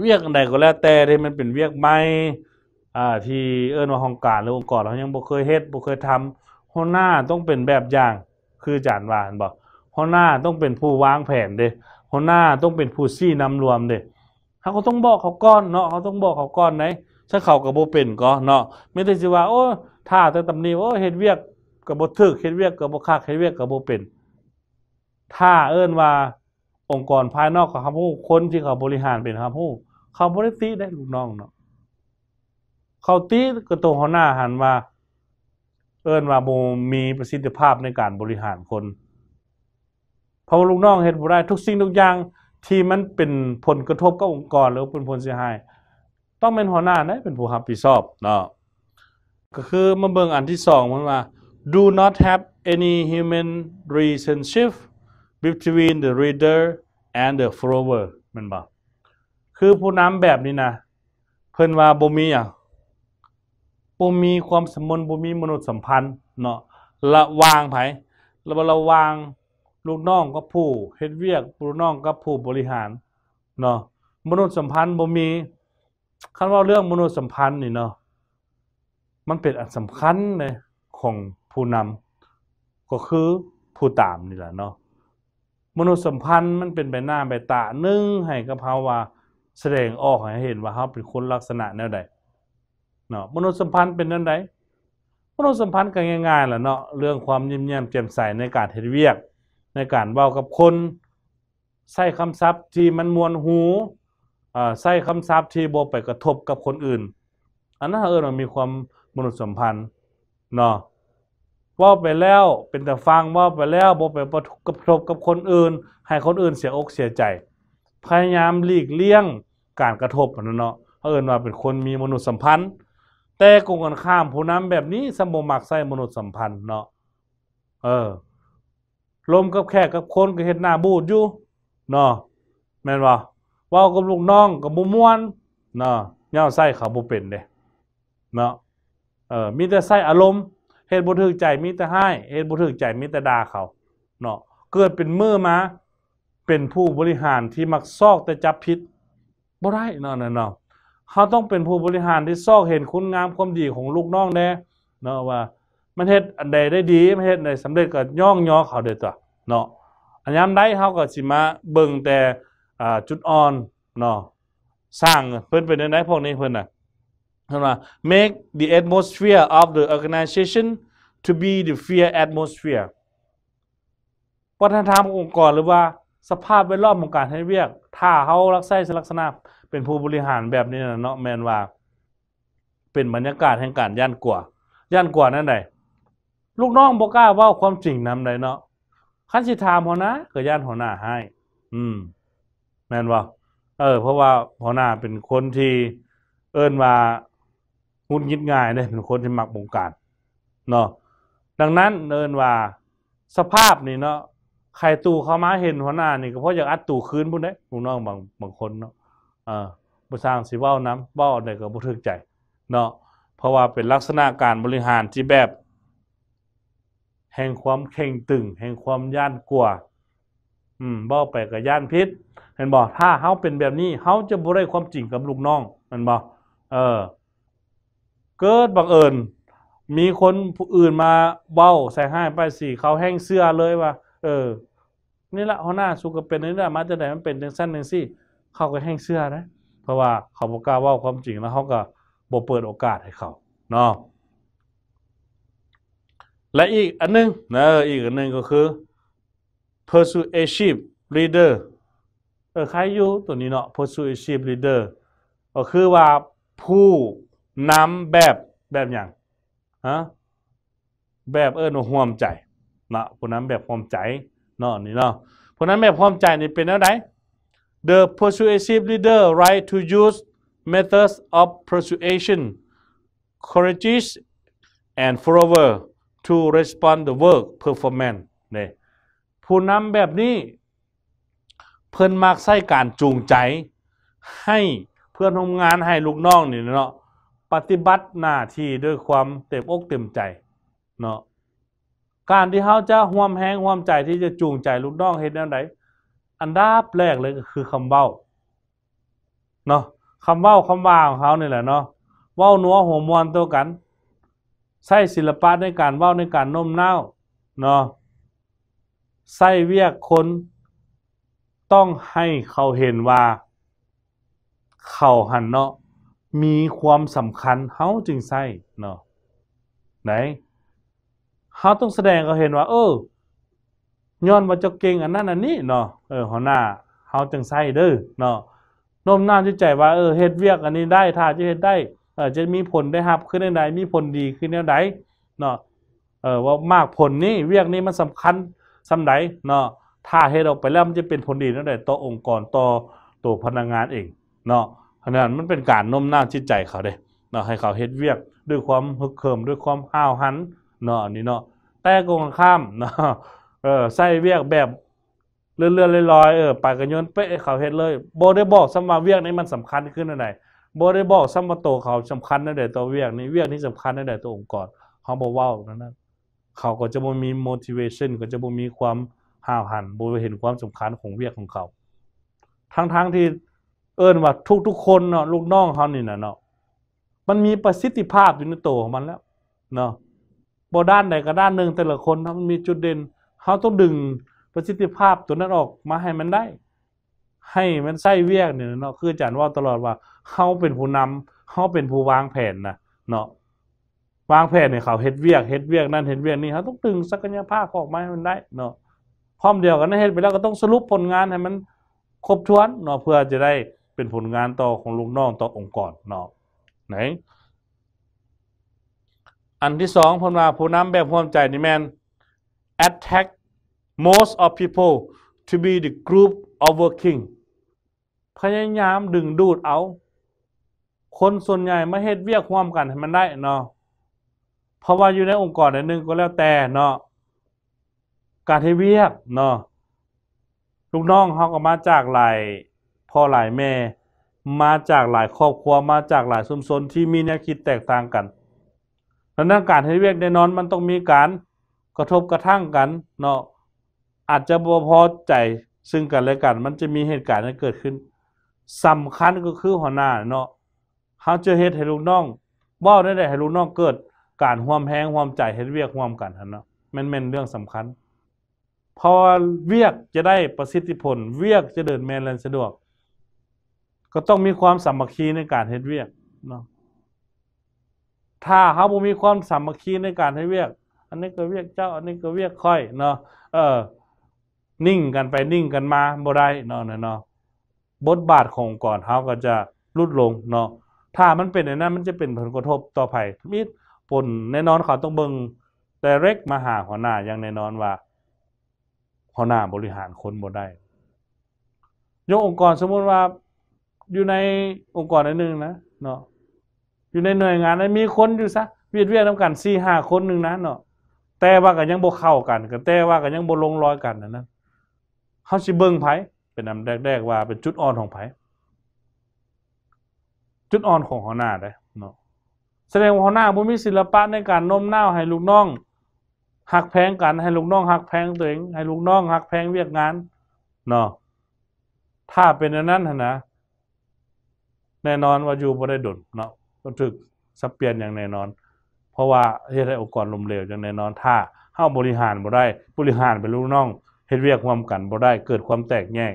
เวียกอันใดก็แล้วแต่ที่มันเป็นเวียกใหม่อ่าที่เอิ้นว่าองค์การหรือองค์กรเฮายังบ่เคยเฮ็ดบ่เคยทำหัวหน้าต้องเป็นแบบอย่างคืออาจารย์ว่าหนบ่หัวหน้าต้องเป็นผู้วางแผนเด้หัวหน้าต้องเป็นผู้ซี่นำรวมเด้เขาก็ต้องบอกเขาก่อนเนาะเขาต้องบอกเขาก่อนไหนถ้าเขากับโบเป็นก็เนาะไม่ได้สิว่า โอ้ท่าแต่ตำนีโอ้เฮ็ดเวียกกับโบทึกเฮ็ดเวียกกับโบคากเฮ็ดเวียกกับโบเป็น ถ้าเอิ้นว่าองค์กรภายนอกของคำพูคนที่เขาบริหารเป็นคำพูเขาบริติได้ลูกน้องเนาะเขาตีกะตัวหัวหน้าหันมาเอิ้นว่าโบมีประสิทธิภาพในการบริหารคน เพราะลูกน้องเห็นบุได้ทุกสิ่งทุกอย่างที่มันเป็นผลกระทบกับองค์กรหรือเป็นผลเสียหายต้องเป็นหัวหน้านะเป็นผู้รับผิดชอบเนาะก็คือมาเบิ่งอันที่สองมันว่า do not have any human relationship between the reader and the follower มันบอกคือผู้นำแบบนี้นะ เพิ่นว่าบ่มีอ่ะบ่มีความสมนบ่มีมนุษยสัมพันธ์เนาะระวางไผระระวางลูกน้องก็ผู้เฮ็ดเวียกลูกน้องก็ผู้บริหารเนาะมนุษย์สัมพันธ์บ่มีคันว่าเรื่องมนุษย์สัมพันธ์นี่เนาะมันเป็นอันสำคัญเลยของผู้นำก็คือผู้ตามนี่แหละเนาะมนุษย์สัมพันธ์มันเป็นใบหน้าใบตานึ่งให้กับเฮาว่าแสดงออกให้เห็นว่าเฮาเป็นคนลักษณะแนวใดเนาะมนุษย์สัมพันธ์เป็นแนวใดมนุษย์สัมพันธ์ก็ง่ายๆแหละเนาะเรื่องความยิ้มแย้มแจ่มใสในการเฮ็ดเวียกในการเว้ากับคนใส่คำศัพท์ที่มันมวนหูใส่คำศัพท์ที่บไปกระทบกับคนอื่น อันนั้นเออมันมีความมนุษยสัมพันธ์เนาะว่าไปแล้วเป็นแต่ฟังว่าไปแล้วบไปกระทบกับคนอื่น ให้คนอื่นเสียอกเสียใจพยายามหลีกเลี่ยงการกระทบนั่นเนาะเอิญว่าเป็นคนมีมนุษยสัมพันธ์ แต่กงกันข้ามผู้นำแบบนี้สมบูมักใส่มนุษยสัมพันธ์ เนาะเออลมกับแขกกับคนก็เห็นหน้าบูดอยู่เนาะแม่นว่าว่ากับลูกน้องกับบุมวน เนาะเงาไส้เขาบุเป็นเด้เนาะเออมีแต่ไส้อารมณ์เหตุบุถึกใจมีแต่ให้เหตุบุถึกใจมีแต่ด่าเขา เนาะเกิดเป็นมือมาเป็นผู้บริหารที่มักซอกแต่จับพิษบ่ได้เนาะเนาะเขาต้องเป็นผู้บริหารที่ซอกเห็นคุณงามความดีของลูกน้องแน่เนาะว่ามันเฮ็ดอันใดได้ดี มันเฮ็ดอันใดสำเร็จก็ย่องย่อเขาเด้ดตัวเนาะอันยามได้เขาก็สิมาเบิ่งแต่อ่าจุดอ่อนเนาะสร้างเพิ่นเป็นไห้พวกนี้เพิ่นน่ะเพิ่นว่า make the atmosphere of the organization to be the fear atmosphere วัฒนธรรมองค์กรหรือว่าสภาพแวดล้อมของการให้เรียก ถ้าเขารักใส้ลักษณะเป็นผู้บริหารแบบนี้นะเนาะแมนว่า เป็นบรรยากาศแห่งการย่านกลัวย่านกลัวนั่นไหนลูกน้องบอกกล้าว่าความจริงนำใดเนาะขั้นสิถามหัวหน้าก็ย่านหัวหน้าให้ อืมแม่นว่เออ เพราะว่าหัวหน้าเป็นคนที่ เอิ้นว่าหุนยิดง่ายเนี่ยเป็นคนที่มักบงการเนาะดังนั้นเอิ้นว่าสภาพนี่เนาะใครตู่เข้ามาเห็นหัวหน้า นี่ก็เพราะอยากอัดตู่คืนพุ่นเ้ลูกน้องบางบางคนเนาะเออบุสร้างสิเว้าน้ำเว้าไดก็บุถึกใจ เนาะเพราะว่าเป็นลักษณะการบริหารที่แบบแห่งความเข่งตึงแห่งความย่านกลัวอืมบ่ไปกับย่านพิษเห็นบ่ถ้าเขาเป็นแบบนี้เขาจะบ่ได้ความจริงกับลูกน้องมันบ่เออ เกิดบังเอิญมีคนผู้อื่นมาเบ้าใส่ให้ไปสี่ เขาแห้งเสื้อเลยว่า เออนี่แหละหัวหน้าสุกเป็นนี่แหละมาจะไหนมันเป็นจังสั้นจังสี่ เขาก็แห้งเสื้อนะ เพราะว่าเขาบอกกล้าบ่าความจริงแล้วเขาก็บ่เปิดโอกาสให้เขาเนาะและอีกอันนึงนะอีกอันนึงก็คือ persuasive leader เออใครอยู่ตัวนี้เนาะ persuasive leader ก็คือว่าผู้นำแบบแบบอย่างฮะแบบ เออนห่วมใจนะผู้นำแบบห่วมใจเนาะนี่เนาะผู้นำแบบห่วมใจ นี่เป็นอะไร The persuasive leader right to use methods of persuasion courageous and forever to respond the work performance เนี่ยผู้นำแบบนี้ เพื่อนมากใส่การจูงใจ ให้เพื่อนทำงานให้ลูกน้องนี่เนาะปฏิบัติหน้าที่ด้วยความเต็มอกเต็มใจเนาะการที่เขาจะห่วมแห้งห่วมใจที่จะจูงใจลูกน้องเห็น่างไรอันดับแรกเลยก็คือคำเบ้าเนาะคำเบ้าคำว่าของเขาเนี่ยแหละเนาะเว้านัวหัวมวนตัวกันใส่ศิลปะในการเว้าในการโน้มน้าวเนาะใส่เวียกคนต้องให้เขาเห็นว่า เขาหันเนาะมีความสำคัญเขาจึงใส่เนาะไหนเขาต้องแสดงเขาเห็นว่า เออย้อนว่าจ้เก่งอันนั้นอันนี้เนาะเออหัวหน้าเขาจึงใส่เด้อเนาะโน้มน้าวจิตใจว่าเออเฮ็ดเวียก อันนี้ได้ ถ้าจะเฮ็ดได้เออจะมีผลได้ครับขึ้นแนวใดมีผลดีขึ้นแนวใดเนาะเออว่ามากผลนี่เวียกนี้มันสำคัญสำไดเนาะถ้าให้เราไปแล้วมันจะเป็นผลดีแนวใดต่อองค์กรต่อตัวพนักงานเองเนาะขนาดมันเป็นการโน้มน้าวจิตใจเขาเด้เนาะให้เขาเฮ็ดเวียกด้วยความฮึกเหิมด้วยความห้าวหันเนาะนี่เนาะแต่กงข้ามเนาะเออใส่เวียกแบบเลื่อนๆลอยๆเออไปกันยนเป๊ะเขาเฮ็ดเลยโบได้บอกสมาเวียกนี้มันสำคัญขึ้นอะไรบรได้บอกสมาโตเขาสำคัญนนแหละตัวเวียกนี่เวียกนี่สำคัญนนแหละตัวองค์กรเขาบอกว่านั่นเขาก็จะมี motivation ก็จะมีความห้าวหันบิเห็นความสำคัญของเวียกของเขา ทั้งๆทที่เอิญว่าทุกๆคนเนาะลูกน้องเขานี่นะเนาะมันมีประสิทธิภาพอยู่ในตัวของมันแล้ว เนาะบด้านใดก็ด้านหนึ่งแต่ละคนมันมีจุดเด่นเขาต้องดึงประสิทธิภาพตัวนั้นออกมาให้มันได้ให้มันไส้เวียกเนี่ยเนาะคืออาจารย์ว่าตลอดว่าเขาเป็นผู้นำเขาเป็นผู้วางแผนนะเนาะวางแผนเนี่ยเขาเฮ็ดเวียกเฮ็ดเวียกนั่นเฮ็ดเวียกนี่เขาต้องตึงศักยภาพออกมให้มันได้เนาะพร้อมเดียวกันนเฮ็ดไปแล้วก็ต้องสรุปผลงานให้มันครบถ้วนเนาะเพื่อจะได้เป็นผลงานต่อของลูกน้องต่อองค์กรเนาะไหนอันที่สองพนว่าผู้นำแบบความใจนี่แมน attack most of people to be the group of working พยายามดึงดูดเอา คนส่วนใหญ่มาเฮ็ดเวียกความกันให้มันได้เนาะ เพราะว่าอยู่ในองค์กรหนึ่งก็แล้วแต่เนาะ การเฮ็เวียกเนาะลูกน้องเขาก็มาจากหลายพ่อหลายแม่ มาจากหลายครอบครัว มาจากหลายชุมชนที่มีแนวคิดแตกต่างกัน ดังนั้นการให้เวียกแน่นอนมันต้องมีการกระทบกระทั่งกันเนาะอาจจะบ่พอใจซึ่งกันและกัน มันจะมีเหตุการณ์ที่เกิดขึ้น สำคัญก็คือหัวหน้าเนาะเขาจะเฮ็ดให้ลูกน้องบว้าได้ดให้ลูกน้องเกิด การห่วมแห้งห่วมใจเฮ็ดเวียกห่วมกันเนาะมันเป็นเรื่องสำคัญ พอเวียกจะได้ประสิทธิผลเวียกจะเดินแมนแลนสะดวก ก็ต้องมีความสามัคคีในการเฮ็ดเวียกเนาะถ้าเขาบ่มีความสามัคคีในการเฮ็ดเวียก อันนี้ก็เวียกเจ้า อันนี้ก็เวียกค่อย เนาะเออนิ่งกันไปนิ่งกันมาบ่ได้เนาะเนาะบทบาทของก่อนเทเขาก็จะลดลงเนาะถ้ามันเป็นอย่างนั้นมันจะเป็นผลกระทบต่อไผ่มีฝนแน่นอนเขาต้องเบิ่งแต่เร็กมาหาหัวหน้าอย่างแน่นอนว่าหัวหน้าบริหารคนบ่ได้ยกองค์กรสมมติว่าอยู่ในองค์กรหนึ่งนะเนาะอยู่ในหน่วยงานนั้นมีคนอยู่ซะเวียดเวียดน้ำกันสี่ห้าคนหนึ่งนะเนาะแต่ว่ากันยังบ่เข้ากันกันแต่ว่ากันยังบ่ลงรอยกันนะนะเขาสิเบิ้งไผ เป็นอันแรกๆว่าเป็นจุดอ่อนของไผจุดอ่อนของหัวหน้าได้เนาะ แสดงว่าหัวหน้าบ่มีศิลปะในการโน้มน้าว ให้ลูกน้องหักแพงกันให้ลูกน้องหักแพงตัวเองให้ ลูกน้องหักแพงเวียกงานเนาะถ้าเป็นนนั้นนะ แน่นอนว่าอยู่บ่ได้ดลเนาะก็ถึกสับเปลี่ยนอย่างแน่นอน เพราะว่าเฮ็ดให้องค์กรล้มเหลวอย่างแน่นอน ถ้าเฮาบริหารบ่ได้ บริหารเป็นลูกน้อง็นเรียกความกันบ่ได้เกิดความแตกแยก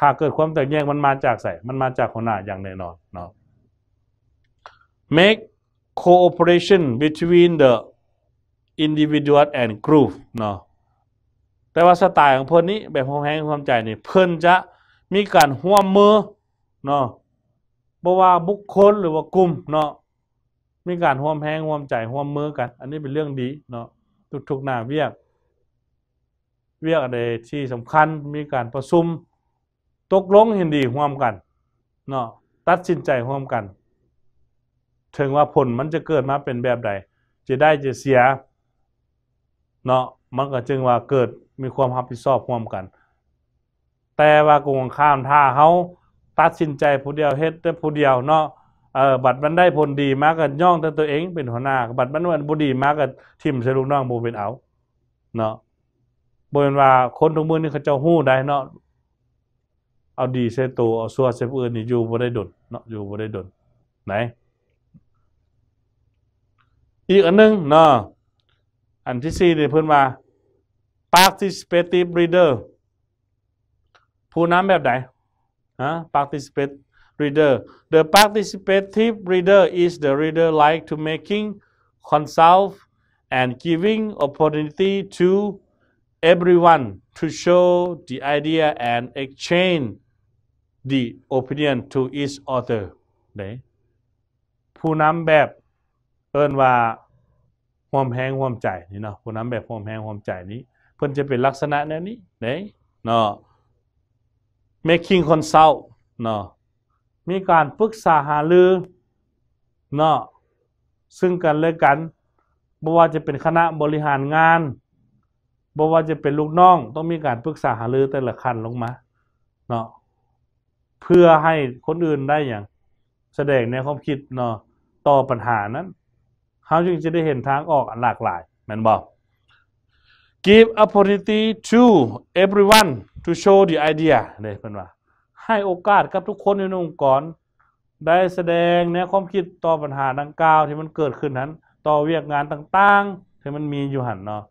หากเกิดความแตกแยกมันมาจากใส่มันมาจากคนหน้าอย่างแน่นอนเนาะ make cooperation between the individual and group เนาะ แต่ว่าสไตล์ของเพื่อนนี้แบบความแห้งความใจนี่เพื่อนจะมีการห่วมมือเนาะบ่ว่าบุคคลหรือว่ากลุ่มเนาะมีการห่วมแห้งห่วมใจห่วมมือกัน อันนี้เป็นเรื่องดีเนาะทุกๆหน้าเวียกเวียกอะไรที่สำคัญมีการประชุม ตกลงเห็นดีร่วมกัน เนาะตัดสินใจร่วมกัน ถึงว่าผลมันจะเกิดมาเป็นแบบใดจะได้จะเสีย เนาะมันก็จึงว่าเกิดมีความรับผิดชอบร่วมกัน แต่ว่ากงข้ามท่าเขาตัดสินใจผู้เดียวเฮ็ดแต่ผู้เดียวเนาะเออบัตรมันได้ผลดีมากกันย่องแต่ตัวเองเป็นหัวหน้าบัตรมันมันบ่ดีมากกันทิมใส่ลูกน้องบ่เป็นเอา เนาะบนว่า คนทุกมือนี่เขาเจ้าหู้ได้เนาะเอาดีเซตัว เอาซัวเซฟเอื่นนี่อยู่บ่ได้ดนเนาะอยู่บ่ได้ดนไหนอีกอันนึงเนาะอันที่สี่นี่เพื่อนว่า participative reader ผู้นำแบบไหนฮะ participate i v reader the participative reader is the reader like to making consult and giving opportunity to everyone to show the idea and exchange the opinion to each other เดผู้นำแบบ เอิ้นว่าห่วมแหงห่วมใจนี่เนาะผู้นำแบบห่วมแหงห่วมใจนี้ เพิ่นจะเป็นลักษณะแนวนี้เด้เนาะ making consult เนาะมีการปรึกษาหารือเนาะซึ่งกันและกันไม่ว่าจะเป็นคณะบริหารงานบอกว่าจะเป็นลูกน้องต้องมีการปรึกษาหารือ แต่ละขั้นลงมาเนาะเพื่อให้คนอื่นได้อย่าง แสดงในความคิดเนาะต่อปัญหานั้น เขาจึงจะได้เห็นทางออกอันหลากหลายแมนบอก give opportunity to everyone to show the idea เนี่ยเป็นว่า ให้โอกาสกับทุกคนในองค์กร ได้แสดงแนวความคิดต่อปัญหาดังกล่าวที่มันเกิดขึ้นนั้น ต่อเวียกงานต่าง ๆ ที่มันมีอยู่หันเนาะ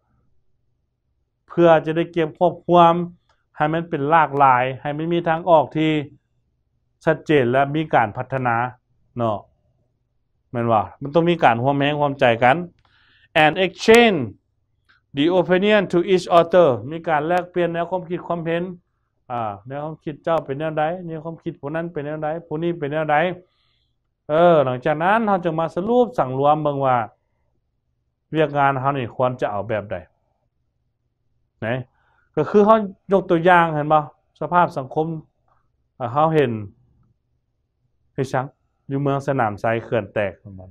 เพื่อจะได้เก็บควบความ ให้มันเป็นหลากหลาย ให้มันมีทางออกที่ชัดเจนและมีการพัฒนาเนาะมันว่ามันต้องมีการหัวแม้งความใจกัน and exchange the opinion to each other มีการแลกเปลี่ยนแนวความคิดความเห็นอ่าแนวความคิดเจ้าเป็นแนวใด แนวความคิดผู้นั้นเป็นแนวใดผู้นี้เป็นแนวใดเออ หลังจากนั้นเราจะมาสรุปสั่งรวมเบิ่งว่า เรียกงานเขานี่ควรจะเอาแบบใดนะก็คือเขายกตัวอย่างเห็นบ่สภาพสังคมเขาเห็นคห้ชังอยู่เมืองสนามไซเขื่อนแตกม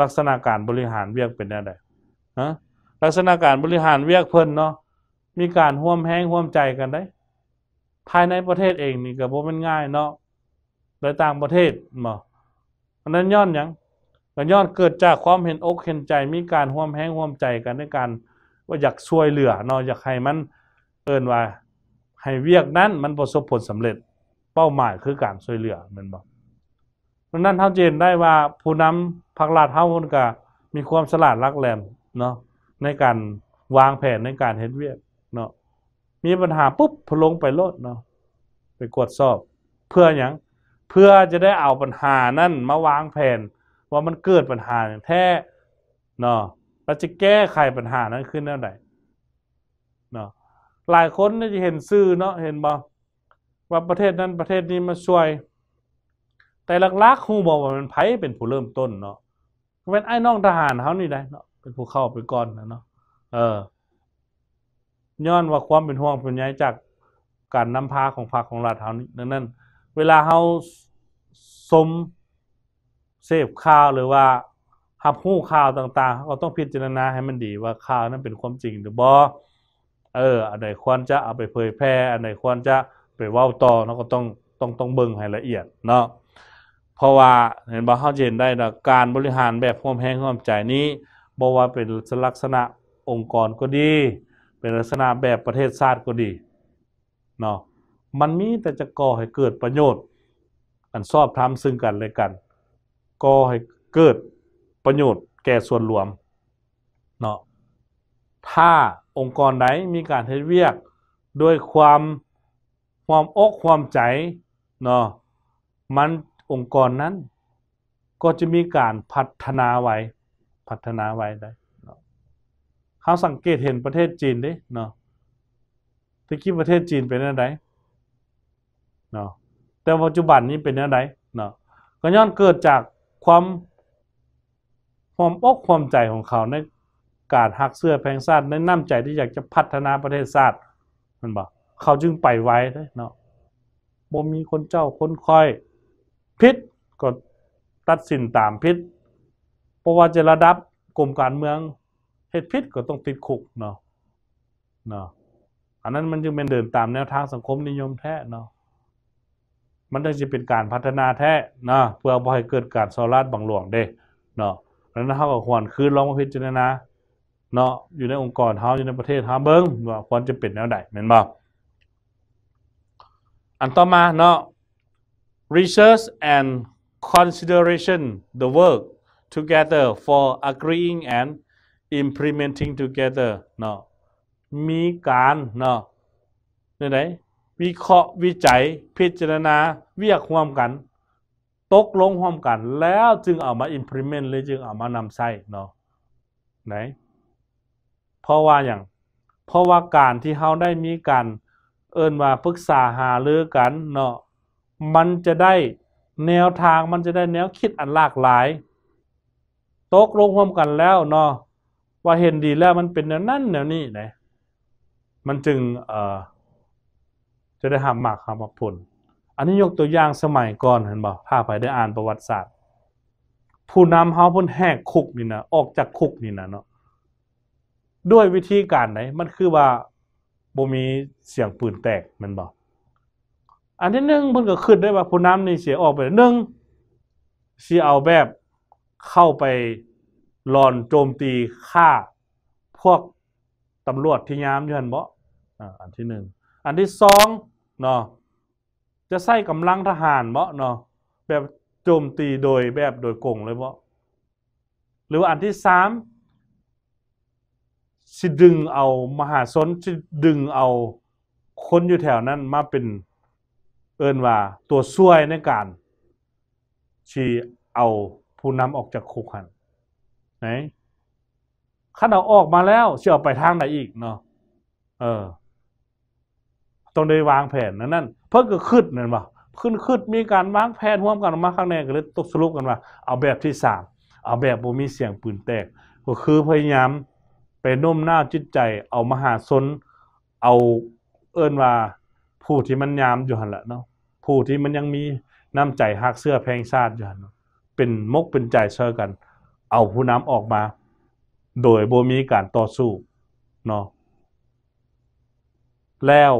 ลักษณะการบริหารเวียกเป็นอะไรดฮะลักษณะการบริหารเวียกเพิ่นเนาะมีการห่วมแห้งห่วมใจกันได้ ภายในประเทศเองนี่ก็บ่มป็นง่ายเนาะโดยต่างประเทศหมออันนั้นย้อนอยังก็ย้อนเกิดจากความเห็นอกเห็นใจ มีการห่วมแห้งห่วมใจกันในการว่าอยากช่วยเหลือเนาะอยากให้มัน เอิ้นว่าให้เวียกนั้นมันประสบผลสำเร็จเป้าหมายคือการช่วยเหลือมันบอกดังนั้นเท่าเจนได้ว่าผู้นำพักลาดเท่าคนกะ มีความฉลาดรักแหลมเนาะในการวางแผนในการเฮ็ดเวียก เนาะมีปัญหาปุ๊บพลงไปโลดเนาะไปกวดสอบ เพื่ออย่างเพื่อจะได้เอาปัญหานั่นมาวางแผน ว่ามันเกิดปัญหาอย่างแท้เนาะเราจะแก้ไขปัญหานั้นขึ้นได้ไหนเนาะหลายคนนี่จะเห็นซื่อเนาะ เห็นบกว่าประเทศนั้นประเทศนี้มาช่วย แต่หลักๆครูบอกว่ามันไผเป็นผู้เริ่มต้นเนาะเป็นไอ้น้องทหารเขานี่ได้เนาะเป็นผู้เข้าไปก่อนนะเนาะเออย้อนว่าความเป็นห่วงเป็นใยจากการนำพาของพรรคของรัฐเขานดังนั้น เวลาเขาสมเสพข่าวหรือว่าหับหู้ข่าวต่างๆเราต้องพิจารณาให้มันดีว่าข่าวนั้นเป็นความจริง หรือบอเอออันไหนควรจะเอาไปเผยแพร่อันไหนควรจะไปว่าต่อเราก็ต้องต้องต้องเบิ่งให้ละเอียดเนาะเพราะว่าเห็นบ่เข้าเจนได้นะการบริหารแบบความแห้งความใจนี้บอกว่าเป็นลักษณะองค์กรก็ดีเป็นลักษณะแบบประเทศชาติก็ดีเนาะมันมีแต่จะก่อให้เกิดประโยชน์อันชอบทำซึ่งกันและกันก่อให้เกิดประโยชน์แก่ส่วนรวมเนาะถ้าองค์กรใดมีการเห้เวียกด้วยความความอก ความใจเนาะมันองค์กรนั้นก็จะมีการพัฒนาไว้ พัฒนาไว้ได้เขาสังเกตเห็นประเทศจีนดิเนาะตะกี้ประเทศจีนเป็นอะไรเนาะแต่ปัจจุบันนี้เป็นอะไรเนาะก็ย้อนเกิดจากความความอกความใจของเขาในการหักเสื้อแพงซาดในน้ำใจที่อยากจะพัฒนาประเทศชาติมันบอกเขาจึงไปไว้เนาะบ่มีคนเจ้าคนคอยพิษก็ตัดสินตามพิษเพราะว่าจะระดับกรมการเมืองเหตุพิษก็ต้องติดคุกเนาะเนาะอันนั้นมันจึงเป็นเดินตามแนวทางสังคมนิยมแท้เนาะมันจึงจะเป็นการพัฒนาแท้เนาะเพื่อบ่ให้เกิดการสลาดบังหลวงเด้ เนาะนั้นเขากบควรคืนลองมาพิจารณาเนาะอยู่ในองค์กรเท้าอยู่ในประเทศเท้าเบิ้งว่าควรจะเป็นแนวใดแม่นบกอันต่อมาเนาะ research and consideration the work together for agreeing and implementing together เนาะมีการเนาะในไหนวิเคราะห์วิจัย พิจารณาเวียกคววมกันตกลงครามกันแล้วจึงเอามา implement หรือจึงเอามานำใช้เนาะไหน เพราะว่าอย่าง เพราะว่าการที่เขาได้มีการเอิญว่าปรึกษาหาเลือกัน เนาะมันจะได้แนวทางมันจะได้แนวคิดอันหลากหลาย ตกลงครามกันแล้วเนาะว่าเห็นดีแล้วมันเป็นแนวนั่นแนวนี้นมันจึงเอ่อ จะได้หามหมากหามผลอันนี้ยกตัวอย่างสมัยก่อนเห็นบ่้าไปได้อ่านประวัติศาสตร์ ผู้นำเฮาเพิ่นแหกคุกนี่นะ ออกจากคุกนี่นะเนาะ ด้วยวิธีการไหน มันคือว่าบ่มีเสียงปืนแตกมันบ่อันที่หนึ่งเพิ่นก็ขึ้นได้ว่า ผู้นำนี่เสียออกไปหนึ่งสีเอาแบบเข้าไปหลอนโจมตีฆ่า พวกตำรวจที่ยามอยู่หันบ่อันที่หนึ่ง อันที่สองเนาะจะใส่กำลังทหารเบะเนาะ แบบโจมตีโดยแบบโดยกงเลยเบะหรือว่าอันที่สามสิดึงเอามหาชนสิดึงเอาคนอยู่แถวนั้นมาเป็น เอินว่า ตัวช่วยในการ ชีเอา ผู้นำออกจากคุกหัน ไหนขั้นเอาออกมาแล้วเชื่อไปทางไหนอีกเนาะเออต้องได้วางแผนนั่นนั่นเพิ่งก็ขึ้นนั่นว่าขึ้นขึ้นมีการวางแผนร่วมกันมาข้างในก็เลยตกสรุปกันว่าเอาแบบที่สามเอาแบบบ่มีเสียงปืนแตก ก็คือพยายามไปโน้มน้าวจิตใจเอามหาชนเอาเอิ้นว่าผู้ที่มันยามอยู่หันละเนาะผู้ที่มันยังมีน้ำใจหักเสื้อแพงชาติอยู่หันเป็นมกเป็นใจเชื่อกัน เอาผู้นำออกมา โดยโบมีการต่อสู้เนาะแล้ว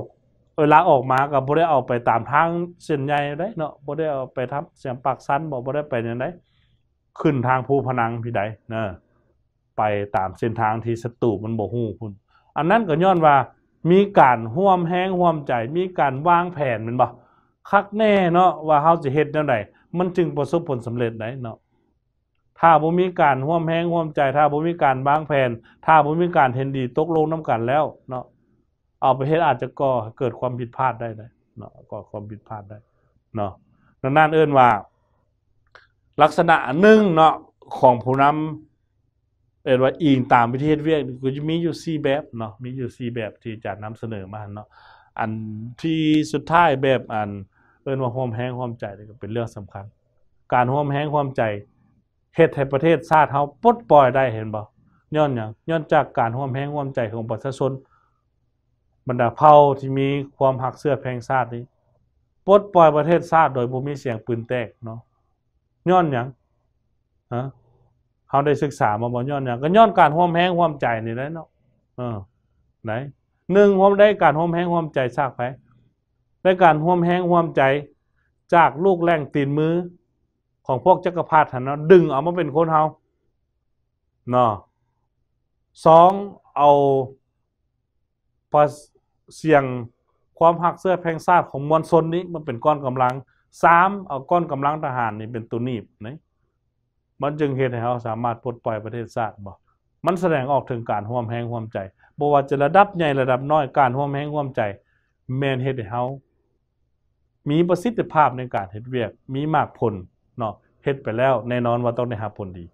เวลาออกมาก็บ่ได้ออกไปตามทางเส้นใหญ่ได้ เนาะบ่ได้ออกไปทำเสียงปากสั้นบ่บ่ได้ไปยั่ไดขึ้นทางภูพนังพี่ใดเนาะไปตามเส้นทางที่ศัตรูมันบ่ฮู้พุ่นอันนั้นก็ย้อนว่ามีการห่วมแห้งห่วมใจ มีการวางแผนมันบ่คักแน่เนาะว่าเฮาสิเฮ็ดแัวไดมันจึงประสบผลสำเร็จได้เนาะถ้าบ่มีการห่วมแห้งห่วมใจ ถ้าบ่มีการวางแผน ถ้าบ่มีการเห็นดีตกลงนำกันแล้วเนาะเอาประเทศอาจจะก่อเกิดความผิดพลาดได้เลยเนาะก่อความผิดพลาดได้เนาะันั่นเอื้นว่าลักษณะหนึ่งเนาะของผู้นำเอ็นว่าอิงตามประเทศเวียกก็จะมีอยู่สี่แบบเนาะมีอยู่สี่แบบที่จะนำเสนอมาเนาะอันที่สุดท้ายแบบอันเอินว่าห่วมแห้งห่วมใจก็เป็นเรื่องสำคัญ การห่วมแห้งห่วมใจเหตุแห่งประเทศชาติเขาปลดปล่อยได้เห็นบ่ย้อนอย่างย้อนจากการห่วมแห้งห่วมใจของประชาชนบรรดาเผ่าที่มีความหักเสื้อแพงชาตินี้ปลดปล่อยประเทศชาติโดยบ่มีเสียงปืนแตกเนาะย้อนหยังฮะเขาได้ศึกษา มาบ่ย้อนหยังก็ย้อนการห่วมแห้งห่วมใจนี่แหละเนาะเออไหนหนึ่งห่วมได้การห่วมแห้งห่วมใจซากไปได้การห่วมแห้งห่วมใจ จากลูกแรงตีนมือของพวกจักรพรรดิเนาะดึงเอามาเป็นคนเฮาเนาะสองเอาภาเสี่ยงความหักเสื้อแพงซาดของมวลชนนี้มันเป็นก้อนกำลังสามเอาก้อนกำลังทหารนี่เป็นตัวหนีบนะมันจึงเหตุให้เราสามารถปลดปล่อยประเทศชาติบ่มันแสดงออกถึงการห่วมแหงห่วมใจบ่ว่าจะระดับใหญ่ระดับน้อยการห่วมแหงห่วมใจแมนเหตุให้เรามีประสิทธิภาพในการเหตุเวียก มีมากผลเนาะเหตุไปแล้วแน่นอนว่าต้องได้หาผลดี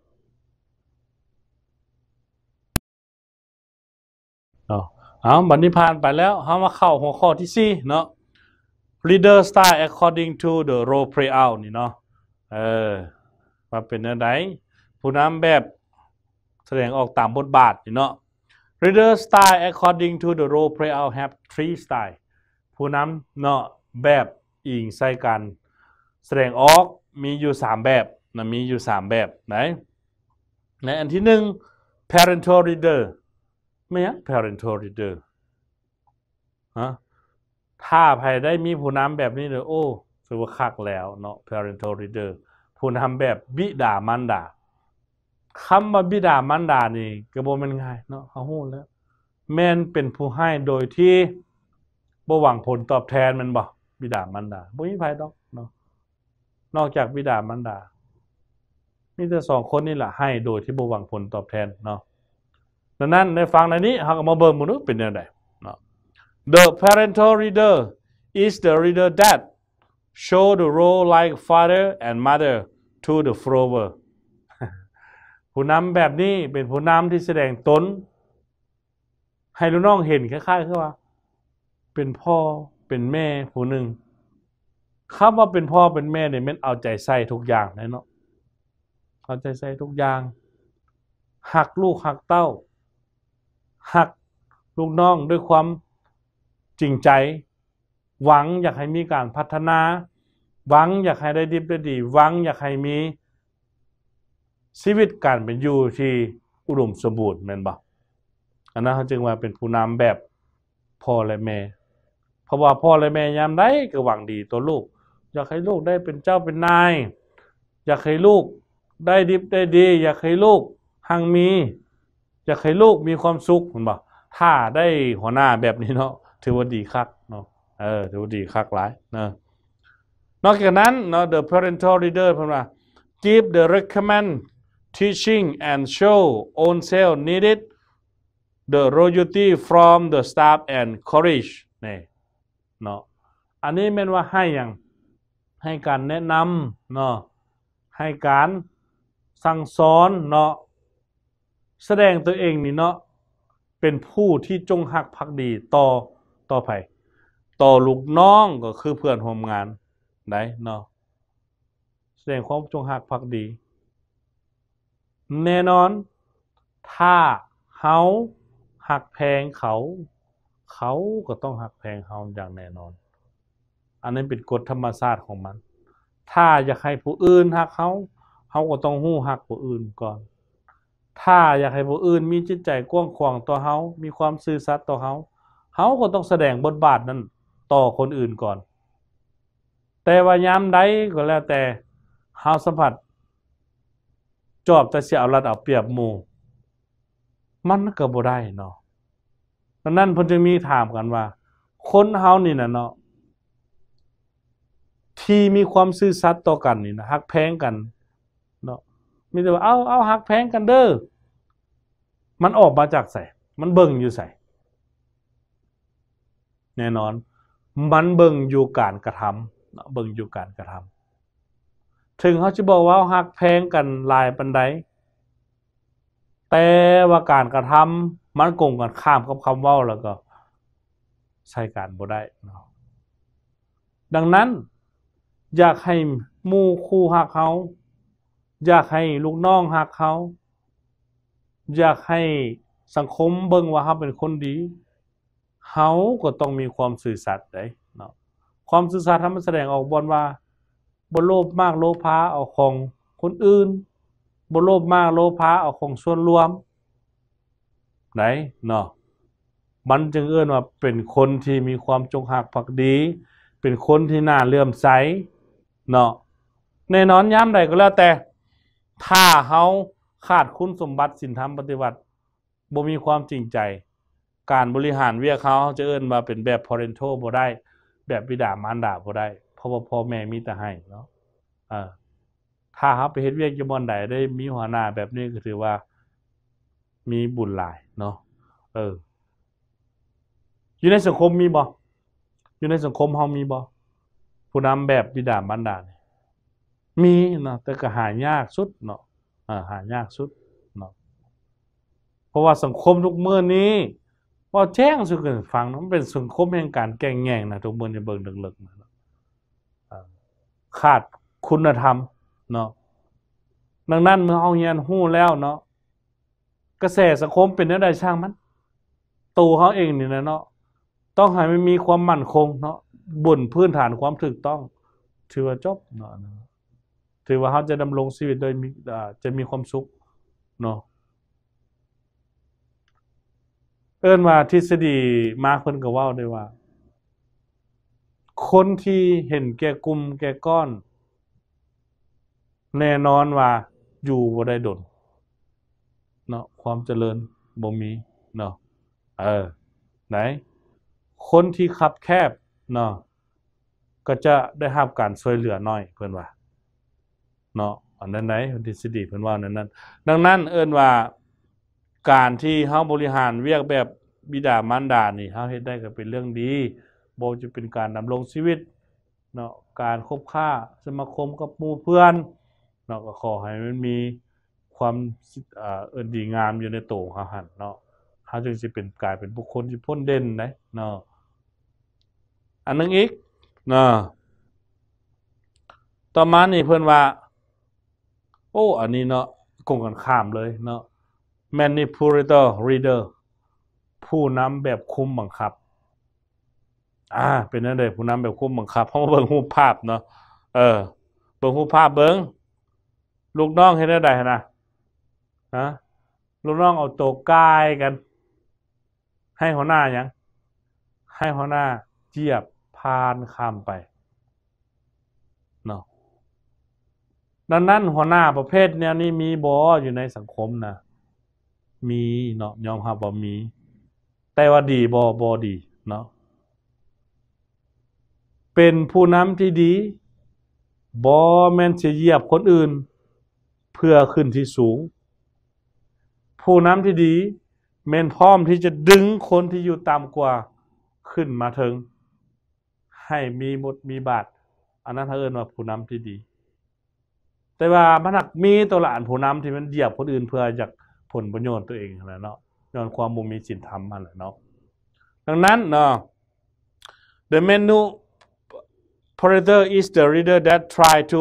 เอาบันทีพผ่านไปแล้วเรามาเข้าหัวข้อที่สี่เนาะ leader style according to the role play out นี่เนาะเออมาเป็นอะไรผู้นำแบบแสดงออกตามบทบาทนี่เนาะ leader style according to the role play out have three style ผู้นำเนาะแบบอิงใส่กัน แสดงออกมีอยู่ 3 แบบนะมีอยู่ 3 แบบไหนในอันที่1 parental leader ไม่ยัง parental leader ฮะถ้าภายได้มีผู้นำแบบนี้เลยโอ้ถือว่าคักแล้วเนาะ parental leader ผู้นำแบบบิดามันดาคำว่าบิดามันดานี่กระบวนารง่ไงเนาะเขาหู้แล้ว แม่นเป็นผู้ให้โดยที่บ่หวังผลตอบแทนมันบ่บิดามันดาบ่มีไตดอกเนาะ นอกจากบิดามันดามีแต่สองคนนี่แหละให้โดยที่บ่หวังผลตอบแทนเนาะดังนั้นในฟังในนี้หากมาเบิ่์มือษย์เป็นยังไง The parental reader is the reader that show the role like father and mother to the follower ผู้นำแบบนี้เป็นผู้นำที่แสดงตนให้ลูกน้องเห็นคล้ายๆคือว่า เป็นพ่อ เป็นแม่ผู้หนึ่งคำว่าเป็นพ่อ เป็นแม่เนี่ยมันเอาใจใส่ทุกอย่างนะเนาะเอาใจใส่ทุกอย่าง หักลูกหักเต้าหักลูกน้องด้วยความจริงใจ หวังอยากให้มีการพัฒนา หวังอยากให้ได้ดีได้ดีหวัง อยากให้มีชีวิตการเป็นอยู่ที่อุดมสมบูรณ์แม่นบ่อันนั้นเขาจึงว่าเป็นผู้นำแบบพ่อและแม่เพราะว่าพ่อและแม่ยามใดก็หวังดีตัวลูก อยากให้ลูกได้เป็นเจ้าเป็นนาย อยากให้ลูกได้ดิบได้ดีอยากให้ลูกหังมีอยากให้ลูกมีความสุขมันบอกถ้าได้หัวหน้าแบบนี้เนาะถือว่าดีคัก เนาะเออถือว่าดีคักหลายเนาะนอกจากนั้น เนาะ the parental leader พูดว่า give the recommend teaching and show own self needed the loyalty from the staff and courage นี่เนาะอันนี้เป็นว่าให้อย่างให้การแนะนำเนาะให้การสั่งสอน เนาะแสดงตัวเอง นี่เนาะ เป็นผู้ที่จงหักพักดีต่อต่อไปต่อลูกน้องก็คือเพื่อนห่วมงานไหนเนาะแสดงความจงหักพักดี แน่นอน ถ้าเขาหักแพงเขา เขาก็ต้องหักแพงเขาอย่างแน่นอน อันนี้เป็นกฎธรรมชาติของมัน ถ้าอยากให้ผู้อื่นหักเขาเขาก็ต้องหู้หักผู้อื่นก่อนถ้าอยากให้ผู้อื่น มีจิตใจกว้างขวางต่อเฮา มีความซื่อสัตย์ต่อเฮา เฮาก็ต้องแสดงบทบาทนั้น ต่อคนอื่นก่อน แต่ว่ายามใดก็แล้ว แต่เฮาสัมผัสจอบแต่เสียเอารัดเอาเปรียบหมู่มันก็บ่ได้เนาะดังนั้นเพนจึงมีถามกันว่าคนเฮานี่นะเนาะที่มีความซื่อสัตย์ต่อกันนี่นะฮักแพงกันมีแต่ว่าเอาเอาหักแพงกันเด้อ มันออกมาจากใส่ มันเบิ่งอยู่ใส่ แน่นอน มันเบิ่งอยู่การกระทำเบิ่งอยู่การกระทำ ถึงเขาจะบอกว่าหักแพงกันลายปันไดแต่ว่าการกระทำ มันกงกันข้ามกับคำว่าแล้วก็ใช้การบ่ได้ ดังนั้น อยากให้มู่คู่หักเขาอยากให้ลูกน้องหักเขาอยากให้สังคมเบิ่งว่าเขาเป็นคนดีเขาก็ต้องมีความสื่อสัตย์ได้เนาะความสื่อสัตย์ทำให้แสดงออกบนว่า บนโลภมากโลภะเอาของคนอื่น บนโลภมากโลภะเอาของส่วนรวมไหนเนาะมันจึงเอื้อนว่าเป็นคนที่มีความจงหักภักดี เป็นคนที่น่าเลื่อมใสเนาะแน่นอนย้ำใดก็แล้วแต่ถ้าเขาขาดคุณสมบัติสินธรรมปฏิบัติบ่มีความจริงใจการบริหารเวียเขาจะเอิ้นมาเป็นแบบพอเรนโทบ่ได้ แบบบิดามารดาบ่ได้ เพราะว่าพ่อแม่มีแต่ให้เนาะอถ้าเขาไปเฮ็ดเวียกยมบอนใดได้มีหัวหน้าแบบนี้ก็ถือว่ามีบุญหลายเนาะเออ อยู่ในสังคมมีบ่อยู่ในสังคมเฮามีบ่ผู้นำแบบบิดามารดาเนี่ยมีเนาะแต่ก็หายากสุดเนาะหายากสุดเนาะ เพราะว่าสังคมทุกเมื่อนี้พอแจ้งสื่กันฟังมันเป็นสังคมแห่งการแก่งแย่งนะทุกเมื่อในเบิ่งดึกๆนะขาดคุณธรรมเนาะดังนั้นเมื่อเอาเงียนหู้แล้วเนาะ กระแสสังคมเป็นอะไ้ช่างมัน ตัวเขาเองนี่นะเนาะ ต้องให้มันมีความมั่นคงเนาะบนพื้นฐานความถูกต้องถือว่าจบเนาะถือว่าเขาจะดำรงชีวิตโดยมีจะมีความสุข เนาะ เอิ้นว่าทฤษฎีมาเพิ่นก็ว่าได้ว่า คนที่เห็นแก่กลุ่มแก่ก้อน แน่นอนว่า อยู่บ่ได้ดน เนาะความเจริญบ่มีเนาะเออไหน คนที่ขับแคบ เนาะก็จะได้รับการช่วยเหลือน้อยเพิ่นว่าเนาะอันนั้นไหนพันธิสดีเพิ่นว่านั้นนั้นดังนั้นเอิ้นว่าการที่เฮาบริหารเวียกแบบบิดามารดานี่เฮาเฮ็ดได้ก็เป็นเรื่องดีบ่จะเป็นการดำรงชีวิต เนาะการคบค้าสมาคม กับหมู่เพื่อนเนาะก็ขอให้มันมีความเอิ้นดีงามอยู่ในตัวเฮาหั่นเนาะเฮาจึงสิเป็นกลายเป็นบุคคลที่พ้นเด่นได้เนาะ อันนึงอีกเนาะต่อมานี่เพิ่นว่าโอ้ อันนี้เนาะกงกันข้ามเลยเนาะ manipulator reader ผู้นำแบบคุมบังคับ อ่า เป็นนั่นเลยผู้นำแบบคุมบังคับ เพราะว่าเบิ่งรูปภาพเนาะเออเบิ่งรูปภาพเบิ้งลูกน้องเห็นได้หมนะฮะลูกน้องเอาตัวกายกัน ให้หัวหน้ายังให้หัวหน้าเจียบพานข้ามไปดังนั้นหัวหน้าประเภทเนี้ยนี่มีบออยู่ในสังคมนะมีเนาะยอมรับว่ามี แต่ว่าดีบอบอดีเนาะเป็นผู้นำที่ดีบอแมนียเหยียบคนอื่น เพื่อขึ้นที่สูง ผู้นำที่ดีแมนพร้อมที่จะดึงคนที่อยู่ต่ำกว่าขึ้นมาถึง ให้มีุดมีบาทอันนั้นเอเอินว่าผู้นำที่ดีแต่ว่ามันหักมีตัวหลานผู้นำที่มันเหยียบคนอื่นเพื่ออยากผลประโยชน์ตัวเองอะไรเนาะย้อนความบ่มีจินธรรมอะไรเนาะ ดังนั้นเนาะ the menu predator is the r e a d e r that try to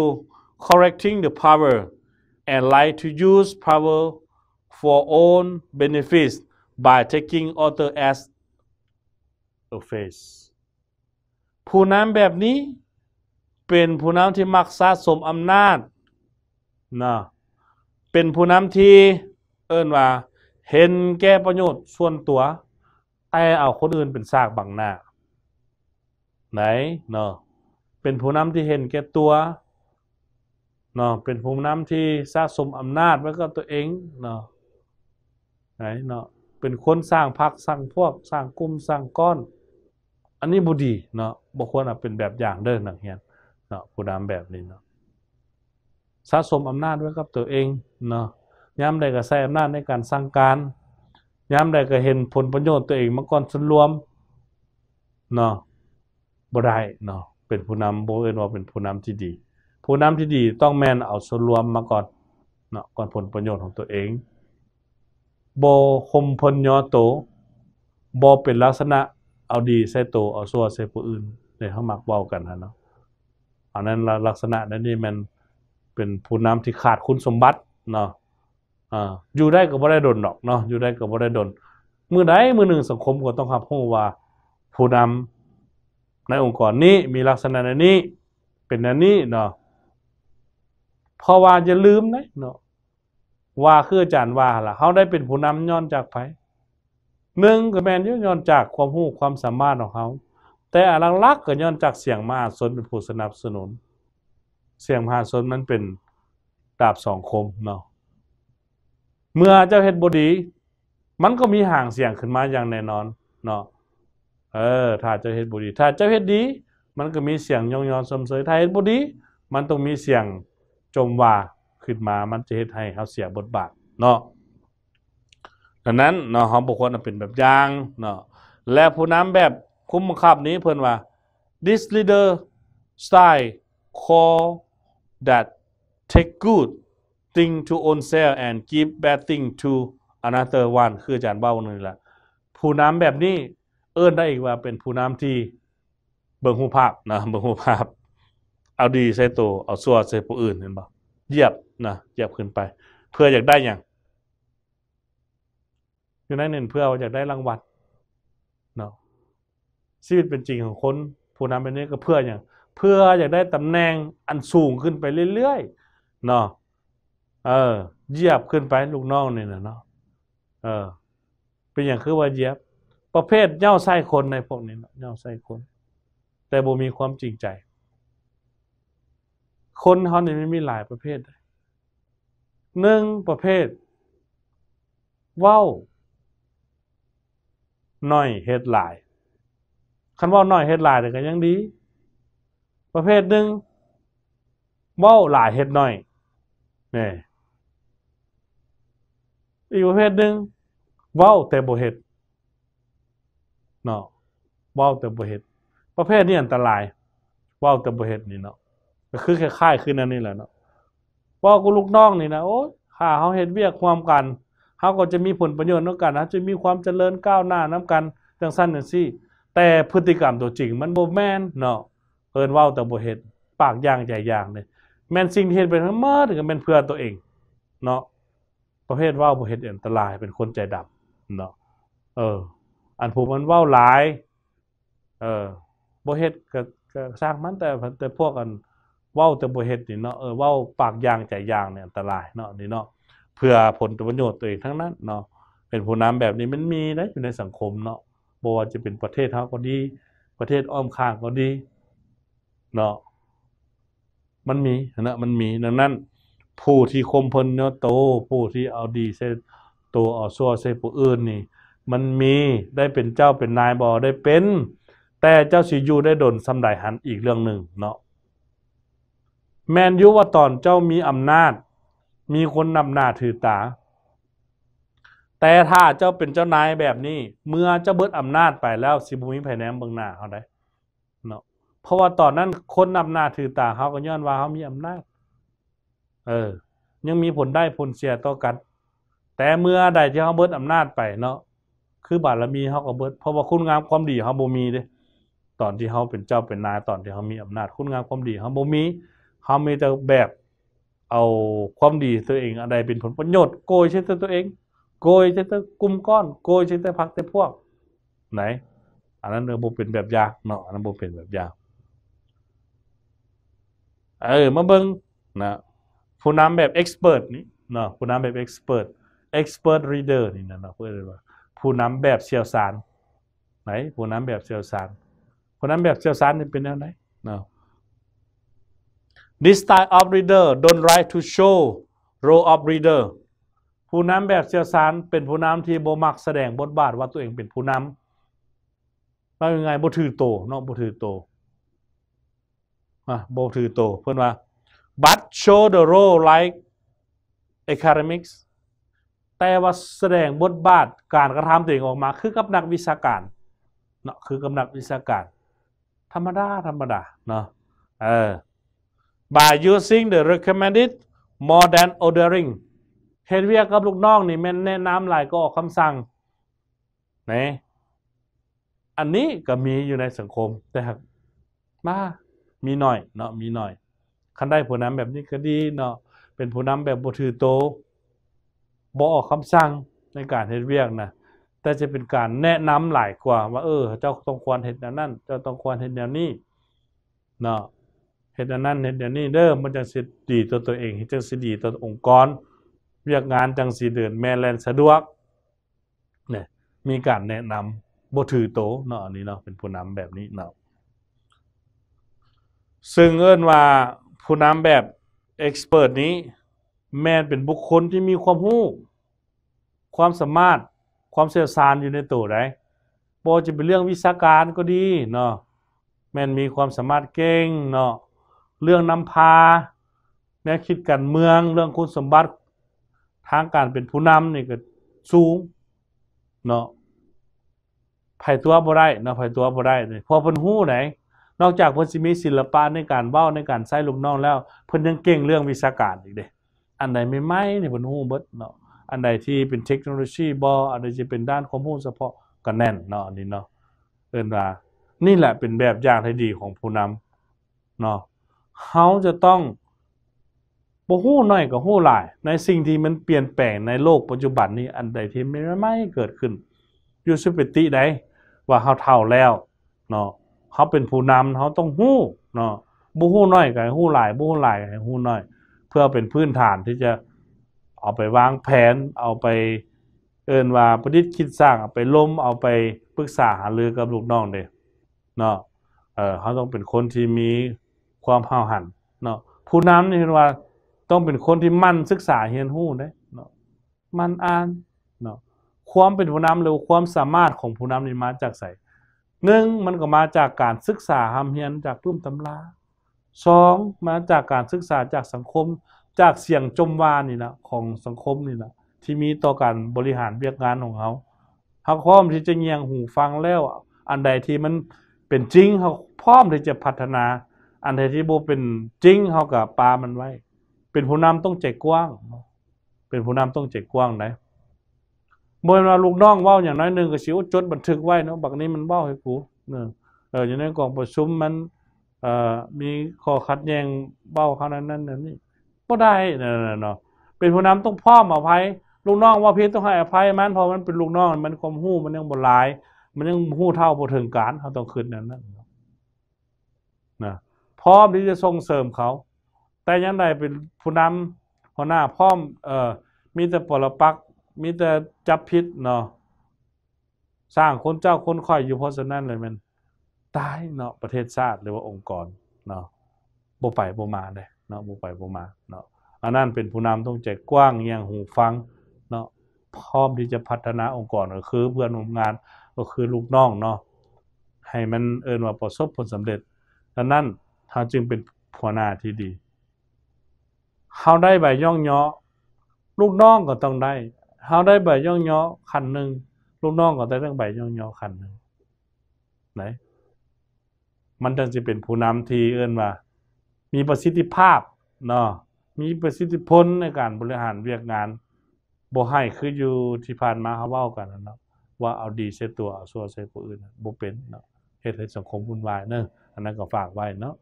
correcting the power and like to use power for own benefits by taking other as a face ผู้นำแบบนี้เป็นผู้นำที่มักสะสมอำนาจนะเป็นผู้นำที่ เอิ้นว่า เห็นแก้ประโยชน์ส่วนตัวแต่เอาคนอื่นเป็นซากบังหน้า ไหน เนาะเป็นผู้นำที่เห็นแก่ตัวเนาะเป็นผู้นำที่สะสมอำนาจ ไว้กับตัวเองเนาะไหนเนาะเป็นคนสร้างพรรคสร้างพวก สร้างกลุ่มสร้างก้อน อันนี้บุดีเนาะบงควรเป็นแบบอย่างเด้อนักเงียนเนาะผู้นำแบบนี้เนาะสะสมอำนาจไว้กับตัวเองเนาะย้ำใดก็ใช้อำนาจในการสร้างการย้ำใดก็เห็นผลประโยชน์ตัวเองมาก่อนส่วนรวมเนาะบ่ได้เนาะเป็นผู้นำโบเอินว่าเป็นผู้นำที่ดีผู้นำที่ดีต้องแมนเอาส่วนรวมมาก่อนเนาะก่อนผลประโยชน์ของตัวเองโบคมพลยอโตโบเป็นลักษณะ เอาดีใส่โตเอาซัวใส่ผู้อื่นในข้ามักเว้ากันนะเนาะอันนั้นลักษณะนั้นนี่มันเป็นผู้นำที่ขาดคุณสมบัติเนาะอ่า อยู่ได้ก็บ่ได้ดนรอกเนาะอยู่ได้ก็บ่ได้ดนมือใดมือหนึ่งสังคมก็ต้องรับรู้ว่าผู้นำในองค์กรนี้มีลักษณะในนี้เป็นนันนี้เนาะเพราะว่าจะลืมนะเนาะว่าคืออาจารย์ว่าล่ะเขาได้เป็นผู้นำย้อนจากไปหนึ่งก็แม่นย้อนจากความรู้ความสามารถของเขาแต่อลังลักษ์ก็ย้อนจากเสียงมาสนเป็นผู้สนับสนุนเสียงมหาชนมันเป็นดาบสองคมเนาะ เมื่อเจ้าเฮ็ดบดี มันก็มีห่างเสียงขึ้นมาอย่างแน่นอนเนาะ เออ ถ้าเจ้าเฮ็ดบดี ถ้าเจ้าเฮ็ดดี มันก็มีเสียงยองยอนสมเสยถ้าเฮ็ดบดี มันต้องมีเสียงจมว่าขึ้นมามันจะเฮ็ดให้เขาเสียบทบาทเนาะ ดังนั้นเนาะเขาบุคคลเป็นแบบอย่างเนาะและผู้นำแบบคุ้มคับนี้เพื่อนว่า this leader style call that take good thing to ownself and give bad thing to another one คืออาจารย์่บวานี่แหละผู้นำแบบนี้เอื้อนได้อีกว่าเป็นผู้นำที่เบิ่งหูภาพนะเบิ่งหูภาพ เอาดีใส่ตัวเอาซัวใส่ผู้อื่นเห็นบ่เหยียบนะเหยียบขึ้นไป เพื่ออยากได้อย่าง อยู่ในหนึ่งเพื่ออยากได้รางวัลเนาะชีวิตเป็นจริงของคน ผู้นำเป็นนี้ก็เพื่ออย่างเพื่ออยากได้ตำแหน่งอันสูงขึ้นไปเรื่อยๆเนาะเออเยียบขึ้นไปลูกน้องนี่นะเนาะเออ เป็นอย่างคือว่าเยียบ ประเภทเน่าไส้คนในพวกนี้เนาะเ่าไส้คน แต่บ่มีความจริงใจ คนเขาเนี่ยไม่มีหลายประเภทหนึ่งประเภทว้าน่อยเฮ็ดหลายคันว่าน่อยเฮ็ดหลายแต่ก็ยังดีประเภทหนึ่งเมาหลายเฮ็ดน่อยนี่อีกประเภทหนึ่งเว้าแต่บ่เฮ็ดเนาะเว้าแต่บ่เฮ็ดประเภทนี้อันตราย เว้าแต่บ่เฮ็ดนี่เนาะก็คือคล้ายๆคือนั่นนี่แหละเนาะว่ากูลูกน้องนี่นะโอ้ข้าเขาเฮ็ดเวียกความกันเขาก็จะมีผลประโยชน์นำกันนะจะมีความเจริญก้าวหน้านำกันจังสั้นจังซี่ แต่พฤติกรรมตัวจริง มันบ่แม่นเนาะเอิญว่าแต่บ่เห็ดปากย่างใจย่างเนี่ยแม่นสิ่งที่เห็นเปทั้งหมดก็แม็นเพื่อตัวเอง เนาะประเภทว่าบ่เห็ดอันตรายเป็นคนใจดำเนาะเออ อันผูมันว่าหลาย เออบ่เห็ดก็สร้างมันแต่แต่พวกอันว่าแต่บ่เห็ดนี่เนาะเออว่าปากย่างใจย่างเนี่ยอันตรายเนาะนี่เนาะเพื่อผลประโยชน์ตัวเองทั้งนั้น เนาะเป็นผู้นำแบบนี้มันมีนะอยู่ในสังคมเนาะบ่ว่าจะเป็นประเทศเ่าก็ดี ประเทศอ้อมข้างก็ดีเนาะมันมีนะมันมีดังนั้น ผู้ที่คมพลเนาะโตผู้ที่เอาดีเซ ตัวเอาซัวเซผู้อื่นนี่มันมีได้เป็นเจ้าเป็นนายบอได้เป็น แต่เจ้าสิอยู่ได้โดนสดาไดหันอีกเรื่องหนึ่งเนาะแมนยุว่าตอนเจ้ามีอำนาจ มีคนนำหน้าถือตา แต่ถ้าเจ้าเป็นเจ้านายแบบนี้ เมื่อเจ้าเบิดอำนาจไปแล้วสิบุมิภายแนมเบางหนาเขาได้เพราะว่าตอนนั้นคนนำนาถือตาเขาก็ย้อนว่าเขามีอำนาจ เออ ยังมีผลได้ผลเสียต่อกัน แต่เมื่อใดที่เขาเบิดอำนาจไปเนาะ คือบารมีเขาก็เบิดเพราะว่าคุณงามความดีเขาบ่มีเด้ ตอนที่เขาเป็นเจ้าเป็นนายตอนที่เขามีอำนาจคุณงามความดีเขาบ่มี เขามีแต่แบบเอาความดีตัวเองอะไรเป็นผลประโยชน์โกยใช้ตัวเอง โกยใช้ตัวกลุ่มก้อน โกยใช้ตัวพักแต่พวก ไหน อันนั้นเราบ่เป็นแบบยาเนาะ อันนั้นบ่เป็นแบบยาเออมาเบิ้งนะผู้นำแบบเอ็กซ์เพรสนี่เนาะผู้นำแบบเอ็กซ์เพรสเอ็กซ์เพรสรีเดอร์นี่นะเนาะูพื่อนว่า ผู้นำแบบเชี่ยวชาญไหนผู้นำแบบเชี่ยวชาญผู้นำแบบเชี่ยวชาญนี่เป็นแังไหนเนาะ This type of reader don't write to show role of reader ผู้นำแบบเชี่ยวชาญเป็นผู้นำที่บ่มักแสดงบทบาทว่าตัวเองเป็นผู้นำว่ายังไงบ่ถือโตเนาะบ่ถือโตมาโบถือโตเพื่อนว่า but show the role like academics แต่ว่าแสดงบทบาทการกระทำตัวเองออกมา คือกับนักวิชาการเนาะคือกับนักวิชาการ ธรรมดาธรรมดาเนาะเออ by using the recommended more than ordering เฮนดเวียกับลูกน้องนี่แม่นแนะนำหลายก็ออกคำสั่งนะอันนี้ก็มีอยู่ในสังคม แต่มามีหน่อยเนาะมีหน่อยคันได้ผู้นำแบบนี้ก็ดีเนาะเป็นผู้นำแบบบ่ถือโตบ่ออกคำสั่งในการเฮ็ดเวียกนะแต่จะเป็นการแนะนำหลายกว่าว่าเออเจ้าต้องควรเฮ็ดแนวนั้นเจ้าต้องควรเฮ็ดแนวนี้เนาะเฮ็ดแน่นั้นเฮ็ดแน่นี้ เด้อมันจังสิดีตัวตัวเองจังสิดีตัวองค์กรเวียกงานจังสิเดินแม่แลนสะดวกเนี่ยมีการแนะนำบ่ถือโตเนาะอันนี้เนาะเป็นผู้นำแบบนี้เนาะซึ่งเอื้นว่าผู้นำแบบเอ็กซ์เพรสนี้แม่นเป็นบุคคลที่มีความรู้ ความสามารถ ความเชี่ยวชาญอยู่ในตัวไดบจะเป็นเรื่องวิชาการก็ดีเนาะแม่นมีความสามารถเก่งเนาะเรื่องนำพาแนวคิดการเมือง เรื่องคุณสมบัติทางการเป็นผู้นำนี่ก็สูงเนาะไผ่ตัวบ่ได้เนาะไผ่ตัวบ่ได้เลยพอเพิ่นหู้ไหนนอกจากเพิ่นสิมีศิลปะในการเว้า ในการใช้ลูกน้องแล้ว เพิ่นยังเก่งเรื่องวิชาการอีกเด้ออันใดไม่ไหมเนี่ยเพิ่นฮู้เบิดเนาะอันใดที่เป็นเทคโนโลยีบ่อันใดจะเป็นด้านความรูลเฉพาะก็แน่นเนาะอันนี้เนาะเอิ้นว่า นี่แหละเป็นแบบอย่างที่ดีของผู้นำเนาะเฮาจะต้องบ่ฮู้น้อยก็ฮู้หลาย ในสิ่งที่มันเปลี่ยนแปลงในโลกปัจจุบันนี้ อันใดที่ไม่ไม่เกิดขึ้นอยู่สุปติใดว่าเฮาเฒ่าแล้วเนาะเขาเป็นผู้นำเขาต้องหู้เนาะบูหู้น้อยกับหู้หลายบูหู้หลายกับหู้น้อย เพื่อเป็นพื้นฐานที่จะเอาไปวางแผนเอาไป เอินว่าประดิษฐ์คิดสร้างเอาไปล้มเอาไปปรึกษาหารือกับลูกน้องเด้เนาะเออเขาต้องเป็นคนที่มีความเ้าหันเนาะผู้นำนี่เห็นว่าต้องเป็นคนที่มั่นศึกษาเรียนหู้ด้เนาะมั่นอ่านเนาะความเป็นผู้นำหรือความสามารถของผู้นำนี่มาจากใสหนึ่งมันก็มาจากการศึกษาทำเฮียนจากพื้มตำราสองมาจากการศึกษาจากสังคมจากเสียงจมวานนี่นะของสังคมนี่นะที่มีต่อการบริหารเบียกงานของเขาเขาพร้อมที่จะเงียงหูฟังแล้วอันใดที่มันเป็นจริงเขาพร้อมที่จะพัฒนา อันใดที่โบเป็นจริงเขากับปา มันไว้ เป็นผู้นำต้องใจกว้าง เป็นผู้นำต้องใจกว้างนะเมื่อมาลูกน้องเว้าอย่างน้อยหนึ่งก็สิวจดบันทึกไว้เนาะบักนี้มันเว้าให้กูเนยเอออย่าในกองประชุมมัน เอ่อ มีข้อขัดแย้งเบ้าเขานั้น นั้นนี่ก็ได้เนาะเนาะเป็นผู้นำต้องพร้อมอภัยลูกน้องว่าพี่ต้องให้อภัยมันเพราะมันเป็นลูกน้องมันความหู้มันยังบ่หลาย มันยังหู้เท่าบ่ถึงการเขาต้องขึ้นนั่นนั่นนะพร้อมที่จะส่งเสริมเขา แต่ยังไดเป็นผู้นำหัวหน้าพร้อม เอ่อมีแต่ปรปักมีแต่จับพิษเนาะสร้างคนเจ้าคนคอยอยู่เพราะฉะนั้นเลยมันตายเนาะประเทศชาติหรือว่าองค์กรเนาะโบไปโบมาเลยเนาะโบไปโบมาเนาะอันนั้นเป็นผู้นำต้องใจกว้างยังหูฟังเนาะพร้อมที่จะพัฒนาองค์กรก็คือเพื่อนร่วมงานก็คือลูกน้องเนาะให้มันเอินว่าประสบผลสำเร็จดังนั้นเขาจึงเป็นหัวหน้าที่ดี เขาได้ใบย่องย่อลูกน้องก็ต้องได้เขาได้ใบย่องย่อคันหนึ่งลูกน้องก็ได้เรื่องใบย่องย่อคันหนึ่งไหนมันจึงจะเป็นผู้นำทีเอิ้นว่า มีประสิทธิภาพเนาะ มีประสิทธิผลในการบริหารเวียกงานบ่ให้คืออยู่ที่ผ่านมาเขาเว้ากันเนาะว่าเอาดีใส่ตัว เอาซัวใส่ผู้อื่นบ่เป็นเนาะเหตุให้สังคมวุ่นวาย เนาะอันนั้นก็ฝากไว้เนาะ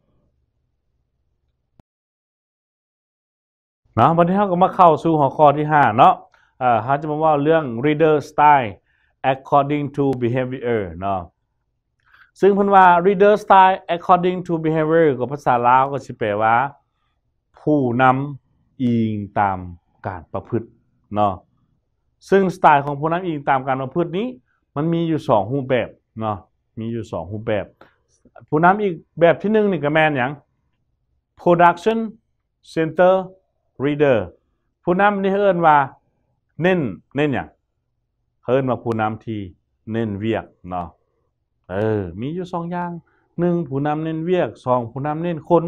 นะวันนี้เราก็มาเข้าสู่หัวข้อที่ห้าเนาะเขาจะมาว่าเรื่อง reader style according to behavior เนาะซึ่งพันว่า reader style according to behavior กับภาษาลาวก็จะแปลว่า ผู้นำอิงตามการประพฤติเนาะซึ่งสไตล์ของผู้นำอิงตามการประพฤตินี้ มันมีอยู่สองรูปแบบ เนาะมีอยู่สองรูปแบบ ผู้นำอีกแบบที่หนึ่งนี่ก็แมนอย่าง production center reader ผู้นำนี่เอิ้นว่าเน้น เน้นอย่างเฮิ์นมาผู้นำทีเน้นเวียกเนาะ เออ มีอยู่สองอย่างหนึ่งผู้นำเน้นเวียกสองผู้นำเน้นคน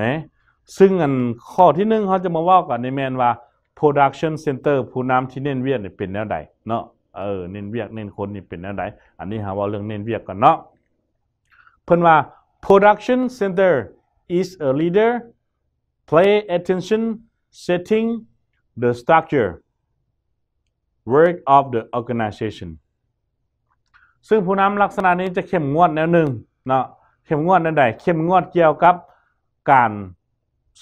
นะซึ่งอันข้อที่หนึ่งเขาจะมาว่ากันในแมนว่า production center ผู้นำที่เน้นเวียกเนี่ยเป็นแนวใดเนาะเออเน้นเวียกเน้นคนนี่เป็นแนวใดอันนี้หาว่าเรื่องเน้นเวียกกันเนาะเพิ่นว่า production center is a leader play attention setting the structure work of the organization ซึ่งผู้นำลักษณะนี้จะเข้มงวดแนวหนึ่งเนาะ เข้มงวดในใดเข้มงวดเกี่ยวกับการ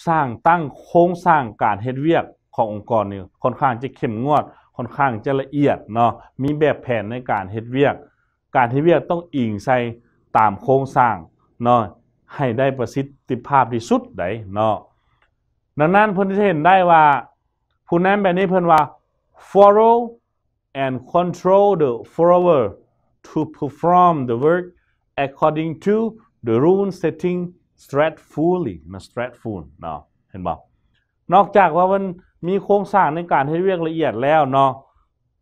สร้างตั้งโครงสร้างการเฮ็ดเวียกขององค์กรนี่ ค่อนข้างจะเข้มงวด ค่อนข้างจะละเอียด เนาะ มีแบบแผนในการเฮ็ดเวียก การเฮ็ดเวียกต้องอิงใส่ตามโครงสร้าง เนาะ ให้ได้ประสิทธิภาพที่สุดได้เนาะดังนั้นเพิ่นี่เห็นได้ว่าผู้นำแบบนี้เพิ่นว่า follow and control the follower to perform the work according to the rule setting straightfully นะ straightful เนาะเห็นบ่นอกจากว่ามันมีโครงสร้างในการให้เรียกละเอียดแล้วเนาะ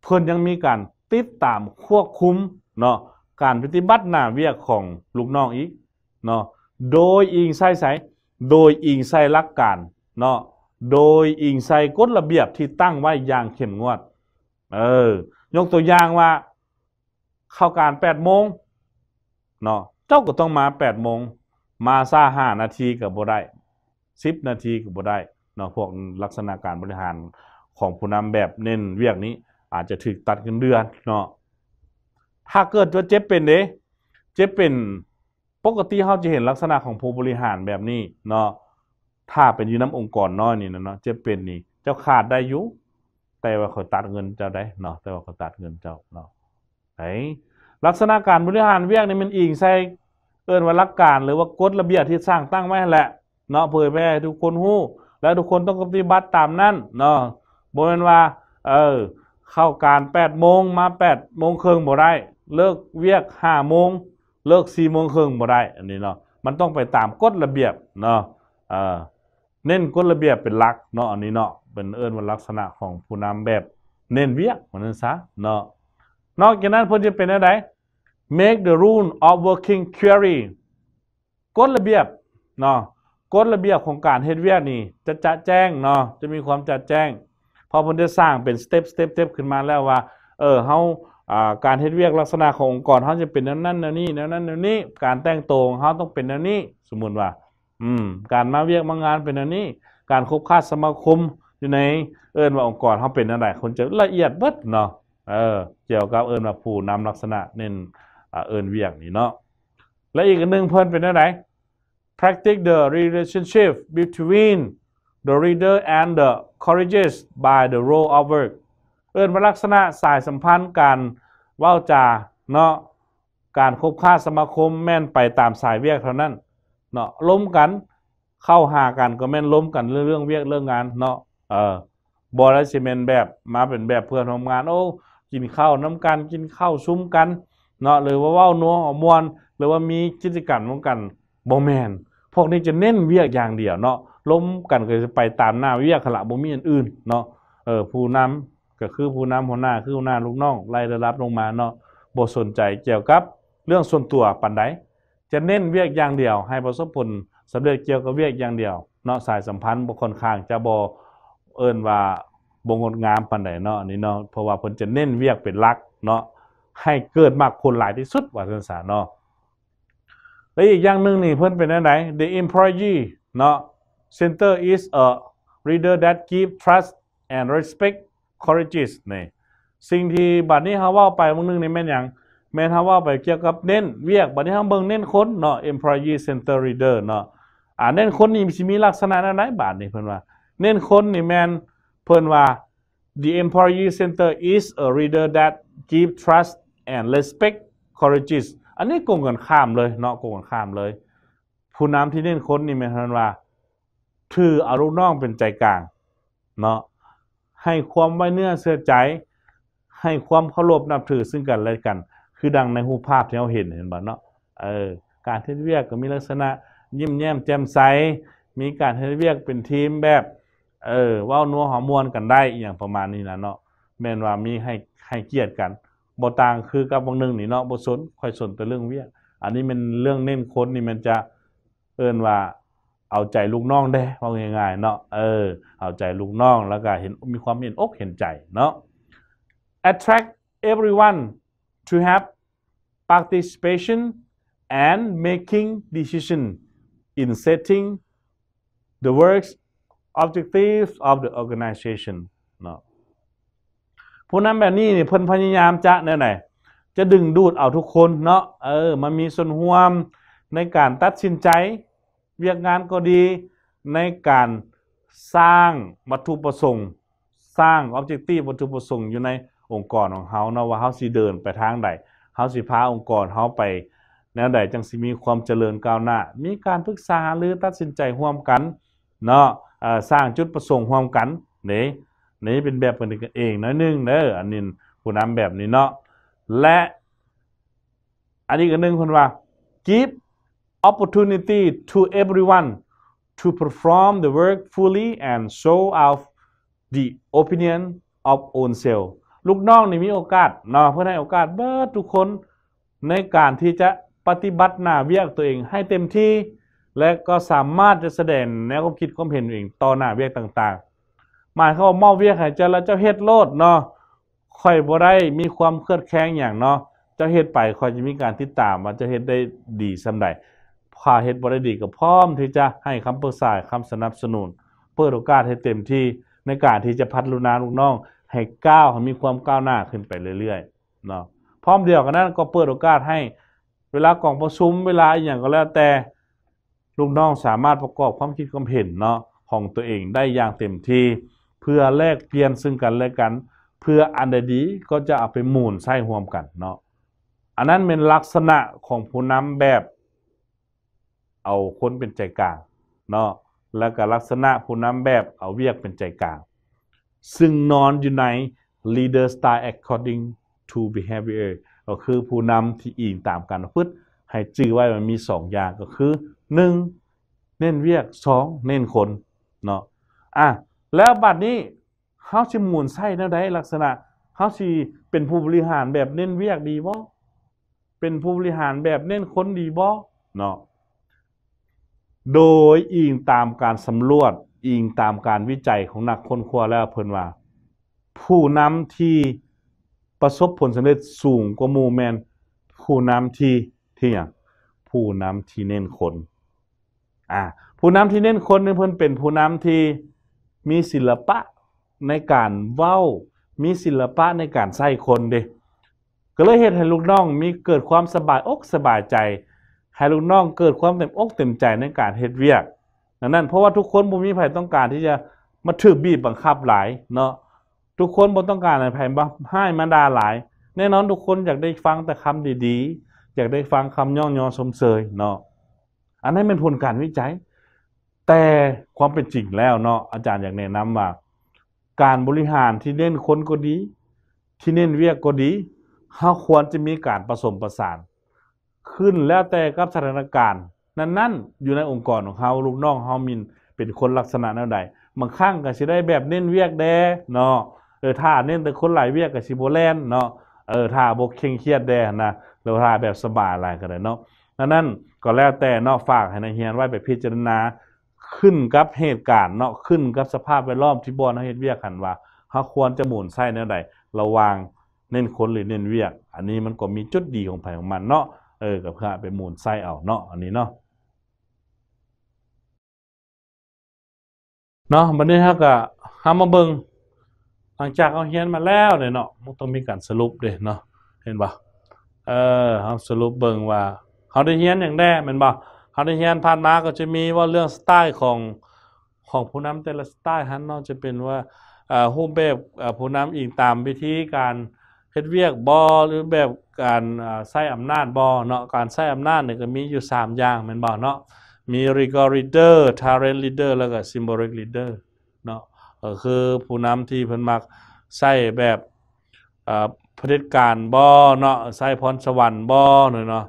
เพิ่นยังมีการติดตามควบคุมเนาะการปฏิบัติหน้าเวียกของลูกน้องอีกเนาะโดยอิงใส่ใส่โดยอิงใส่หลักการเนาะโดยอิงใส่กฎระเบียบที่ตั้งไว้อย่างเข้มงวด เออ ยกตัวอย่างว่าเข้าการแปดโมงเนาะ เจ้าก็ต้องมาแปดโมง มาซาห้านาทีกับบได้สิบนาทีกับบได้ เนาะพวกลักษณะการบริหารของผู้นำแบบเน้นเวียกนี้ อาจจะถึกตัดเงินเดือน เนาะถ้าเกิดว่าเจ็บเป็นเด้เจ็บเป็น ปกติเขาจะเห็นลักษณะของผู้บริหารแบบนี้เนาะถ้าเป็นอยู่น้ำองค์กรน้อยนี่นะเนาะจะเป็นนี่เจ้าขาดได้ยุ แต่ว่าเขาตัดเงินเจ้าได้เนาะแต่ว่าเขาตัดเงินเจ้าเนาะไอ้ลักษณะการบริหารเวียกนี่มันอิงใส่เอิ้นว่าหลักการหรือว่ากฎระเบียบที่สร้างตั้งไว้แหละ เนาะเผยแพร่ทุกคนฮู้ แล้วทุกคนต้องปฏิบัติตามนั้น เนาะบ่แม่นว่าเออเข้าการ8โมงมา8โมงครึ่งบ่ได้เลิกเวียก5โมงเลิก4โมงครึ่งบ่ได้อันนี้เนาะมันต้องไปตามกฎระเบียบ เนาะอ่าเน้นกฎระเบียบเป็นหลักเนาะอันนี้เนาะเป็นเอิ้นว่าลักษณะของผู้นำแบบเน้นเวียกเหมือนนั้นซะ เนาะนอกจากนั้นเพิ่นจะเป็นอะไร make the rule of working query กฎระเบียบ เนาะกฎระเบียบของการเฮ็ดเวียกนี่ จะจะแจ้งเนาะจะมีความจะแจ้งพอเพิ่นได้สร้างเป็นสเต็ปสเต็ปสเต็ปขึ้นมาแล้วว่า เออเฮาการเฮ็ดเวียกลักษณะขององค์กรเขาจะเป็นแนวนั้นแนวนี้แนวนั้นแนวนี้การแต่งตัวงเขาต้องเป็นแนวนี้ สมมุติว่าอืม การมาเวียกมางานเป็นอันนี้ การคบค้าสมาคมอยู่ใน เอิญว่าองค์กรเขาเป็นอะไรคนจะละเอียดเบิดเนาะเออเกี่ยวกับเอิญว่าผู้นำลักษณะ เน้นเอิญเวียกนี่เนาะ และอีกหนึ่งเพิ่นเป็นอะไร practice the relationship between the reader and the c o l r a g e s by the role of work เอิญว่าลักษณะสายสัมพันธ์การว่าจาเนาะ การคบค้าสมาคมแม่นไปตามสายเวียกเท่านั้นเนาะล้มกันเข้าหากันก็แม่นล้มกันเรื่องเรื่องเวียกเรื่องงานเนาะเออบอลซีเมนแบบมาเป็นแบบเพื่อนทำงาน โอ้ กินข้าวน้ำกันกินข้าวซุ้มกันเนาะหรือว่าว่าวนัวมวนหรือว่ามีกิจกรรมร่วมกันบอแมนพวกนี้จะเน้นเวียกอย่างเดียวเนาะล้มกันก็จะไปตามหน้าเวียกขละบอมีอันอื่นเนาะเออผู้นำก็คือผู้นำหัวหน้าคือหัวหน้าลูกน้องไล่ระดับลงมาเนาะบ่สนใจเกี่ยวกับ เรื่องส่วนตัวปันไดจะเน้นเวียกอย่างเดียว ให้ประสบผลสำเร็จเกี่ยวกับเวียกอย่างเดียวเนาะสายสัมพันธ์บุคคลข้างจะบอเอิญว่าบงงดงามปันใดนเนาะอันนี้เนาะเพราะว่าผลจะเน้นเวียกเป็นลักเนาะให้เกิดมากคนหลายที่สุดว่าสันสารเนาะและอีกอย่างหนึ่งนี่เพื่อนเป็นไหน the employee เนาะ center is a reader that give trust and respect courageous นี่สิ่งที่บัดนี้เขาว่าไปมึงนึงนี่แม่นยังแม้ถ้าว่าไปเกี่ยวกับเน้นเวียกบัดนี้ทางเบิ่งเน้นค้นเนาะ employee center reader เนาะอ่าเน้นค้นนี่มีมีลักษณะอนไนบาทนี่เพิ่นว่าเน้นค้นนี่แมนเพิ่นว่า the employee center is a reader that give trust and respect courageous อันนี้กงกันข้ามเลยเนาะกงกันข้ามเลย ผู้นำที่เน้นค้นนี่แมนเพิ่นว่า ถืออารุน้องเป็นใจกลางเนาะให้ความไว้เนื้อเชื่อใจ ให้ความเคารพนับถือซึ่งกันและกันคือดังในรูปภาพที่เราเห็นเห็นบ่เนาะ เออ การเท็เวียกก็มีลักษณะยิ้มแย้มแจ่มใส มีการเท็เวียกเป็นทีมแบบ เออว่านัวหอมมวนกันได้อย่างประมาณนี้นะเนาะแม่นว่ามีให้ให้เกียรติกันบทต่างคือกับบางนึ่งนี่เนาะบทสนค่อยสนแต่เรื่องเวียก อันนี้มันเรื่องเน้นคนนี่มันจะ เอินว่าเอาใจลูกน้องได้ว่าง่ายๆเนาะ เออ เอาใจลูกน้อง แล้วก็เห็นมีความเห็นอกเห็นใจเนาะ attract everyone to have participation and making decision in setting the works objectives of the organization เนาะผู้นำแบบนี้เนี่ยเพิ่นพยายามจะเนี่ยไหนจะดึงดูดเอาทุกคนเนาะเออมันมีส่วนห่วมในการตัดสินใจเวียกงานก็ดีในการสร้างวัตถุประสงค์สร้างออบเจกตีวัตถุประสงค์อยู่ในองค์กรของเฮาเนาะว่าเฮาสิเดินไปทางใดเฮาสิพาองค์กรเฮาไปแนวใดจังสิมีความเจริญก้าวหน้า มีการปรึกษาหรือตัดสินใจร่วมกันเนาะสร้างจุดประสงค์ร่วมกันนี่นี่เป็นแบบกันเองน้อยนึงเด้ออันนี้ผู้นำแบบนี้เนาะและอันนี้ก็นึงคนว่า give opportunity to everyone to perform the work fully and show o f f the opinion of own self ลูกน้องนี่มีโอกาสเนาะเพื่อให้โอกาสเบิดทุกคนในการที่จะปฏิบัติหน้าเวียกตัวเองให้เต็มที่ และก็สามารถจะแสดงแนวความคิดความเห็นเองต่อหน้าเวียกต่าง ๆ หมายเขาว่าเมาเวียกให้เจ้าแล้วเจ้าเฮ็ดโลดเนาะค่อยบ่ได้มีความเครียดแค้งอย่างเนาะเจ้าเฮ็ดไปคอยจะมีการติดตามว่าจะเฮ็ดได้ดีสำใดพาเฮ็ดบ่ได้ดีก็พร้อมที่จะให้คำปรึกษาคำสนับสนุนเปิดโอกาสให้เต็มที่ในการที่จะพัฒนาลูกน้องให้ก้าวมีความก้าวหน้าขึ้นไปเรื่อยๆเนาะพร้อมเดียวกันนั้นก็เปิดโอกาสให้เวลากล่องประชุมเวลาอย่างก็แล้วแต่ลูกน้องสามารถประกอบความคิดความเห็นเนาะของตัวเองได้อย่างเต็มที่เพื่อแลกเปลี่ยนซึ่งกันและกัน เพื่ออันใดดีก็จะเอาไปหมุนไส้ห่วมกันเนาะอันนั้นเป็นลักษณะของผู้นำแบบ เอาคนเป็นใจกลางเนาะแล้วก็ลักษณะผู้นำแบบเอาเวียกเป็นใจกลางซึ่งนอนอยู่ใน leader style according to behavior ก็คือผู้นำที่อิงตามการพฤติให้จื้อไว้มันมีสองอย่างก็คือหนึ่งเน้นเวียกสองเน้นคนเนาะอ่ะแล้วบัดนี้เขาสิหมุนไส้แนวใดลักษณะเขาสิเป็นผู้บริหารแบบเน้นเวียกดีบ่เป็นผู้บริหารแบบเน้นคนดีบ่เนาะโดยอิงตามการสำรวจอิงตามการวิจัยของนักค้นคว้าแล้วเพิ่นว่า ผู้นำที่ประสบผลสำเร็จสูงกว่ามูแมนผู้นำที่ที่อย่างผู้นำที่เน้นคนอ่าผู้นำที่เน้นคนนี่เพิ่นเป็นผู้นำที่มีศิลปะในการเว้า มีศิลปะในการใส่คนเด้ก็เลยเห็นให้ลูกน้องมีเกิดความสบายอกสบายใจให้ลูกน้องเกิดความเต็มอกเต็มใจในการเฮ็ดเวียกนั่นเพราะว่าทุกคนบ่มีไผต้องการที่จะมาถือบีบบังคับหลาย เนาะทุกคนบ่ต้องการอใไ้ไผให้มาด่าหลาย แน่นอนทุกคนอยากได้ฟังแต่คำดีๆ อยากได้ฟังคำย่องยอสมเสยเนาะอันนั้นเป็นผลการวิจัย แต่ความเป็นจริงแล้วเนาะอาจารย์อยากแนะนำว่า การบริหารที่เน้นคนก็ดี ที่เน้นเวียกก็ดีเขาควรจะมีการผสมประสาน ขึ้นแล้วแต่กับสถานการณ์นั่นๆอยู่ในองค์กรของเขาลูกน้องเขามินเป็นคนลักษณะแนวใดบางครั้งก็สิได้แบบเน้นเวียกแดเนาะเออถ้าเน้นแต่คนหลายเวียกกบสิโบแลนเนาะเออถ้าบกเคร่งเครียดแดนะหรือถ้าแบบสบายอะไรก็ได้เนาะนั่นก็แล้วแต่เนาะฝากให้นายเฮียนไว้ไปพิจารณาขึ้นกับเหตุการณ์เนาะขึ้นกับสภาพแวดล้อมที่บออนเฮาเฮ็ดเวียกหันว่าเขาควรจะหมุนไส้แนวใดระวังเน้นคนหรือเน้นเวียก อันนี้มันก็มีจุดดีของไผของมันเนาะเออกับเพื่อไปหมุนไส้เอาเนาะอันนี้เนาะเนาะบันนี้ฮ้ากะหามาเบิงหลังจากเอาเฮียนมาแล้วเนี่ยเนาะ มันต้องมีการสรุปเด้เนาะ เห็นปะเออเขาสรุปเบิงว่า เขาได้เฮียนอย่างแน่เห็นปะเขาได้เฮียนผ่านมาก็จะมีว่าเรื่องสไตล์ของของผู้นำแต่ละสไตล์ฮันเนาะจะเป็นว่าอ่รูปแบบผู้นำอีกตามวิธีการเฮ็ดเวียกบอหรือแบบการใช้อำนาจบอเนาะ การใช้อำนาจเนี่ยก็มีอยู่3อย่างแม่นบ่เนาะมีร e g a เดอร์ทาร์เรนลีเดอร์แล้วก็ซิมโบลิกลีเดอร์เนาะก็คือผู้นำที่เพิ่นมักใส่แบบเผด็จการบ่เนาะใส่พรสวรรค์บ่เนาะ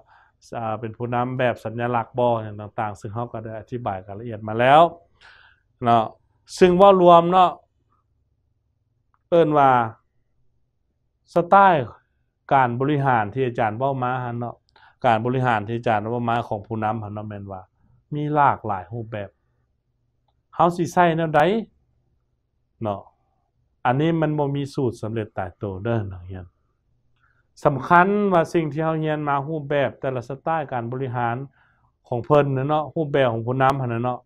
เป็นผู้นำแบบสัญลักษณ์บ่อย่างต่างๆ ซึ่งเขาก็ได้อธิบายกันละเอียดมาแล้วเนาะซึ่งว่ารวมเนาะเอิ้นว่า สไตล์การบริหารที่อาจารย์เบ้ามาหันเนาะการบริหารที่อาจารย์เบ้ามาของผู้นำหันเนาะแม่นว่ามีหลากหลายรูปแบบเขาสิใส่แนวใดเนาะ อันนี้มันบ่มีสูตรสำเร็จตายตัวเด้อนังเรียนสำคัญว่าสิ่งที่เฮาเรียนมารูปแบบแต่ละสไตล์การบริหารของเพิ่นเนาะรูปแบบของผู้นำหั่นเนาะ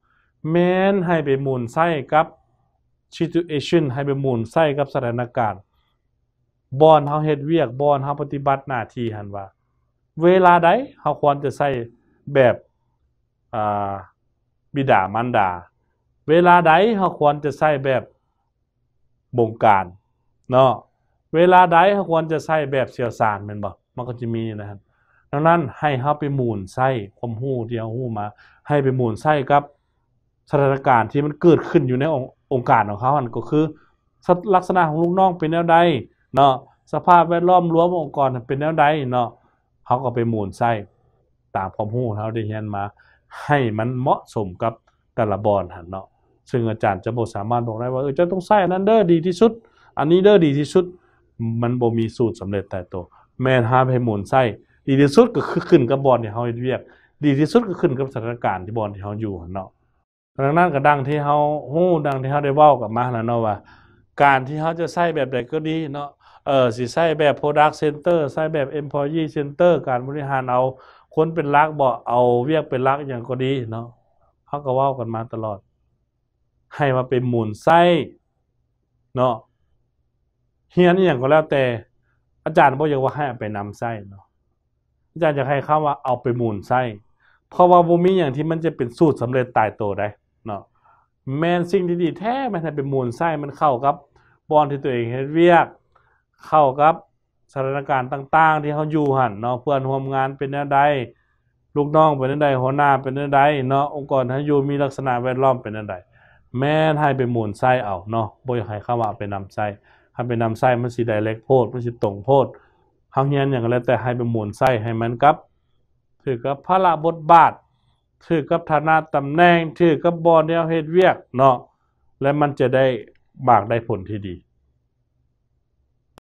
แม้นให้ไปหมุนใส่กับ situation ให้ไปหมุนใส่กับสถานการณ์บอนเฮาเฮ็ดเวียกบอนเฮาปฏิบัติหน้าที่หั่นว่า เวลาใดเฮาควรจะใส่แบบบิดามารดา เวลาใดเขาควรจะใช้แบบบงการ เนาะเวลาใดเขาควรจะใช้แบบเสียสารเป็นบ่มันก็จะมีนะครับ ดังนั้นให้เขาไปหมุนไส้ความหู้ที่เาหู้มา ให้ไปหมุนไส้กับสถานการณ์ที่มันเกิดขึ้นอยู่ในองค์การของเขาอันก็คือลักษณะของลูกน้องเป็นแนวใดเนาะสภาพแวดล้อมรั้วองค์กรเป็นแนวใดเนาะเขาก็ไปหมุนไส้ตามความหู้เขาได้เห็นมาให้มันเหมาะสมกับกระบอลหันเนาะ ซึ่งอาจารย์ จะบอกสามารถบอกได้ว่าเออจะต้องใส่อันนั้นเด้อดีที่สุด อันนี้เด้อดีที่สุด มันบ่มีสูตรสำเร็จแต่ตัว แมนฮาใปหมุนไส้ดีที่สุดก็คือขึ้นกระบอลที่เขาเรียก ดีที่สุดก็ขึ้นกับสถานการณ์ที่บอลที่เขาอยู่เนาะดังนั้นก็ดังที่เขาฮู้ดังที่เขาได้ว่ากับมาหันเนาะว่า การที่เขาจะใส่แบบใดก็ดีเนาะ เออสิใส่แบบ Product Center ใส่แบบ Employee Center การบริหารเอาคนเป็นรักบอกเอาเวียกเป็นรักอย่างก็ดีเนาะเขาก็ว่ากันมาตลอดให้มาเป็นหมุนไส้ เนาะเฮียนอย่างก็แล้วแต่ อาจารย์บอกอยางว่าให้ไปนำไส้เนาะอาจารย์จะให้คำว่าเอาไปหมุนไส้ เพราะว่าบุมีอย่างที่มันจะเป็นสูตรสำเร็จตายตัวได้เนาะแมนสิ่งที่ดีแท้มันใะเป็นหมุนไส้มันเข้ากับบอลที่ตัวเองเรียกเข้ากับสถานการณ์ต่าง ๆ ที่เขาอยู่หันเนาะเพื่อนร่วมงานเป็นเนอใด ลูกน้องเป็นเนอใดหัวหน้าเป็นเนอใดเนาะองค์กรที่อยู่มีลักษณะแวดล้อมเป็นเนอใดแม่ให้ไปหมุนไส้เอาเนาะบ่อยหายข้าว่าไปนำไส้ถ้าไปนำไส้มันสีไดเล็กโพดมันสีตรงโพดเขาเฮียนอย่างไรแต่ให้ไปหมุนไส้ให้มันกับถือกับพระบทบาทถือกับฐานะตำแหน่งถือกับบอลเนี่ยเฮ็ดเวียกเนาะและมันจะได้บากได้ผลที่ดี